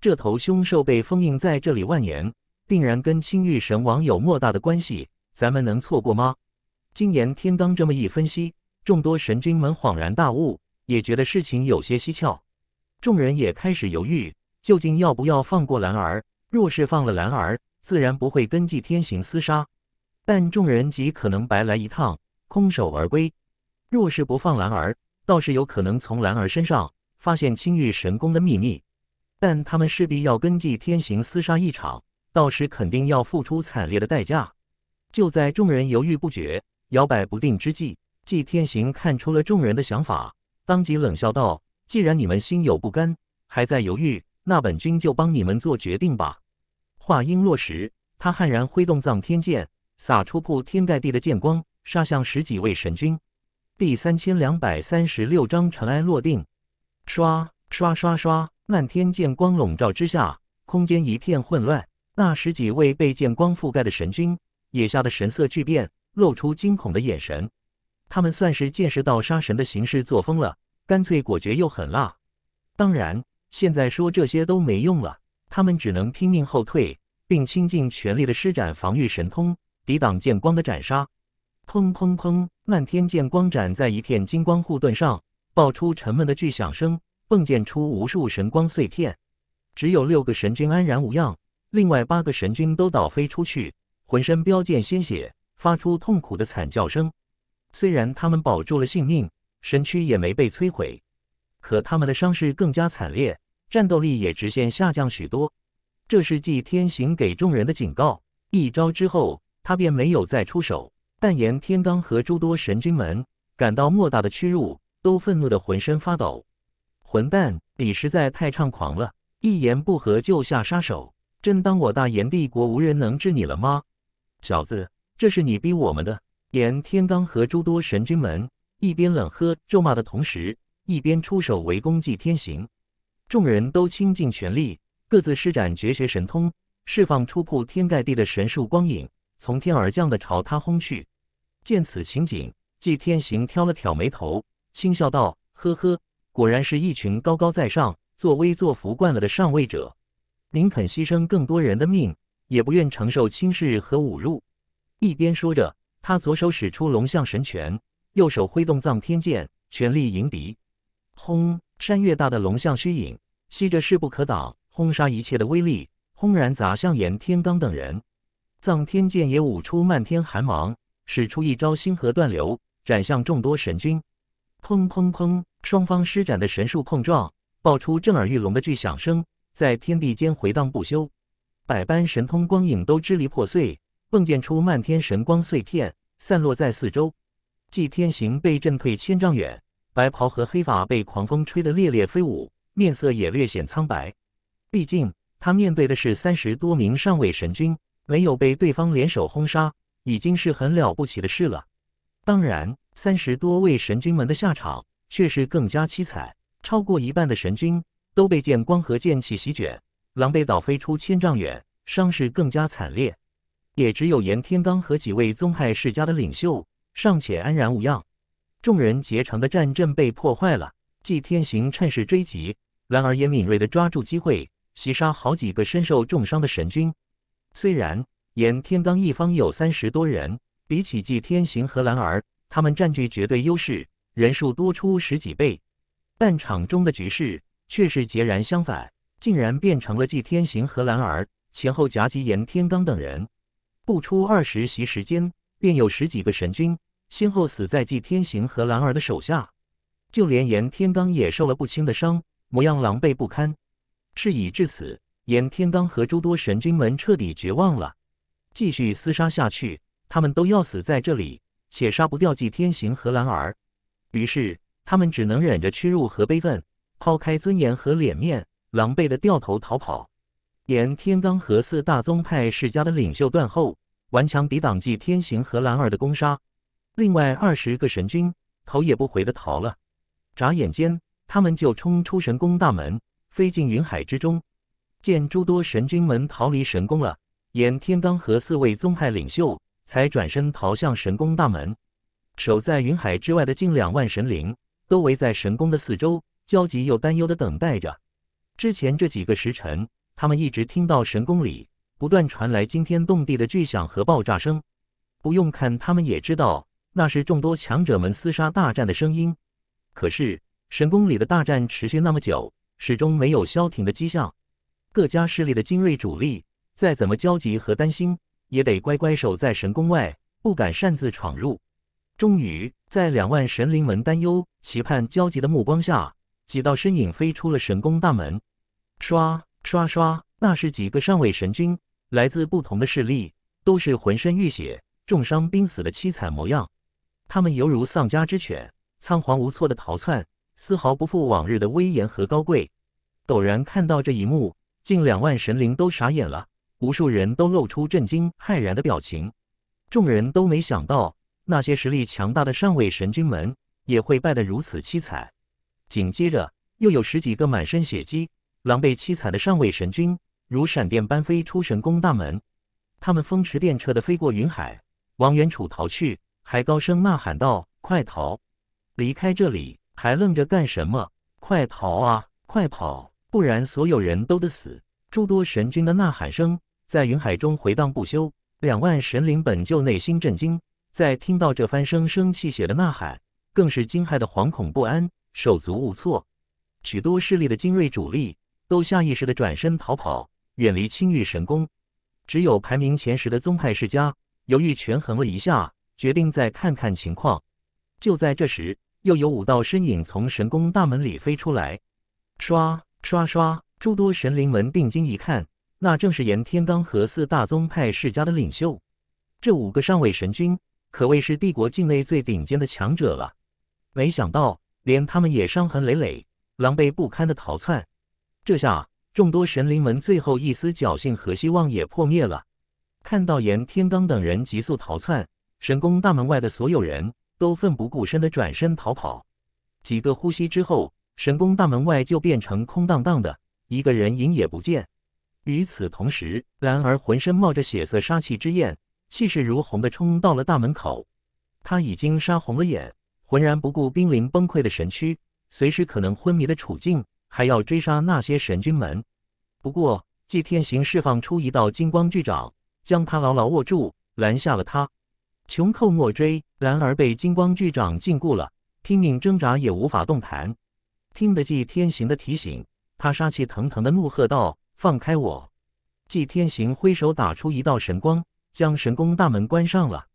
这头凶兽被封印在这里万年，定然跟青玉神王有莫大的关系。咱们能错过吗？金炎天罡这么一分析，众多神君们恍然大悟，也觉得事情有些蹊跷。众人也开始犹豫，究竟要不要放过兰儿？若是放了兰儿，自然不会跟季天行厮杀；但众人极可能白来一趟，空手而归。若是不放兰儿，倒是有可能从兰儿身上发现青玉神功的秘密，但他们势必要跟季天行厮杀一场，到时肯定要付出惨烈的代价。就在众人犹豫不决、摇摆不定之际，季天行看出了众人的想法，当即冷笑道。既然你们心有不甘，还在犹豫，那本君就帮你们做决定吧。话音落时，他悍然挥动藏天剑，洒出铺天盖地的剑光，杀向十几位神君。第三千两百三十六章尘埃落定。刷刷刷刷，漫天剑光笼罩之下，空间一片混乱。那十几位被剑光覆盖的神君也吓得神色巨变，露出惊恐的眼神。他们算是见识到杀神的行事作风了。干脆果决又狠辣，当然，现在说这些都没用了。他们只能拼命后退，并倾尽全力的施展防御神通，抵挡剑光的斩杀。砰砰砰！漫天剑光斩在一片金光护盾上，爆出沉闷的巨响声，迸溅出无数神光碎片。只有六个神君安然无恙，另外八个神君都倒飞出去，浑身飙溅鲜血，发出痛苦的惨叫声。虽然他们保住了性命。身躯也没被摧毁，可他们的伤势更加惨烈，战斗力也直线下降许多。这是继天行给众人的警告。一招之后，他便没有再出手，但言天罡和诸多神君们感到莫大的屈辱，都愤怒的浑身发抖。混蛋，你实在太猖狂了！一言不合就下杀手，真当我大炎帝国无人能治你了吗？小子，这是你逼我们的！言天罡和诸多神君们。一边冷喝咒骂的同时，一边出手围攻祭天行。众人都倾尽全力，各自施展绝学神通，释放出铺天盖地的神术光影，从天而降的朝他轰去。见此情景，祭天行挑了挑眉头，轻笑道：“呵呵，果然是一群高高在上、作威作福惯了的上位者，宁肯牺牲更多人的命，也不愿承受轻视和侮辱。”一边说着，他左手使出龙象神拳。右手挥动藏天剑，全力迎敌。轰！山岳大的龙象虚影，吸着势不可挡、轰杀一切的威力，轰然砸向炎天罡等人。藏天剑也舞出漫天寒芒，使出一招星河断流，斩向众多神君。砰砰砰！双方施展的神术碰撞，爆出震耳欲聋的巨响声，在天地间回荡不休。百般神通光影都支离破碎，迸溅出漫天神光碎片，散落在四周。祭天行被震退千丈远，白袍和黑发被狂风吹得猎猎飞舞，面色也略显苍白。毕竟他面对的是三十多名上位神君，没有被对方联手轰杀，已经是很了不起的事了。当然，三十多位神君们的下场却是更加凄惨，超过一半的神君都被剑光和剑气席卷，狼狈倒飞出千丈远，伤势更加惨烈。也只有严天罡和几位宗派世家的领袖。尚且安然无恙，众人结成的战阵被破坏了。季天行趁势追击，兰儿也敏锐地抓住机会，袭杀好几个身受重伤的神君。虽然颜天罡一方有三十多人，比起季天行和兰儿，他们占据绝对优势，人数多出十几倍，但场中的局势却是截然相反，竟然变成了季天行和兰儿前后夹击颜天罡等人。不出二十息时间，便有十几个神君。先后死在祭天行和兰儿的手下，就连颜天罡也受了不轻的伤，模样狼狈不堪。事已至此，颜天罡和诸多神君们彻底绝望了。继续厮杀下去，他们都要死在这里，且杀不掉祭天行和兰儿。于是，他们只能忍着屈辱和悲愤，抛开尊严和脸面，狼狈地掉头逃跑。颜天罡和四大宗派世家的领袖断后，顽强抵挡祭天行和兰儿的攻杀。另外二十个神君头也不回的逃了，眨眼间，他们就冲出神宫大门，飞进云海之中。见诸多神君们逃离神宫了，颜天罡和四位宗派领袖才转身逃向神宫大门。守在云海之外的近两万神灵都围在神宫的四周，焦急又担忧的等待着。之前这几个时辰，他们一直听到神宫里不断传来惊天动地的巨响和爆炸声，不用看，他们也知道。那是众多强者们厮杀大战的声音，可是神宫里的大战持续那么久，始终没有消停的迹象。各家势力的精锐主力，再怎么焦急和担心，也得乖乖守在神宫外，不敢擅自闯入。终于，在两万神灵们担忧、期盼、焦急的目光下，几道身影飞出了神宫大门。刷刷刷，那是几个上位神君，来自不同的势力，都是浑身浴血、重伤濒死的凄惨模样。他们犹如丧家之犬，仓皇无措的逃窜，丝毫不负往日的威严和高贵。陡然看到这一幕，近两万神灵都傻眼了，无数人都露出震惊、骇然的表情。众人都没想到，那些实力强大的上位神君们也会败得如此凄惨。紧接着，又有十几个满身血迹、狼狈凄惨的上位神君，如闪电般飞出神宫大门。他们风驰电掣地飞过云海，往远处逃去。还高声呐喊道：“快逃，离开这里！还愣着干什么？快逃啊！快跑，不然所有人都得死！”诸多神君的呐喊声在云海中回荡不休。两万神灵本就内心震惊，在听到这番声声泣血的呐喊，更是惊骇的惶恐不安，手足无措。许多势力的精锐主力都下意识的转身逃跑，远离青玉神宫。只有排名前十的宗派世家，犹豫权衡了一下。决定再看看情况。就在这时，又有五道身影从神宫大门里飞出来，唰唰唰！诸多神灵们定睛一看，那正是炎天罡和四大宗派世家的领袖。这五个上位神君可谓是帝国境内最顶尖的强者了。没想到，连他们也伤痕累累、狼狈不堪的逃窜。这下，众多神灵们最后一丝侥幸和希望也破灭了。看到炎天罡等人急速逃窜。神宫大门外的所有人都奋不顾身的转身逃跑，几个呼吸之后，神宫大门外就变成空荡荡的，一个人影也不见。与此同时，兰儿浑身冒着血色杀气之焰，气势如虹地冲到了大门口。他已经杀红了眼，浑然不顾濒临崩溃的神躯、随时可能昏迷的处境，还要追杀那些神君们。不过，祭天行释放出一道金光巨掌，将他牢牢握住，拦下了他。穷寇莫追，兰儿被金光巨掌禁锢了，拼命挣扎也无法动弹。听得纪天行的提醒，他杀气腾腾的怒喝道：“放开我！”纪天行挥手打出一道神光，将神宫大门关上了。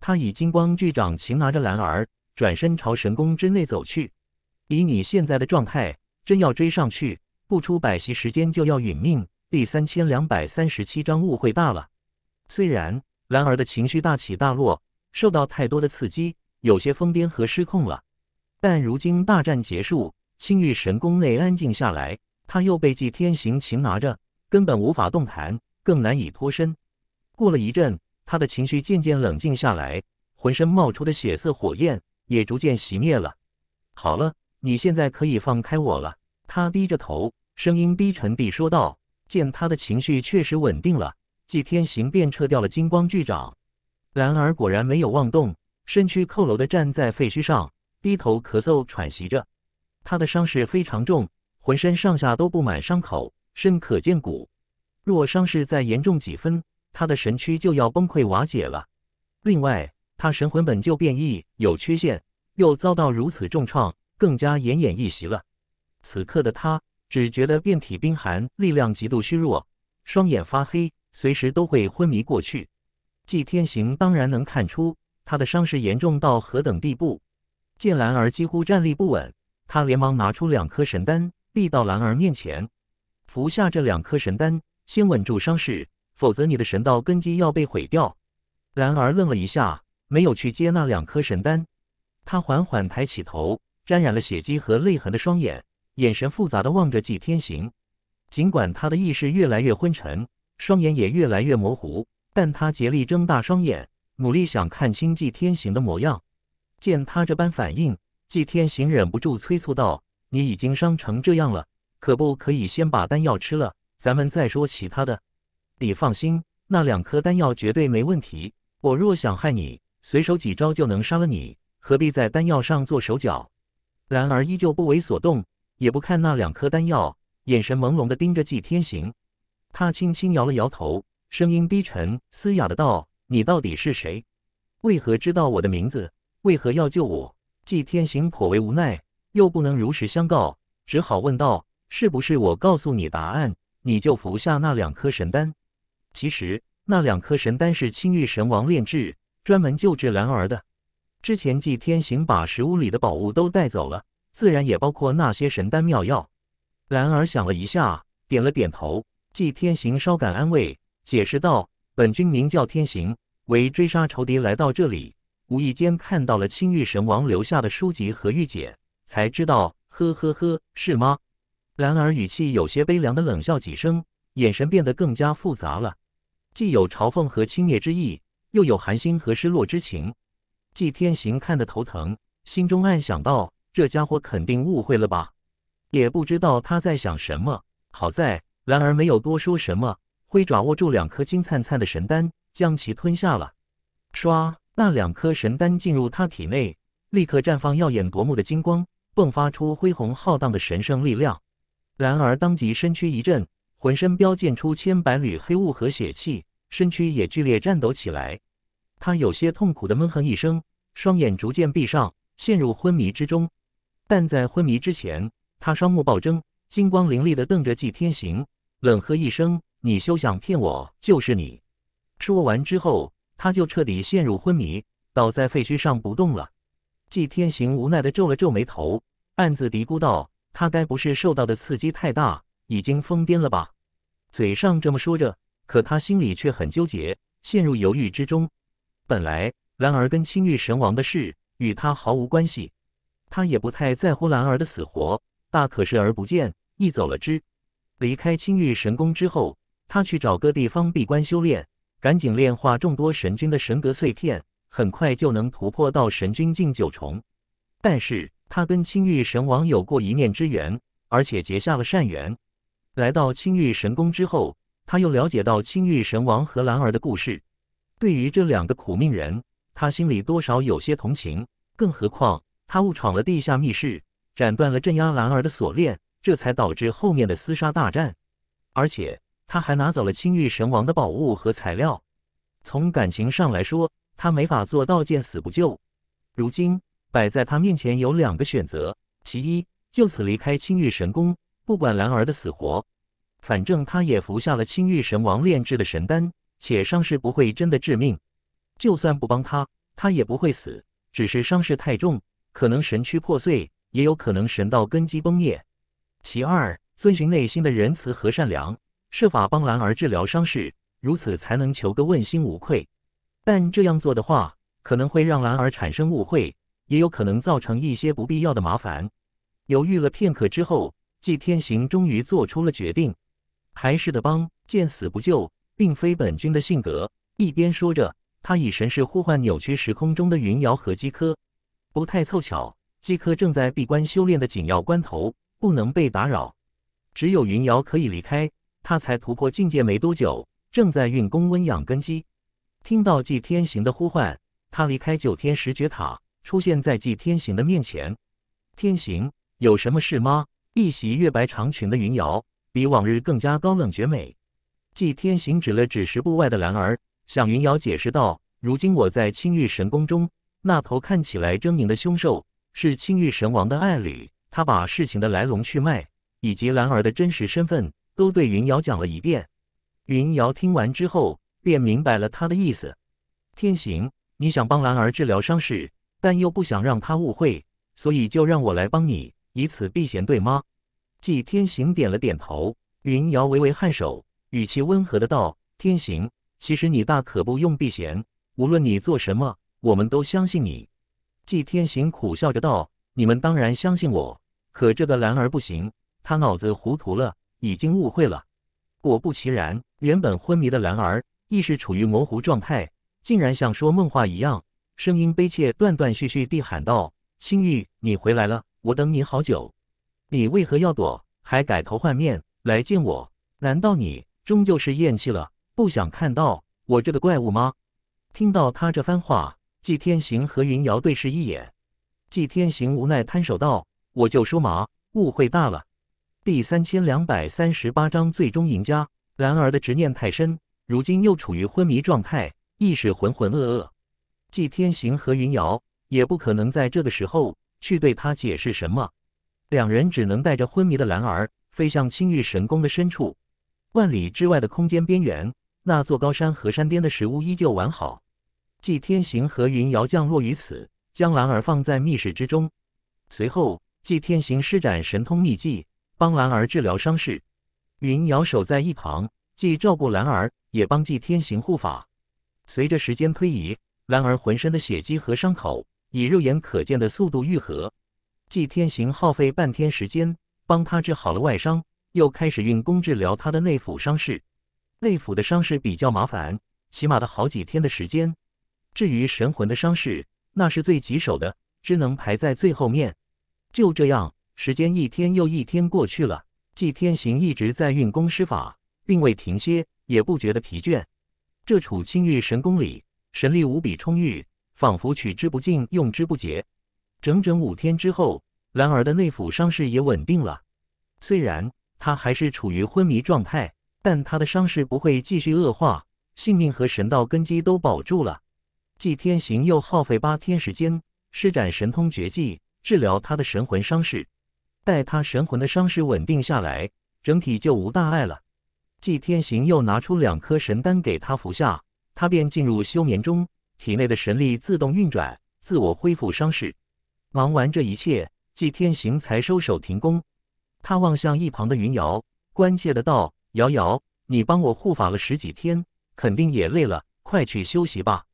他以金光巨掌擒拿着兰儿，转身朝神宫之内走去。以你现在的状态，真要追上去，不出百息时间就要殒命。第三千两百三十七章误会大了。虽然。然而的情绪大起大落，受到太多的刺激，有些疯癫和失控了。但如今大战结束，青玉神宫内安静下来，他又被祭天行擒拿着，根本无法动弹，更难以脱身。过了一阵，他的情绪渐渐冷静下来，浑身冒出的血色火焰也逐渐熄灭了。好了，你现在可以放开我了。他低着头，声音低沉地说道。见他的情绪确实稳定了。祭天行便撤掉了金光巨掌，然而果然没有妄动，身躯佝偻的站在废墟上，低头咳嗽喘息着。他的伤势非常重，浑身上下都布满伤口，深可见骨。若伤势再严重几分，他的神躯就要崩溃瓦解了。另外，他神魂本就变异有缺陷，又遭到如此重创，更加奄奄一息了。此刻的他只觉得遍体冰寒，力量极度虚弱，双眼发黑。随时都会昏迷过去。季天行当然能看出他的伤势严重到何等地步，见兰儿几乎站立不稳，他连忙拿出两颗神丹递到兰儿面前，服下这两颗神丹，先稳住伤势，否则你的神道根基要被毁掉。兰儿愣了一下，没有去接那两颗神丹，他缓缓抬起头，沾染了血迹和泪痕的双眼，眼神复杂的望着季天行，尽管他的意识越来越昏沉。双眼也越来越模糊，但他竭力睁大双眼，努力想看清纪天行的模样。见他这般反应，纪天行忍不住催促道：“你已经伤成这样了，可不可以先把丹药吃了，咱们再说其他的？你放心，那两颗丹药绝对没问题。我若想害你，随手几招就能杀了你，何必在丹药上做手脚？”然而依旧不为所动，也不看那两颗丹药，眼神朦胧地盯着纪天行。他轻轻摇了摇头，声音低沉嘶哑的道：“你到底是谁？为何知道我的名字？为何要救我？”季天行颇为无奈，又不能如实相告，只好问道：“是不是我告诉你答案，你就服下那两颗神丹？”其实那两颗神丹是青玉神王炼制，专门救治兰儿的。之前季天行把石屋里的宝物都带走了，自然也包括那些神丹妙药。兰儿想了一下，点了点头。季天行稍感安慰，解释道：“本君名叫天行，为追杀仇敌来到这里，无意间看到了青玉神王留下的书籍和玉简，才知道……呵呵呵，是吗？”兰儿语气有些悲凉的冷笑几声，眼神变得更加复杂了，既有嘲讽和轻蔑之意，又有寒心和失落之情。季天行看得头疼，心中暗想道：“这家伙肯定误会了吧？也不知道他在想什么。好在……”然而没有多说什么，灰爪握住两颗金灿灿的神丹，将其吞下了。唰，那两颗神丹进入他体内，立刻绽放耀眼夺目的金光，迸发出恢宏浩荡的神圣力量。然而当即身躯一震，浑身飙溅出千百缕黑雾和血气，身躯也剧烈颤抖起来。他有些痛苦的闷哼一声，双眼逐渐闭上，陷入昏迷之中。但在昏迷之前，他双目暴睁，金光凌厉的瞪着纪天行。冷喝一声：“你休想骗我，就是你！”说完之后，他就彻底陷入昏迷，倒在废墟上不动了。季天行无奈地皱了皱眉头，暗自嘀咕道：“他该不是受到的刺激太大，已经疯癫了吧？”嘴上这么说着，可他心里却很纠结，陷入犹豫之中。本来兰儿跟青玉神王的事与他毫无关系，他也不太在乎兰儿的死活，大可视而不见，一走了之。离开青玉神宫之后，他去找个地方闭关修炼，赶紧炼化众多神君的神格碎片，很快就能突破到神君境九重。但是他跟青玉神王有过一面之缘，而且结下了善缘。来到青玉神宫之后，他又了解到青玉神王和兰儿的故事。对于这两个苦命人，他心里多少有些同情。更何况他误闯了地下密室，斩断了镇压兰儿的锁链。这才导致后面的厮杀大战，而且他还拿走了青玉神王的宝物和材料。从感情上来说，他没法做到见死不救。如今摆在他面前有两个选择：其一，就此离开青玉神宫，不管兰儿的死活；反正他也服下了青玉神王炼制的神丹，且伤势不会真的致命。就算不帮他，他也不会死，只是伤势太重，可能神躯破碎，也有可能神道根基崩裂。其二，遵循内心的仁慈和善良，设法帮兰儿治疗伤势，如此才能求个问心无愧。但这样做的话，可能会让兰儿产生误会，也有可能造成一些不必要的麻烦。犹豫了片刻之后，季天行终于做出了决定，还是的帮，见死不救，并非本君的性格。一边说着，他以神识呼唤扭曲时空中的云瑶和姬科。不太凑巧，姬科正在闭关修炼的紧要关头。不能被打扰，只有云瑶可以离开。他才突破境界没多久，正在运功温养根基。听到祭天行的呼唤，他离开九天十绝塔，出现在祭天行的面前。天行，有什么事吗？一袭月白长裙的云瑶，比往日更加高冷绝美。祭天行指了指十步外的兰儿，向云瑶解释道：“如今我在青玉神宫中，那头看起来狰狞的凶兽，是青玉神王的爱侣。”他把事情的来龙去脉以及兰儿的真实身份都对云瑶讲了一遍。云瑶听完之后，便明白了他的意思。天行，你想帮兰儿治疗伤势，但又不想让他误会，所以就让我来帮你，以此避嫌，对吗？季天行点了点头。云瑶微微颔首，语气温和的道：“天行，其实你大可不用避嫌，无论你做什么，我们都相信你。”季天行苦笑着道：“你们当然相信我。”可这个兰儿不行，她脑子糊涂了，已经误会了。果不其然，原本昏迷的兰儿意识处于模糊状态，竟然像说梦话一样，声音悲切，断断续续地喊道：“青玉，你回来了，我等你好久。你为何要躲，还改头换面来见我？难道你终究是厌弃了，不想看到我这个怪物吗？”听到他这番话，纪天行和云瑶对视一眼，纪天行无奈摊手道。我就说嘛，误会大了。第三千两百三十八章最终赢家。兰儿的执念太深，如今又处于昏迷状态，意识浑浑噩噩。纪天行和云瑶也不可能在这个时候去对他解释什么，两人只能带着昏迷的兰儿飞向青玉神宫的深处。万里之外的空间边缘，那座高山和山巅的石屋依旧完好。纪天行和云瑶降落于此，将兰儿放在密室之中，随后。祭天行施展神通秘技，帮兰儿治疗伤势。云瑶守在一旁，既照顾兰儿，也帮祭天行护法。随着时间推移，兰儿浑身的血迹和伤口以肉眼可见的速度愈合。祭天行耗费半天时间，帮他治好了外伤，又开始运功治疗他的内腑伤势。内腑的伤势比较麻烦，起码得好几天的时间。至于神魂的伤势，那是最棘手的，只能排在最后面。就这样，时间一天又一天过去了。季天行一直在运功施法，并未停歇，也不觉得疲倦。这处青玉神宫里，神力无比充裕，仿佛取之不尽、用之不竭。整整五天之后，兰儿的内腑伤势也稳定了。虽然他还是处于昏迷状态，但他的伤势不会继续恶化，性命和神道根基都保住了。季天行又耗费八天时间施展神通绝技。治疗他的神魂伤势，待他神魂的伤势稳定下来，整体就无大碍了。祭天行又拿出两颗神丹给他服下，他便进入休眠中，体内的神力自动运转，自我恢复伤势。忙完这一切，祭天行才收手停工。他望向一旁的云瑶，关切的道：“瑶瑶，你帮我护法了十几天，肯定也累了，快去休息吧。”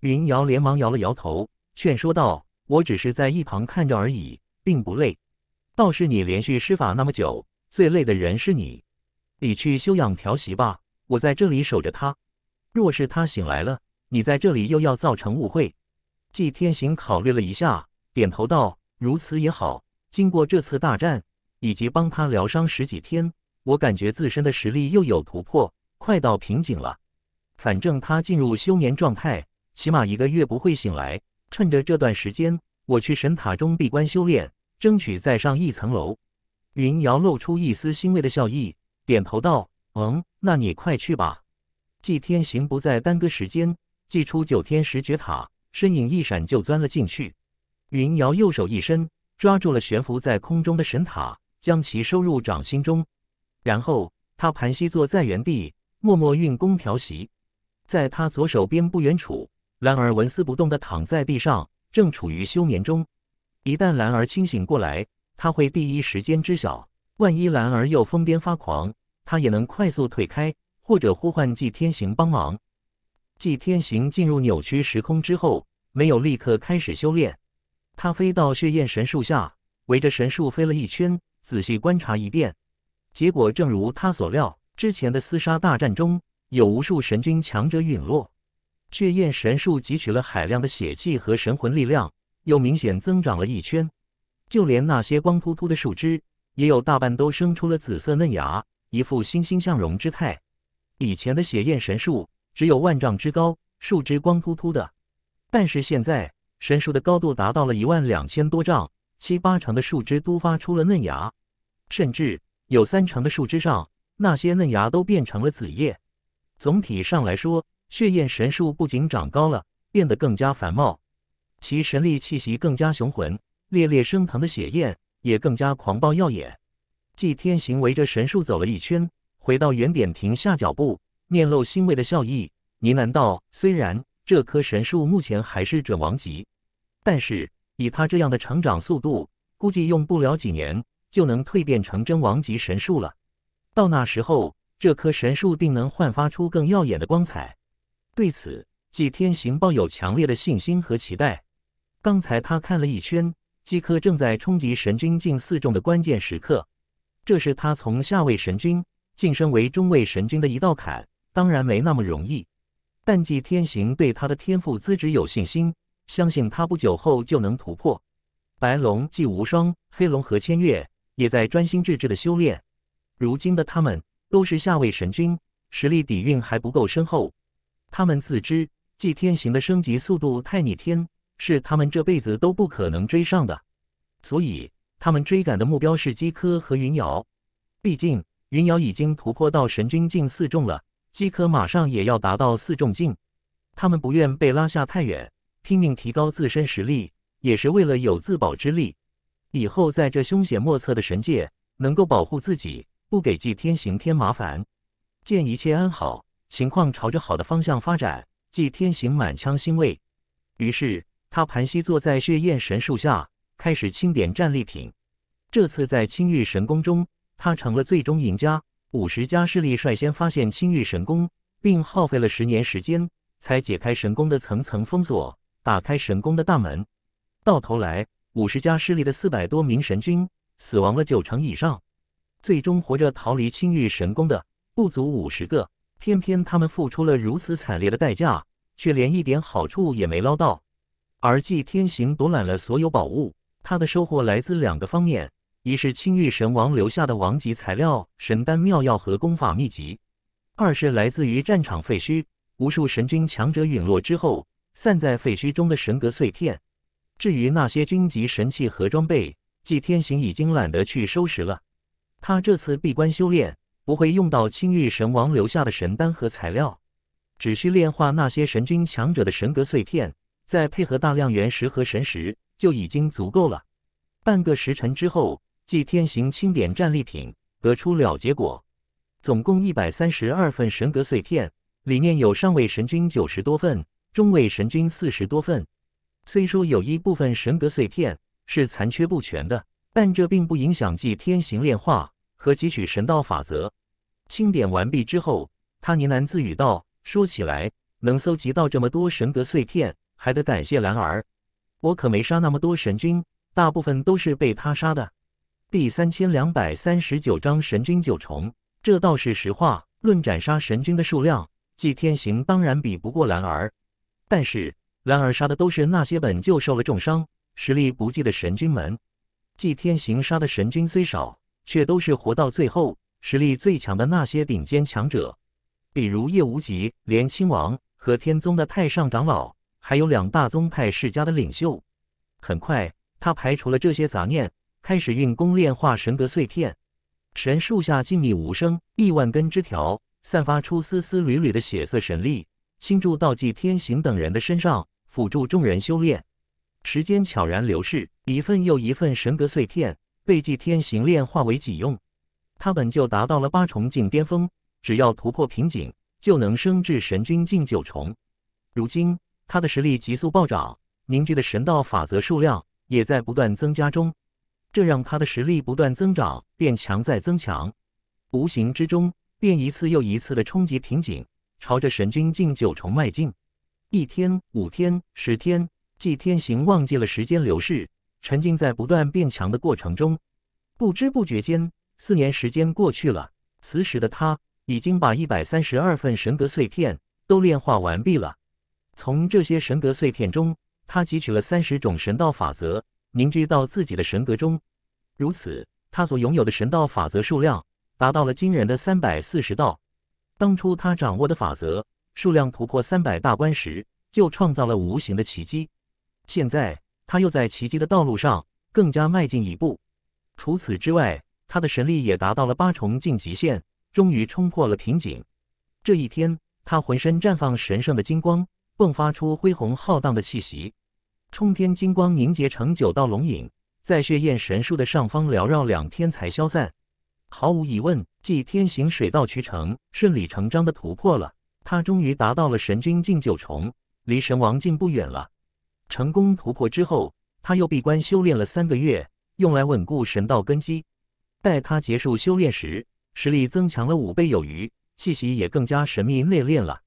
云瑶连忙摇了摇头，劝说道。我只是在一旁看着而已，并不累。倒是你连续施法那么久，最累的人是你。你去休养调息吧，我在这里守着他。若是他醒来了，你在这里又要造成误会。季天行考虑了一下，点头道：“如此也好。经过这次大战，以及帮他疗伤十几天，我感觉自身的实力又有突破，快到瓶颈了。反正他进入休眠状态，起码一个月不会醒来。”趁着这段时间，我去神塔中闭关修炼，争取再上一层楼。云瑶露出一丝欣慰的笑意，点头道：“嗯，那你快去吧。”祭天行不再耽搁时间，祭出九天十绝塔，身影一闪就钻了进去。云瑶右手一伸，抓住了悬浮在空中的神塔，将其收入掌心中，然后他盘膝坐在原地，默默运功调息。在他左手边不远处。兰儿纹丝不动地躺在地上，正处于休眠中。一旦兰儿清醒过来，他会第一时间知晓。万一兰儿又疯癫发狂，他也能快速退开，或者呼唤季天行帮忙。季天行进入扭曲时空之后，没有立刻开始修炼，他飞到血焰神树下，围着神树飞了一圈，仔细观察一遍。结果正如他所料，之前的厮杀大战中有无数神君强者陨落。血焰神树汲取了海量的血气和神魂力量，又明显增长了一圈。就连那些光秃秃的树枝，也有大半都生出了紫色嫩芽，一副欣欣向荣之态。以前的血焰神树只有万丈之高，树枝光秃秃的，但是现在神树的高度达到了一万两千多丈，七八成的树枝都发出了嫩芽，甚至有三成的树枝上，那些嫩芽都变成了紫叶。总体上来说，血焰神树不仅长高了，变得更加繁茂，其神力气息更加雄浑，烈烈升腾的血焰也更加狂暴耀眼。祭天行围着神树走了一圈，回到原点停下脚步，面露欣慰的笑意，呢喃道：“虽然这棵神树目前还是准王级，但是以他这样的成长速度，估计用不了几年就能蜕变成真王级神树了。到那时候，这棵神树定能焕发出更耀眼的光彩。”对此，季天行抱有强烈的信心和期待。刚才他看了一圈，季柯正在冲击神君境四重的关键时刻，这是他从下位神君晋升为中位神君的一道坎，当然没那么容易。但季天行对他的天赋资质有信心，相信他不久后就能突破。白龙纪无双、黑龙和千月也在专心致志的修炼。如今的他们都是下位神君，实力底蕴还不够深厚。他们自知祭天行的升级速度太逆天，是他们这辈子都不可能追上的，所以他们追赶的目标是姬轲和云瑶。毕竟云瑶已经突破到神君境四重了，姬轲马上也要达到四重境。他们不愿被拉下太远，拼命提高自身实力，也是为了有自保之力，以后在这凶险莫测的神界，能够保护自己，不给祭天行添麻烦。见一切安好。情况朝着好的方向发展，祭天行满腔欣慰。于是他盘膝坐在血焰神树下，开始清点战利品。这次在青玉神宫中，他成了最终赢家。五十家势力率先发现青玉神宫，并耗费了十年时间才解开神宫的层层封锁，打开神宫的大门。到头来，五十家势力的四百多名神君死亡了九成以上，最终活着逃离青玉神宫的不足五十个。偏偏他们付出了如此惨烈的代价，却连一点好处也没捞到，而季天行独揽了所有宝物。他的收获来自两个方面：一是青玉神王留下的王级材料、神丹妙药和功法秘籍；二是来自于战场废墟，无数神君强者陨落之后散在废墟中的神格碎片。至于那些军级神器和装备，季天行已经懒得去收拾了。他这次闭关修炼。不会用到青玉神王留下的神丹和材料，只需炼化那些神君强者的神格碎片，再配合大量原石和神石，就已经足够了。半个时辰之后，祭天行清点战利品，得出了结果：总共一百三十二份神格碎片，里面有上位神君九十多份，中位神君四十多份。虽说有一部分神格碎片是残缺不全的，但这并不影响祭天行炼化和汲取神道法则。清点完毕之后，他喃喃自语道：“说起来，能搜集到这么多神格碎片，还得感谢兰儿。我可没杀那么多神君，大部分都是被他杀的。”第三千两百三十九章神君九重，这倒是实话。论斩杀神君的数量，祭天行当然比不过兰儿，但是兰儿杀的都是那些本就受了重伤、实力不济的神君们。祭天行杀的神君虽少，却都是活到最后。实力最强的那些顶尖强者，比如叶无极、连亲王和天宗的太上长老，还有两大宗派世家的领袖。很快，他排除了这些杂念，开始运功炼化神格碎片。神树下静谧无声，亿万根枝条散发出丝丝缕缕的血色神力，倾注到祭天行等人的身上，辅助众人修炼。时间悄然流逝，一份又一份神格碎片被祭天行炼化为己用。他本就达到了八重境巅峰，只要突破瓶颈，就能升至神君境九重。如今，他的实力急速暴涨，凝聚的神道法则数量也在不断增加中，这让他的实力不断增长，变强在增强，无形之中便一次又一次的冲击瓶颈，朝着神君境九重迈进。一天、五天、十天，纪天行忘记了时间流逝，沉浸在不断变强的过程中，不知不觉间。四年时间过去了，此时的他已经把一百三十二份神格碎片都炼化完毕了。从这些神格碎片中，他汲取了三十种神道法则，凝聚到自己的神格中。如此，他所拥有的神道法则数量达到了惊人的三百四十道。当初他掌握的法则数量突破三百大关时，就创造了无形的奇迹。现在，他又在奇迹的道路上更加迈进一步。除此之外，他的神力也达到了八重境极限，终于冲破了瓶颈。这一天，他浑身绽放神圣的金光，迸发出恢宏浩荡的气息，冲天金光凝结成九道龙影，在血焰神树的上方缭绕两天才消散。毫无疑问，继天行水到渠成、顺理成章地突破了。他终于达到了神君境九重，离神王境不远了。成功突破之后，他又闭关修炼了三个月，用来稳固神道根基。待他结束修炼时，实力增强了五倍有余，气息也更加神秘内敛了。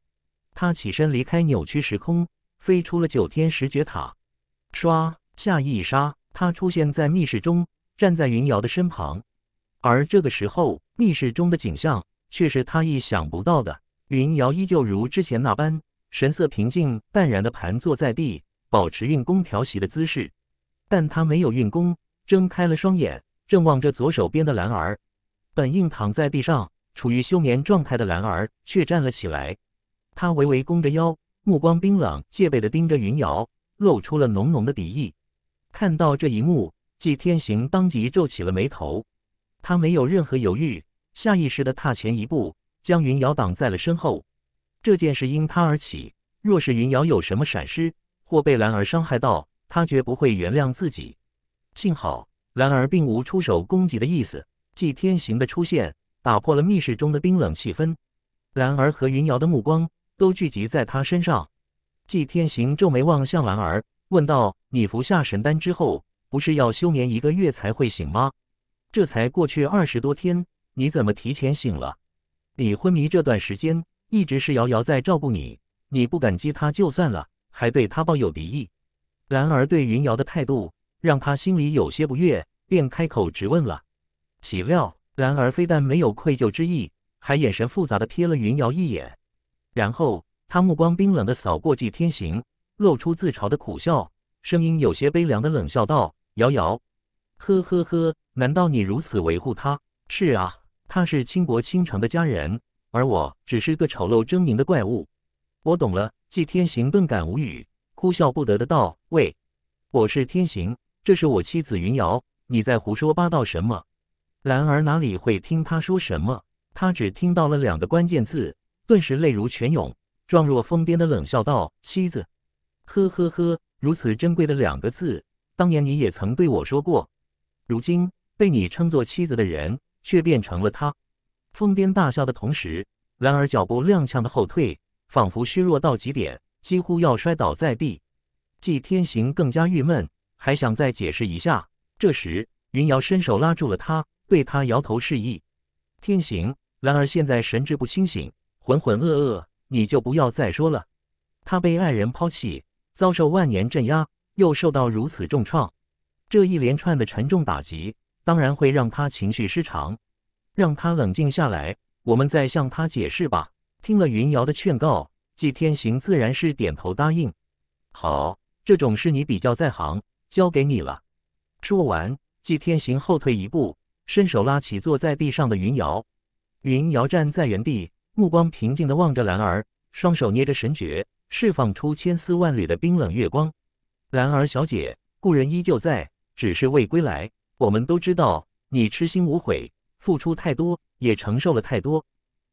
他起身离开扭曲时空，飞出了九天十绝塔，唰，下一刹，他出现在密室中，站在云瑶的身旁。而这个时候，密室中的景象却是他意想不到的：云瑶依旧如之前那般，神色平静淡然地盘坐在地，保持运功调息的姿势，但他没有运功，睁开了双眼。正望着左手边的兰儿，本应躺在地上处于休眠状态的兰儿却站了起来。他微微弓着腰，目光冰冷戒备的盯着云瑶，露出了浓浓的敌意。看到这一幕，纪天行当即皱起了眉头。他没有任何犹豫，下意识的踏前一步，将云瑶挡在了身后。这件事因他而起，若是云瑶有什么闪失或被兰儿伤害到，他绝不会原谅自己。幸好。兰儿并无出手攻击的意思。季天行的出现打破了密室中的冰冷气氛。兰儿和云瑶的目光都聚集在他身上。季天行皱眉望向兰儿，问道：“你服下神丹之后，不是要休眠一个月才会醒吗？这才过去二十多天，你怎么提前醒了？你昏迷这段时间，一直是瑶瑶在照顾你。你不感激她就算了，还对她抱有敌意。”兰儿对云瑶的态度。让他心里有些不悦，便开口直问了。岂料，然而非但没有愧疚之意，还眼神复杂的瞥了云瑶一眼，然后他目光冰冷的扫过季天行，露出自嘲的苦笑，声音有些悲凉的冷笑道：“瑶瑶，呵呵呵，难道你如此维护他？是啊，他是倾国倾城的佳人，而我只是个丑陋狰狞的怪物。”我懂了，季天行顿感无语，哭笑不得的道：“喂，我是天行。”这是我妻子云瑶，你在胡说八道什么？兰儿哪里会听他说什么？他只听到了两个关键字，顿时泪如泉涌，状若疯癫的冷笑道：“妻子，呵呵呵，如此珍贵的两个字，当年你也曾对我说过。如今被你称作妻子的人，却变成了他。”疯癫大笑的同时，兰儿脚步踉跄的后退，仿佛虚弱到极点，几乎要摔倒在地。季天行更加郁闷。还想再解释一下，这时云瑶伸手拉住了他，对他摇头示意：“天行，兰儿现在神志不清醒，浑浑噩噩，你就不要再说了。”他被爱人抛弃，遭受万年镇压，又受到如此重创，这一连串的沉重打击，当然会让他情绪失常。让他冷静下来，我们再向他解释吧。听了云瑶的劝告，季天行自然是点头答应：“好，这种事你比较在行。”交给你了。说完，季天行后退一步，伸手拉起坐在地上的云瑶。云瑶站在原地，目光平静地望着兰儿，双手捏着神诀，释放出千丝万缕的冰冷月光。兰儿小姐，故人依旧在，只是未归来。我们都知道你痴心无悔，付出太多，也承受了太多。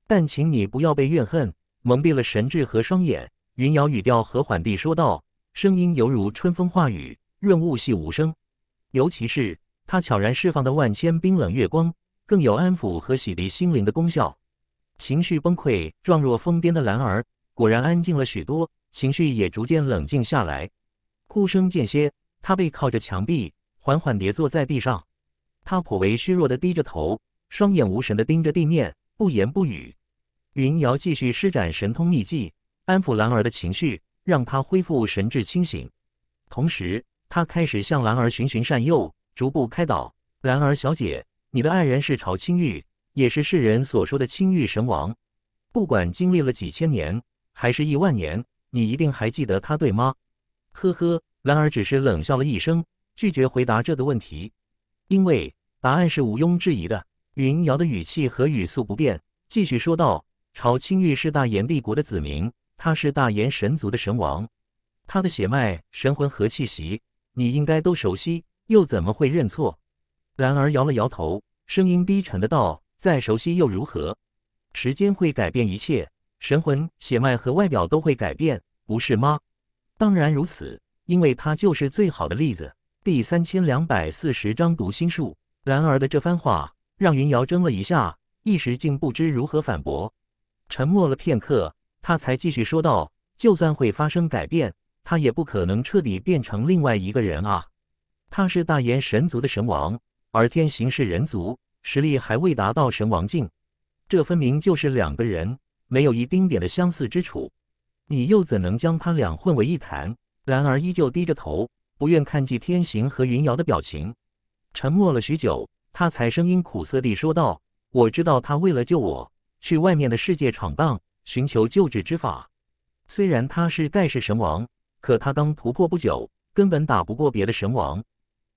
但请你不要被怨恨蒙蔽了神智和双眼。云瑶语调和缓地说道，声音犹如春风化雨。润物细无声，尤其是它悄然释放的万千冰冷月光，更有安抚和洗涤心灵的功效。情绪崩溃、状若疯癫的兰儿果然安静了许多，情绪也逐渐冷静下来，哭声间歇。他背靠着墙壁，缓缓跌坐在地上，他颇为虚弱地低着头，双眼无神地盯着地面，不言不语。云瑶继续施展神通秘技，安抚兰儿的情绪，让他恢复神志清醒，同时。他开始向兰儿循循善诱，逐步开导兰儿小姐：“你的爱人是朝青玉，也是世人所说的青玉神王。不管经历了几千年，还是亿万年，你一定还记得他，对吗？”呵呵，兰儿只是冷笑了一声，拒绝回答这个问题，因为答案是毋庸置疑的。云瑶的语气和语速不变，继续说道：“朝青玉是大炎帝国的子民，他是大炎神族的神王，他的血脉、神魂和气息。”你应该都熟悉，又怎么会认错？兰儿摇了摇头，声音低沉的道：“再熟悉又如何？时间会改变一切，神魂、血脉和外表都会改变，不是吗？”“当然如此，因为它就是最好的例子。”第三千两百四十章读心术。兰儿的这番话让云瑶怔了一下，一时竟不知如何反驳。沉默了片刻，他才继续说道：“就算会发生改变。”他也不可能彻底变成另外一个人啊！他是大炎神族的神王，而天行是人族，实力还未达到神王境，这分明就是两个人，没有一丁点的相似之处。你又怎能将他俩混为一谈？然而依旧低着头，不愿看纪天行和云瑶的表情，沉默了许久，他才声音苦涩地说道：“我知道他为了救我去外面的世界闯荡，寻求救治之法。虽然他是盖世神王。”可他刚突破不久，根本打不过别的神王。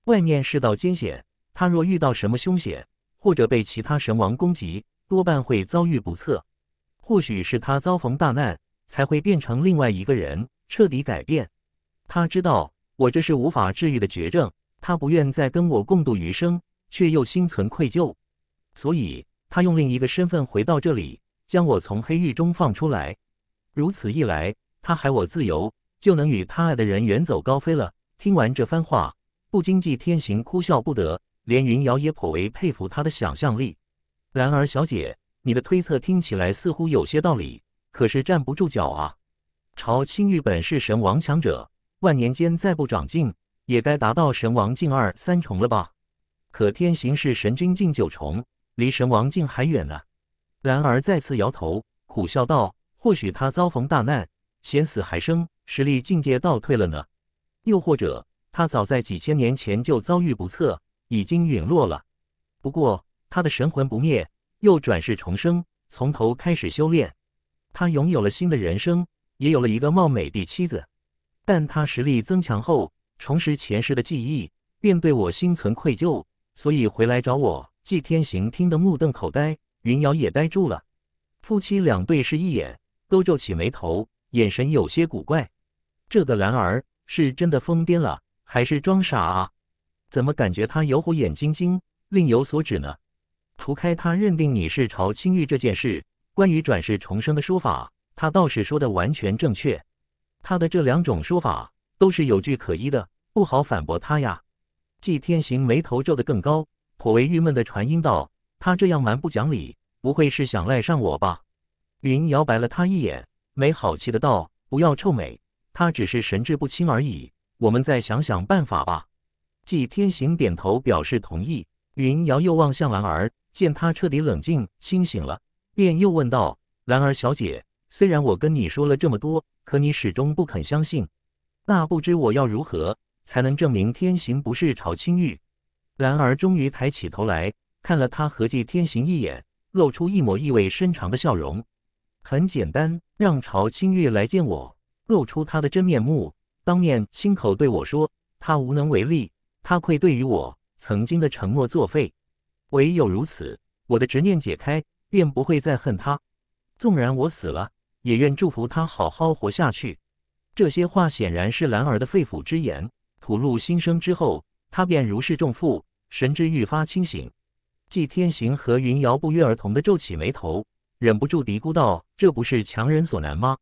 外面世道艰险，他若遇到什么凶险，或者被其他神王攻击，多半会遭遇不测。或许是他遭逢大难，才会变成另外一个人，彻底改变。他知道我这是无法治愈的绝症，他不愿再跟我共度余生，却又心存愧疚，所以他用另一个身份回到这里，将我从黑狱中放出来。如此一来，他还我自由。就能与他爱的人远走高飞了。听完这番话，不经济天行哭笑不得。连云瑶也颇为佩服他的想象力。然而，小姐，你的推测听起来似乎有些道理，可是站不住脚啊。朝青玉本是神王强者，万年间再不长进，也该达到神王境二三重了吧？可天行是神君境九重，离神王境还远呢。然而再次摇头，苦笑道：“或许他遭逢大难，险死还生。”实力境界倒退了呢，又或者他早在几千年前就遭遇不测，已经陨落了。不过他的神魂不灭，又转世重生，从头开始修炼。他拥有了新的人生，也有了一个貌美的妻子。但他实力增强后，重拾前世的记忆，便对我心存愧疚，所以回来找我。纪天行听得目瞪口呆，云瑶也呆住了。夫妻两对视一眼，都皱起眉头，眼神有些古怪。这个兰儿是真的疯癫了，还是装傻啊？怎么感觉他有火眼金睛，另有所指呢？除开他认定你是朝青玉这件事，关于转世重生的说法，他倒是说的完全正确。他的这两种说法都是有据可依的，不好反驳他呀。纪天行眉头皱得更高，颇为郁闷的传音道：“他这样蛮不讲理，不会是想赖上我吧？”云摇白了他一眼，没好气的道：“不要臭美。”他只是神志不清而已，我们再想想办法吧。季天行点头表示同意。云瑶又望向兰儿，见他彻底冷静清醒了，便又问道：“兰儿小姐，虽然我跟你说了这么多，可你始终不肯相信。那不知我要如何才能证明天行不是朝青玉？”兰儿终于抬起头来，看了他和季天行一眼，露出一抹意味深长的笑容。很简单，让朝青玉来见我。露出他的真面目，当面亲口对我说：“他无能为力，他愧对于我曾经的承诺作废。唯有如此，我的执念解开，便不会再恨他。纵然我死了，也愿祝福他好好活下去。”这些话显然是兰儿的肺腑之言，吐露心声之后，他便如释重负，神志愈发清醒。季天行和云瑶不约而同的皱起眉头，忍不住嘀咕道：“这不是强人所难吗？”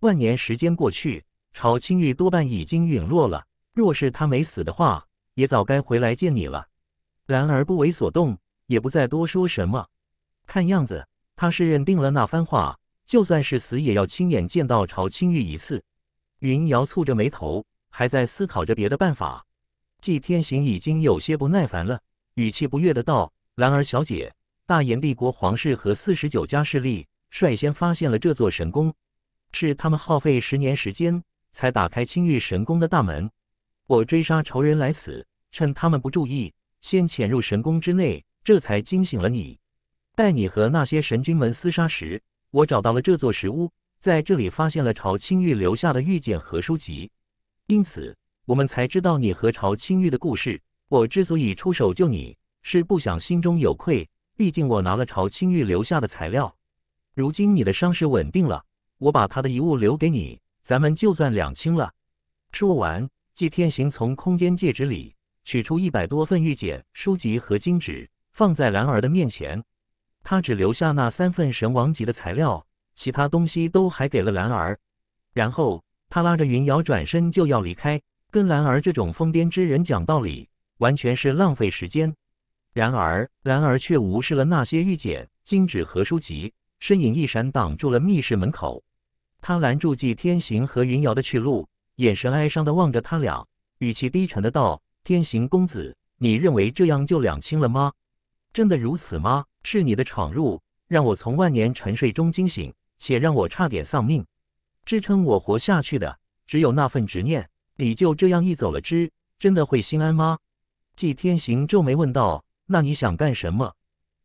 万年时间过去，朝青玉多半已经陨落了。若是他没死的话，也早该回来见你了。然而不为所动，也不再多说什么。看样子他是认定了那番话，就算是死也要亲眼见到朝青玉一次。云瑶蹙着眉头，还在思考着别的办法。纪天行已经有些不耐烦了，语气不悦的道：“兰儿小姐，大炎帝国皇室和四十九家势力率先发现了这座神宫。”是他们耗费十年时间才打开青玉神宫的大门。我追杀仇人来死，趁他们不注意，先潜入神宫之内，这才惊醒了你。待你和那些神君们厮杀时，我找到了这座石屋，在这里发现了朝青玉留下的玉简和书籍，因此我们才知道你和朝青玉的故事。我之所以出手救你，是不想心中有愧，毕竟我拿了朝青玉留下的材料。如今你的伤势稳定了。我把他的遗物留给你，咱们就算两清了。说完，季天行从空间戒指里取出一百多份玉简、书籍和金纸，放在兰儿的面前。他只留下那三份神王级的材料，其他东西都还给了兰儿。然后他拉着云瑶转身就要离开，跟兰儿这种疯癫之人讲道理，完全是浪费时间。然而，兰儿却无视了那些玉简、金纸和书籍，身影一闪，挡住了密室门口。他拦住纪天行和云瑶的去路，眼神哀伤地望着他俩，语气低沉地道：“天行公子，你认为这样就两清了吗？真的如此吗？是你的闯入让我从万年沉睡中惊醒，且让我差点丧命。支撑我活下去的只有那份执念。你就这样一走了之，真的会心安吗？”纪天行皱眉问道：“那你想干什么？”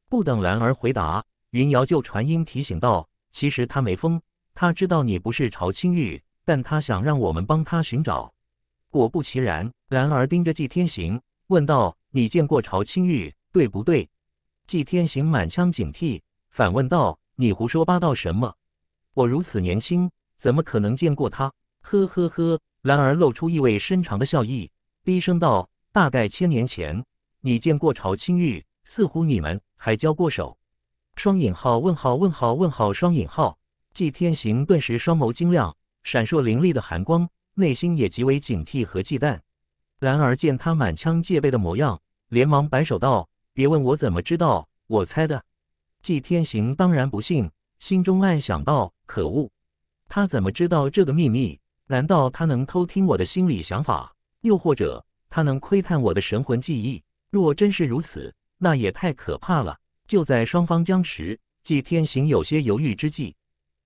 不等兰儿回答，云瑶就传音提醒道：“其实他没疯。”他知道你不是朝青玉，但他想让我们帮他寻找。果不其然，兰儿盯着季天行问道：“你见过朝青玉，对不对？”季天行满腔警惕，反问道：“你胡说八道什么？我如此年轻，怎么可能见过他？”呵呵呵，兰儿露出意味深长的笑意，低声道：“大概千年前，你见过朝青玉，似乎你们还交过手。”双引号问号问号问号双引号。季天行顿时双眸晶亮，闪烁凌厉的寒光，内心也极为警惕和忌惮。然而见他满腔戒备的模样，连忙摆手道：“别问我怎么知道，我猜的。”季天行当然不信，心中暗想道：“可恶，他怎么知道这个秘密？难道他能偷听我的心理想法？又或者他能窥探我的神魂记忆？若真是如此，那也太可怕了。”就在双方僵持、季天行有些犹豫之际。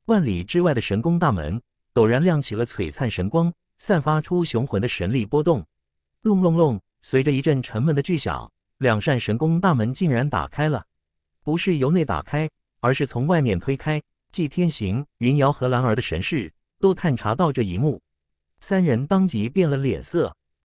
万里之外的神宫大门陡然亮起了璀璨神光，散发出雄浑的神力波动。隆隆隆！随着一阵沉闷的巨响，两扇神宫大门竟然打开了，不是由内打开，而是从外面推开。祭天行、云瑶和兰儿的神视都探查到这一幕，三人当即变了脸色。